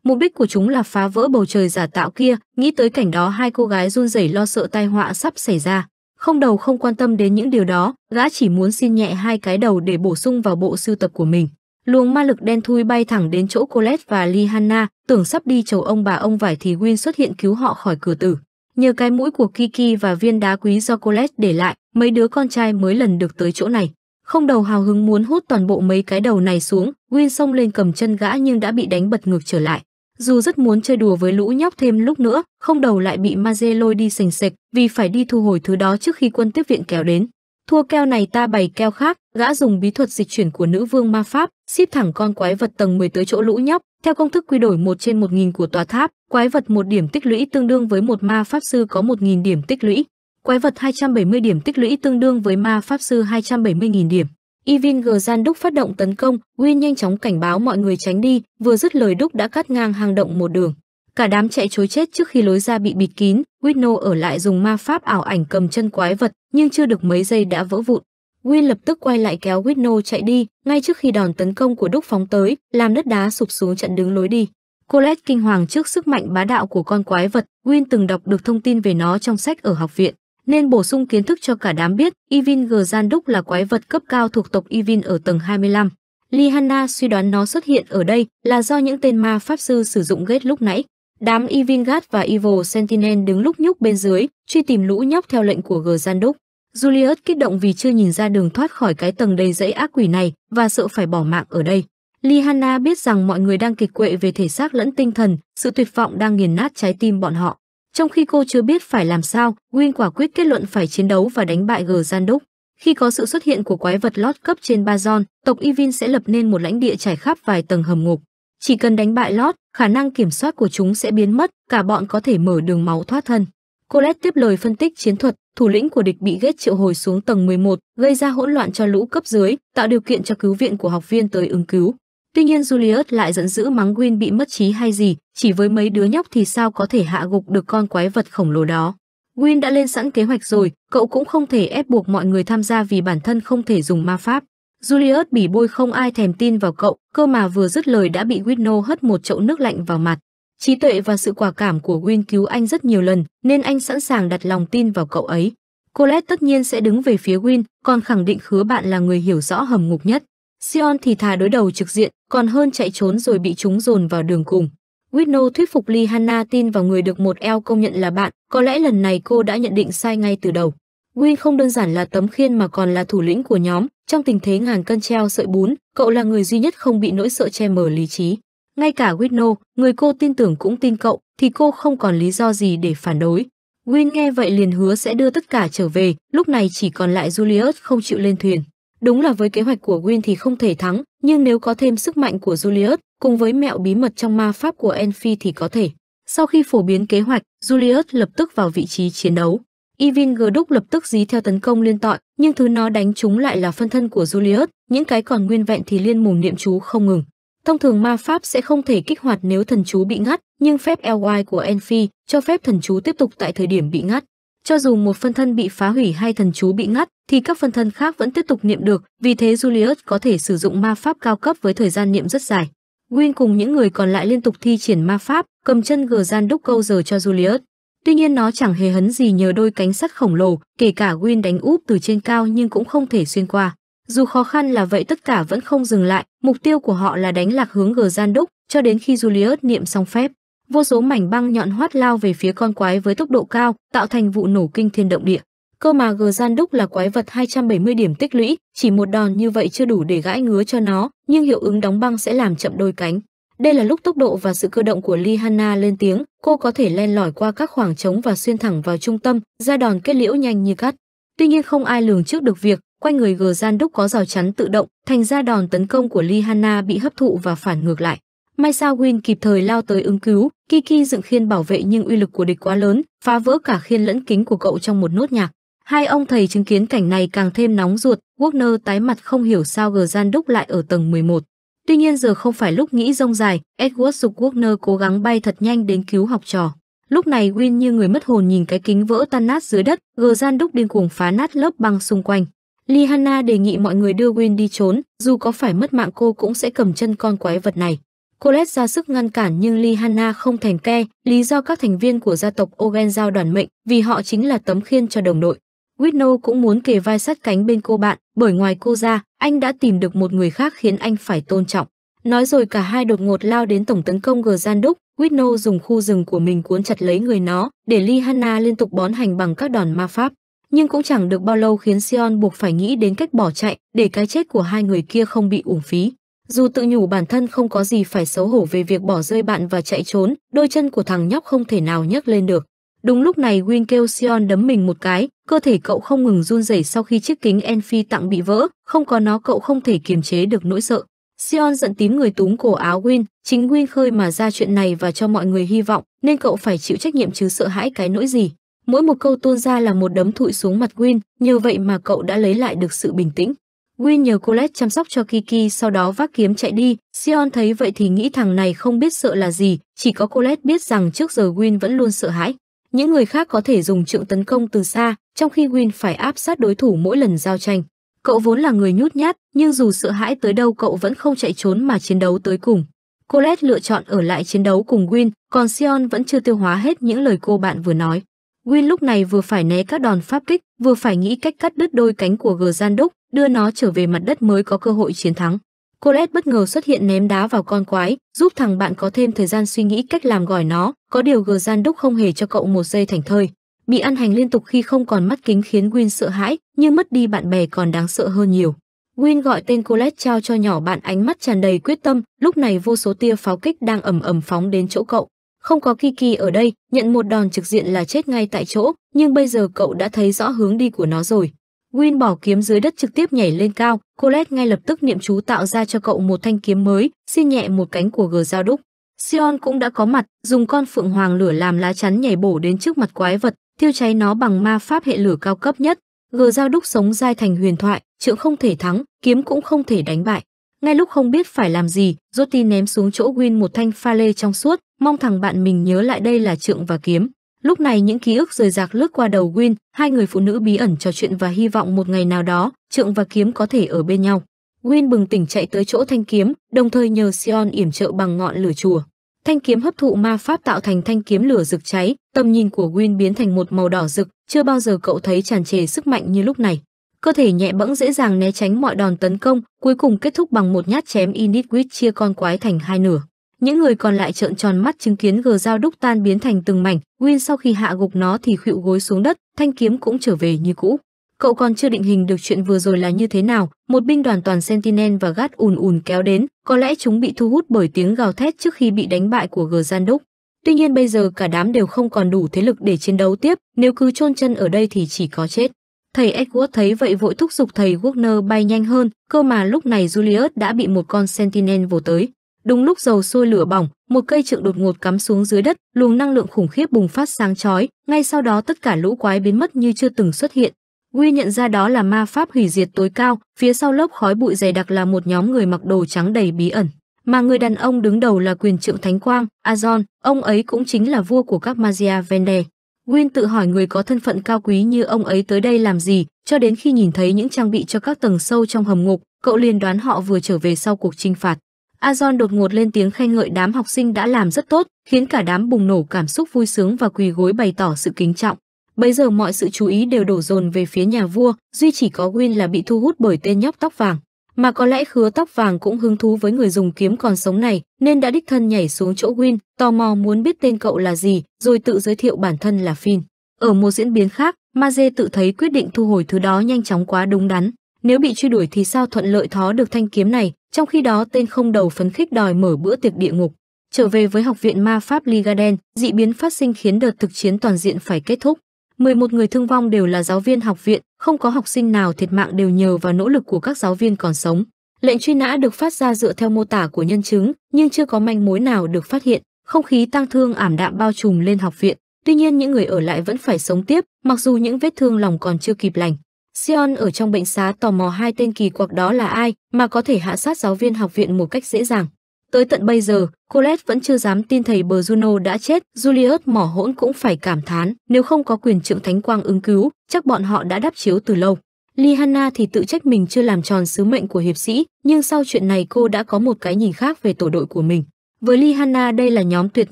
Mục đích của chúng là phá vỡ bầu trời giả tạo kia, nghĩ tới cảnh đó hai cô gái run rẩy lo sợ tai họa sắp xảy ra. Không đầu không quan tâm đến những điều đó, gã chỉ muốn xin nhẹ hai cái đầu để bổ sung vào bộ sưu tập của mình. Luồng ma lực đen thui bay thẳng đến chỗ Colette và Lihanna, tưởng sắp đi chầu ông bà ông vải thì Win xuất hiện cứu họ khỏi cửa tử. Nhờ cái mũi của Kiki và viên đá quý do Colette để lại, mấy đứa con trai mới lần được tới chỗ này. Không đầu hào hứng muốn hút toàn bộ mấy cái đầu này xuống, Win xông lên cầm chân gã nhưng đã bị đánh bật ngược trở lại dù rất muốn chơi đùa với lũ nhóc thêm lúc nữa, không đầu lại bị Maze lôi đi sành sạch vì phải đi thu hồi thứ đó trước khi quân tiếp viện kéo đến. Thua keo này ta bày keo khác, gã dùng bí thuật dịch chuyển của nữ vương ma pháp, xếp thẳng con quái vật tầng 10 tới chỗ lũ nhóc, theo công thức quy đổi một trên một nghìn của tòa tháp, quái vật một điểm tích lũy tương đương với một ma pháp sư có một nghìn điểm tích lũy. Quái vật 270 điểm tích lũy tương đương với ma pháp sư 270.000 điểm. Ivin Gzan Đúc phát động tấn công, Win nhanh chóng cảnh báo mọi người tránh đi, vừa dứt lời Đúc đã cắt ngang hang động một đường. Cả đám chạy chối chết trước khi lối ra bị bịt kín, Wino ở lại dùng ma pháp ảo ảnh cầm chân quái vật, nhưng chưa được mấy giây đã vỡ vụn. Win lập tức quay lại kéo Wino chạy đi, ngay trước khi đòn tấn công của Đúc phóng tới, làm đất đá sụp xuống chặn đứng lối đi. Colette kinh hoàng trước sức mạnh bá đạo của con quái vật, Win từng đọc được thông tin về nó trong sách ở học viện nên bổ sung kiến thức cho cả đám biết Evin G. Ganduk là quái vật cấp cao thuộc tộc Evin ở tầng 25. Lihanna suy đoán nó xuất hiện ở đây là do những tên ma pháp sư sử dụng ghét lúc nãy. Đám Evingard và Evil Sentinel đứng lúc nhúc bên dưới, truy tìm lũ nhóc theo lệnh của G. Ganduk. Julius kích động vì chưa nhìn ra đường thoát khỏi cái tầng đầy rẫy ác quỷ này và sợ phải bỏ mạng ở đây. Lihanna biết rằng mọi người đang kịch quệ về thể xác lẫn tinh thần, sự tuyệt vọng đang nghiền nát trái tim bọn họ. Trong khi cô chưa biết phải làm sao, Win quả quyết kết luận phải chiến đấu và đánh bại G Gian Đúc. Khi có sự xuất hiện của quái vật lót cấp trên Bazon, tộc Evin sẽ lập nên một lãnh địa trải khắp vài tầng hầm ngục. Chỉ cần đánh bại lót, khả năng kiểm soát của chúng sẽ biến mất, cả bọn có thể mở đường máu thoát thân. Colette tiếp lời phân tích chiến thuật, thủ lĩnh của địch bị ghét triệu hồi xuống tầng 11, gây ra hỗn loạn cho lũ cấp dưới, tạo điều kiện cho cứu viện của học viên tới ứng cứu. Tuy nhiên Julius lại giận dữ mắng Win bị mất trí hay gì, chỉ với mấy đứa nhóc thì sao có thể hạ gục được con quái vật khổng lồ đó. Win đã lên sẵn kế hoạch rồi, cậu cũng không thể ép buộc mọi người tham gia vì bản thân không thể dùng ma pháp. Julius bỉ bôi không ai thèm tin vào cậu, cơ mà vừa dứt lời đã bị Winno hất một chậu nước lạnh vào mặt. Trí tuệ và sự quả cảm của Win cứu anh rất nhiều lần, nên anh sẵn sàng đặt lòng tin vào cậu ấy. Colette tất nhiên sẽ đứng về phía Win, còn khẳng định khứa bạn là người hiểu rõ hầm ngục nhất. Sion thì thà đối đầu trực diện, còn hơn chạy trốn rồi bị chúng dồn vào đường cùng. Whitno thuyết phục Lee Hanna tin vào người được một eo công nhận là bạn, có lẽ lần này cô đã nhận định sai ngay từ đầu. Win không đơn giản là tấm khiên mà còn là thủ lĩnh của nhóm, trong tình thế ngàn cân treo sợi bún, cậu là người duy nhất không bị nỗi sợ che mờ lý trí. Ngay cả Whitno, người cô tin tưởng cũng tin cậu, thì cô không còn lý do gì để phản đối. Win nghe vậy liền hứa sẽ đưa tất cả trở về, lúc này chỉ còn lại Julius không chịu lên thuyền. Đúng là với kế hoạch của Win thì không thể thắng, nhưng nếu có thêm sức mạnh của Julius cùng với mẹo bí mật trong ma pháp của Enfi thì có thể. Sau khi phổ biến kế hoạch, Julius lập tức vào vị trí chiến đấu. Evin G. lập tức dí theo tấn công liên tội, nhưng thứ nó đánh chúng lại là phân thân của Julius, những cái còn nguyên vẹn thì liên mồm niệm chú không ngừng. Thông thường ma pháp sẽ không thể kích hoạt nếu thần chú bị ngắt, nhưng phép LY của Enfi cho phép thần chú tiếp tục tại thời điểm bị ngắt. Cho dù một phân thân bị phá hủy hay thần chú bị ngắt, thì các phân thân khác vẫn tiếp tục niệm được, vì thế Julius có thể sử dụng ma pháp cao cấp với thời gian niệm rất dài. Win cùng những người còn lại liên tục thi triển ma pháp, cầm chân gờ gian đúc câu giờ cho Julius. Tuy nhiên nó chẳng hề hấn gì nhờ đôi cánh sắt khổng lồ, kể cả Win đánh úp từ trên cao nhưng cũng không thể xuyên qua. Dù khó khăn là vậy tất cả vẫn không dừng lại, mục tiêu của họ là đánh lạc hướng gờ gian đúc, cho đến khi Julius niệm xong phép vô số mảnh băng nhọn hoắt lao về phía con quái với tốc độ cao, tạo thành vụ nổ kinh thiên động địa. Cơ mà Gờ Gian Đúc là quái vật 270 điểm tích lũy, chỉ một đòn như vậy chưa đủ để gãi ngứa cho nó, nhưng hiệu ứng đóng băng sẽ làm chậm đôi cánh. Đây là lúc tốc độ và sự cơ động của Lihanna lên tiếng, cô có thể len lỏi qua các khoảng trống và xuyên thẳng vào trung tâm, ra đòn kết liễu nhanh như cắt. Tuy nhiên không ai lường trước được việc, quanh người Gờ Gian Đúc có rào chắn tự động, thành ra đòn tấn công của Lihanna bị hấp thụ và phản ngược lại. May sao Win kịp thời lao tới ứng cứu, Kiki dựng khiên bảo vệ nhưng uy lực của địch quá lớn, phá vỡ cả khiên lẫn kính của cậu trong một nốt nhạc. Hai ông thầy chứng kiến cảnh này càng thêm nóng ruột, Wagner tái mặt không hiểu sao gờ gian đúc lại ở tầng 11. Tuy nhiên giờ không phải lúc nghĩ rông dài, Edward dục Wagner cố gắng bay thật nhanh đến cứu học trò. Lúc này Win như người mất hồn nhìn cái kính vỡ tan nát dưới đất, gờ gian đúc điên cuồng phá nát lớp băng xung quanh. Lihana đề nghị mọi người đưa Win đi trốn, dù có phải mất mạng cô cũng sẽ cầm chân con quái vật này. Colette ra sức ngăn cản nhưng Lihana không thành ke, lý do các thành viên của gia tộc Ogen giao đoàn mệnh vì họ chính là tấm khiên cho đồng đội. Whitno cũng muốn kề vai sát cánh bên cô bạn, bởi ngoài cô ra, anh đã tìm được một người khác khiến anh phải tôn trọng. Nói rồi cả hai đột ngột lao đến tổng tấn công gờ gian đúc, Whitno dùng khu rừng của mình cuốn chặt lấy người nó, để Lihana liên tục bón hành bằng các đòn ma pháp. Nhưng cũng chẳng được bao lâu khiến Sion buộc phải nghĩ đến cách bỏ chạy để cái chết của hai người kia không bị uổng phí. Dù tự nhủ bản thân không có gì phải xấu hổ về việc bỏ rơi bạn và chạy trốn, đôi chân của thằng nhóc không thể nào nhấc lên được. Đúng lúc này Win kêu Sion đấm mình một cái, cơ thể cậu không ngừng run rẩy sau khi chiếc kính Enfi tặng bị vỡ, không có nó cậu không thể kiềm chế được nỗi sợ. Sion giận tím người túm cổ áo Win, chính Win khơi mà ra chuyện này và cho mọi người hy vọng, nên cậu phải chịu trách nhiệm chứ sợ hãi cái nỗi gì. Mỗi một câu tuôn ra là một đấm thụi xuống mặt Win, như vậy mà cậu đã lấy lại được sự bình tĩnh. Win nhờ Colette chăm sóc cho Kiki sau đó vác kiếm chạy đi. Sion thấy vậy thì nghĩ thằng này không biết sợ là gì, chỉ có Colette biết rằng trước giờ Win vẫn luôn sợ hãi. Những người khác có thể dùng trượng tấn công từ xa, trong khi Win phải áp sát đối thủ mỗi lần giao tranh. Cậu vốn là người nhút nhát, nhưng dù sợ hãi tới đâu cậu vẫn không chạy trốn mà chiến đấu tới cùng. Colette lựa chọn ở lại chiến đấu cùng Win, còn Sion vẫn chưa tiêu hóa hết những lời cô bạn vừa nói. Win lúc này vừa phải né các đòn pháp kích, vừa phải nghĩ cách cắt đứt đôi cánh của Gzanduk, đưa nó trở về mặt đất mới có cơ hội chiến thắng. Colette bất ngờ xuất hiện ném đá vào con quái, giúp thằng bạn có thêm thời gian suy nghĩ cách làm gỏi nó, có điều Gzanduk không hề cho cậu một giây thành thơi. Bị ăn hành liên tục khi không còn mắt kính khiến Win sợ hãi, nhưng mất đi bạn bè còn đáng sợ hơn nhiều. Win gọi tên Colette trao cho nhỏ bạn ánh mắt tràn đầy quyết tâm, lúc này vô số tia pháo kích đang ầm ầm phóng đến chỗ cậu. Không có Kiki ở đây, nhận một đòn trực diện là chết ngay tại chỗ, nhưng bây giờ cậu đã thấy rõ hướng đi của nó rồi. Win bỏ kiếm dưới đất trực tiếp nhảy lên cao, Colette ngay lập tức niệm chú tạo ra cho cậu một thanh kiếm mới, xin nhẹ một cánh của gờ dao đúc. Sion cũng đã có mặt, dùng con phượng hoàng lửa làm lá chắn nhảy bổ đến trước mặt quái vật, thiêu cháy nó bằng ma pháp hệ lửa cao cấp nhất. Gờ dao đúc sống dai thành huyền thoại, trượng không thể thắng, kiếm cũng không thể đánh bại. Ngay lúc không biết phải làm gì, Joti ném xuống chỗ Win một thanh pha lê trong suốt, mong thằng bạn mình nhớ lại đây là trượng và kiếm. Lúc này những ký ức rời rạc lướt qua đầu Win, hai người phụ nữ bí ẩn trò chuyện và hy vọng một ngày nào đó, trượng và kiếm có thể ở bên nhau. Win bừng tỉnh chạy tới chỗ thanh kiếm, đồng thời nhờ Sion yểm trợ bằng ngọn lửa chùa. Thanh kiếm hấp thụ ma pháp tạo thành thanh kiếm lửa rực cháy, tầm nhìn của Win biến thành một màu đỏ rực, chưa bao giờ cậu thấy tràn trề sức mạnh như lúc này. Cơ thể nhẹ bẫng dễ dàng né tránh mọi đòn tấn công, cuối cùng kết thúc bằng một nhát chém Initwit chia con quái thành hai nửa. Những người còn lại trợn tròn mắt chứng kiến gờ dao đúc tan biến thành từng mảnh, Win sau khi hạ gục nó thì khuỵu gối xuống đất, thanh kiếm cũng trở về như cũ. Cậu còn chưa định hình được chuyện vừa rồi là như thế nào, một binh đoàn toàn Sentinel và gắt ùn ùn kéo đến, có lẽ chúng bị thu hút bởi tiếng gào thét trước khi bị đánh bại của gờ gian đúc. Tuy nhiên bây giờ cả đám đều không còn đủ thế lực để chiến đấu tiếp, nếu cứ chôn chân ở đây thì chỉ có chết. Thầy Edward thấy vậy vội thúc giục thầy Wagner bay nhanh hơn, cơ mà lúc này Julius đã bị một con Sentinel vồ tới. Đúng lúc dầu sôi lửa bỏng, một cây trượng đột ngột cắm xuống dưới đất, luồng năng lượng khủng khiếp bùng phát sáng chói, ngay sau đó tất cả lũ quái biến mất như chưa từng xuất hiện. Quy nhận ra đó là ma pháp hủy diệt tối cao, phía sau lớp khói bụi dày đặc là một nhóm người mặc đồ trắng đầy bí ẩn. Mà người đàn ông đứng đầu là quyền trượng Thánh Quang, Azon, ông ấy cũng chính là vua của các Magia Vende. Win tự hỏi người có thân phận cao quý như ông ấy tới đây làm gì, cho đến khi nhìn thấy những trang bị cho các tầng sâu trong hầm ngục, cậu liền đoán họ vừa trở về sau cuộc chinh phạt. Azon đột ngột lên tiếng khen ngợi đám học sinh đã làm rất tốt, khiến cả đám bùng nổ cảm xúc vui sướng và quỳ gối bày tỏ sự kính trọng. Bây giờ mọi sự chú ý đều đổ dồn về phía nhà vua, duy chỉ có Win là bị thu hút bởi tên nhóc tóc vàng. Mà có lẽ khứa tóc vàng cũng hứng thú với người dùng kiếm còn sống này, nên đã đích thân nhảy xuống chỗ Win, tò mò muốn biết tên cậu là gì, rồi tự giới thiệu bản thân là Finn. Ở một diễn biến khác, Maze tự thấy quyết định thu hồi thứ đó nhanh chóng quá đúng đắn. Nếu bị truy đuổi thì sao thuận lợi thó được thanh kiếm này, trong khi đó tên không đầu phấn khích đòi mở bữa tiệc địa ngục. Trở về với học viện ma pháp Ligarden dị biến phát sinh khiến đợt thực chiến toàn diện phải kết thúc. 11 người thương vong đều là giáo viên học viện, không có học sinh nào thiệt mạng đều nhờ vào nỗ lực của các giáo viên còn sống. Lệnh truy nã được phát ra dựa theo mô tả của nhân chứng, nhưng chưa có manh mối nào được phát hiện. Không khí tang thương ảm đạm bao trùm lên học viện. Tuy nhiên những người ở lại vẫn phải sống tiếp, mặc dù những vết thương lòng còn chưa kịp lành. Sion ở trong bệnh xá tò mò hai tên kỳ quặc đó là ai mà có thể hạ sát giáo viên học viện một cách dễ dàng. Tới tận bây giờ, Colette vẫn chưa dám tin thầy bờ Juno đã chết, Julius mỏ hỗn cũng phải cảm thán, nếu không có quyền trưởng thánh quang ứng cứu, chắc bọn họ đã đáp chiếu từ lâu. Lihanna thì tự trách mình chưa làm tròn sứ mệnh của hiệp sĩ, nhưng sau chuyện này cô đã có một cái nhìn khác về tổ đội của mình. Với Lihanna đây là nhóm tuyệt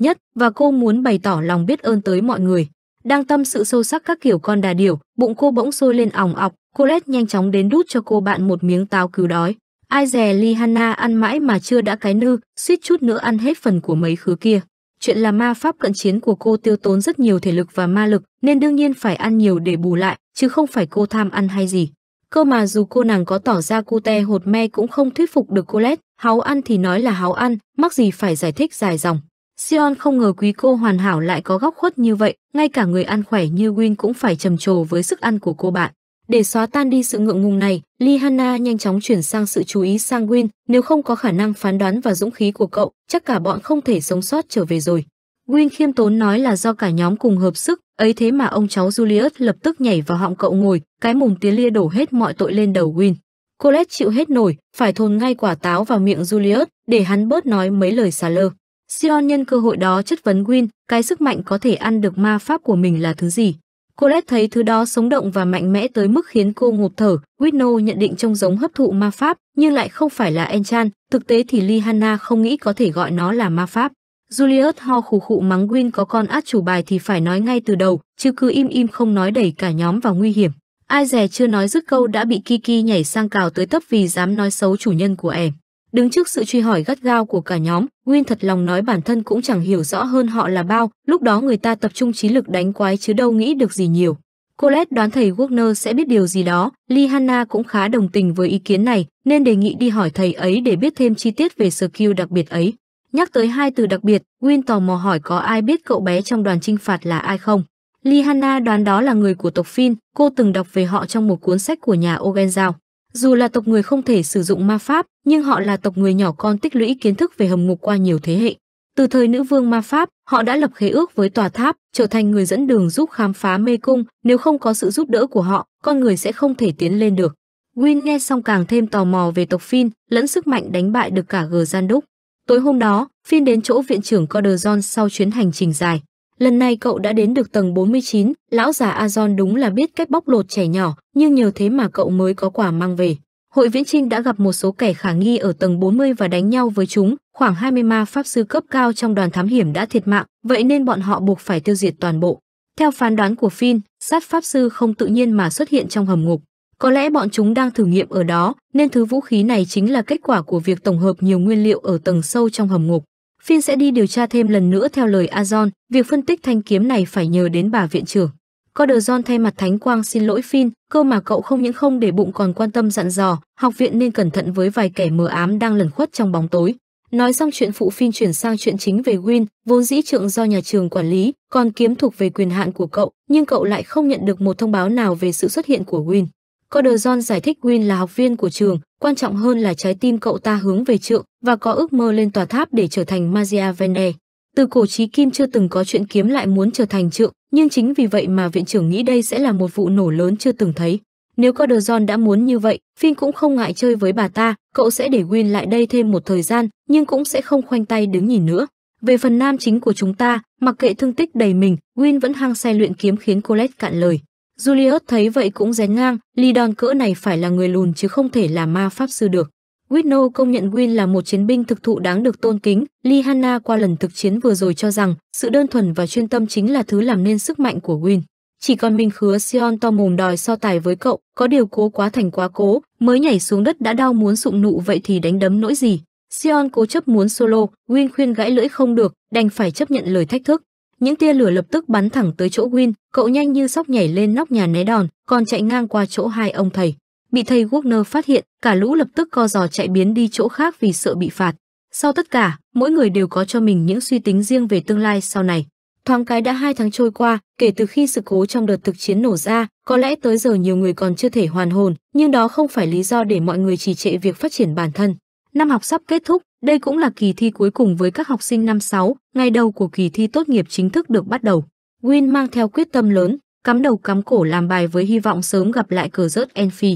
nhất và cô muốn bày tỏ lòng biết ơn tới mọi người. Đang tâm sự sâu sắc các kiểu con đà điểu, bụng cô bỗng sôi lên ỏng ọc, cô lét nhanh chóng đến đút cho cô bạn một miếng táo cứu đói. Ai dè Lihanna ăn mãi mà chưa đã cái nư, suýt chút nữa ăn hết phần của mấy khứ kia. Chuyện là ma pháp cận chiến của cô tiêu tốn rất nhiều thể lực và ma lực, nên đương nhiên phải ăn nhiều để bù lại, chứ không phải cô tham ăn hay gì. Cơ mà dù cô nàng có tỏ ra cute hột me cũng không thuyết phục được cô lét, háu ăn thì nói là háu ăn, mắc gì phải giải thích dài dòng. Sion không ngờ quý cô hoàn hảo lại có góc khuất như vậy, ngay cả người ăn khỏe như Win cũng phải trầm trồ với sức ăn của cô bạn. Để xóa tan đi sự ngượng ngùng này, Lihana nhanh chóng chuyển sang sự chú ý sang Win, nếu không có khả năng phán đoán và dũng khí của cậu, chắc cả bọn không thể sống sót trở về rồi. Win khiêm tốn nói là do cả nhóm cùng hợp sức, ấy thế mà ông cháu Julius lập tức nhảy vào họng cậu ngồi, cái mồm tía lia đổ hết mọi tội lên đầu Win. Colette chịu hết nổi, phải thôn ngay quả táo vào miệng Julius để hắn bớt nói mấy lời xà lơ. Sion nhân cơ hội đó chất vấn Win, cái sức mạnh có thể ăn được ma pháp của mình là thứ gì? Colette thấy thứ đó sống động và mạnh mẽ tới mức khiến cô ngộp thở. Whitno nhận định trông giống hấp thụ ma pháp, nhưng lại không phải là Enchan. Thực tế thì Lihanna không nghĩ có thể gọi nó là ma pháp. Julius ho khủ khụ mắng Win có con át chủ bài thì phải nói ngay từ đầu, chứ cứ im im không nói đẩy cả nhóm vào nguy hiểm. Ai dè chưa nói dứt câu đã bị Kiki nhảy sang cào tới tấp vì dám nói xấu chủ nhân của em. Đứng trước sự truy hỏi gắt gao của cả nhóm, nguyên thật lòng nói bản thân cũng chẳng hiểu rõ hơn họ là bao, lúc đó người ta tập trung trí lực đánh quái chứ đâu nghĩ được gì nhiều. Colette đoán thầy Wagner sẽ biết điều gì đó, Lee Hanna cũng khá đồng tình với ý kiến này, nên đề nghị đi hỏi thầy ấy để biết thêm chi tiết về skill đặc biệt ấy. Nhắc tới hai từ đặc biệt, nguyên tò mò hỏi có ai biết cậu bé trong đoàn trinh phạt là ai không. Lee Hanna đoán đó là người của tộc Finn, cô từng đọc về họ trong một cuốn sách của nhà Ogenzao. Dù là tộc người không thể sử dụng ma pháp, nhưng họ là tộc người nhỏ con tích lũy kiến thức về hầm ngục qua nhiều thế hệ. Từ thời nữ vương ma pháp, họ đã lập khế ước với tòa tháp, trở thành người dẫn đường giúp khám phá mê cung, nếu không có sự giúp đỡ của họ, con người sẽ không thể tiến lên được. Win nghe xong càng thêm tò mò về tộc Finn, lẫn sức mạnh đánh bại được cả Gờ Gian Đúc. Tối hôm đó, Finn đến chỗ viện trưởng Corderon sau chuyến hành trình dài. Lần này cậu đã đến được tầng 49, lão già Azon đúng là biết cách bóc lột trẻ nhỏ, nhưng nhờ thế mà cậu mới có quả mang về. Hội Viễn Trinh đã gặp một số kẻ khả nghi ở tầng 40 và đánh nhau với chúng, khoảng 20 ma pháp sư cấp cao trong đoàn thám hiểm đã thiệt mạng, vậy nên bọn họ buộc phải tiêu diệt toàn bộ. Theo phán đoán của Finn, sát pháp sư không tự nhiên mà xuất hiện trong hầm ngục. Có lẽ bọn chúng đang thử nghiệm ở đó, nên thứ vũ khí này chính là kết quả của việc tổng hợp nhiều nguyên liệu ở tầng sâu trong hầm ngục. Phin sẽ đi điều tra thêm lần nữa theo lời Azon, việc phân tích thanh kiếm này phải nhờ đến bà viện trưởng. Corderon thay mặt Thánh Quang xin lỗi Phin, cơ mà cậu không những không để bụng còn quan tâm dặn dò, học viện nên cẩn thận với vài kẻ mờ ám đang lẩn khuất trong bóng tối. Nói xong chuyện phụ Phin chuyển sang chuyện chính về Win, vốn dĩ trượng do nhà trường quản lý, còn kiếm thuộc về quyền hạn của cậu, nhưng cậu lại không nhận được một thông báo nào về sự xuất hiện của Win. Coderdon giải thích Win là học viên của trường, quan trọng hơn là trái tim cậu ta hướng về trượng và có ước mơ lên tòa tháp để trở thành Magia Vene. Từ cổ chí kim chưa từng có chuyện kiếm lại muốn trở thành trượng, nhưng chính vì vậy mà viện trưởng nghĩ đây sẽ là một vụ nổ lớn chưa từng thấy. Nếu Coderdon đã muốn như vậy, Finn cũng không ngại chơi với bà ta, cậu sẽ để Win lại đây thêm một thời gian, nhưng cũng sẽ không khoanh tay đứng nhìn nữa. Về phần nam chính của chúng ta, mặc kệ thương tích đầy mình, Win vẫn hăng say luyện kiếm khiến Colette cạn lời. Julius thấy vậy cũng rén ngang, Lidon cỡ này phải là người lùn chứ không thể là ma pháp sư được. Whitney công nhận Win là một chiến binh thực thụ đáng được tôn kính, Lee Hanna qua lần thực chiến vừa rồi cho rằng sự đơn thuần và chuyên tâm chính là thứ làm nên sức mạnh của Win. Chỉ còn mình khứa Sion to mồm đòi so tài với cậu, có điều cố quá thành quá cố, mới nhảy xuống đất đã đau muốn sụm nụ vậy thì đánh đấm nỗi gì. Sion cố chấp muốn solo, Win khuyên gãy lưỡi không được, đành phải chấp nhận lời thách thức. Những tia lửa lập tức bắn thẳng tới chỗ Win, cậu nhanh như sóc nhảy lên nóc nhà né đòn, còn chạy ngang qua chỗ hai ông thầy. Bị thầy Wagner phát hiện, cả lũ lập tức co giò chạy biến đi chỗ khác vì sợ bị phạt. Sau tất cả, mỗi người đều có cho mình những suy tính riêng về tương lai sau này. Thoáng cái đã hai tháng trôi qua, kể từ khi sự cố trong đợt thực chiến nổ ra, có lẽ tới giờ nhiều người còn chưa thể hoàn hồn, nhưng đó không phải lý do để mọi người trì trệ việc phát triển bản thân. Năm học sắp kết thúc, đây cũng là kỳ thi cuối cùng với các học sinh năm 6, ngày đầu của kỳ thi tốt nghiệp chính thức được bắt đầu. Win mang theo quyết tâm lớn, cắm đầu cắm cổ làm bài với hy vọng sớm gặp lại cờ rớt Enfi.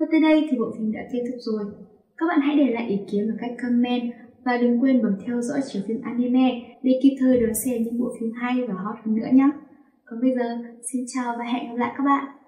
Và tới đây thì bộ phim đã kết thúc rồi. Các bạn hãy để lại ý kiến bằng cách comment và đừng quên bấm theo dõi chiếu phim anime để kịp thời đón xem những bộ phim hay và hot hơn nữa nhé. Còn bây giờ, xin chào và hẹn gặp lại các bạn.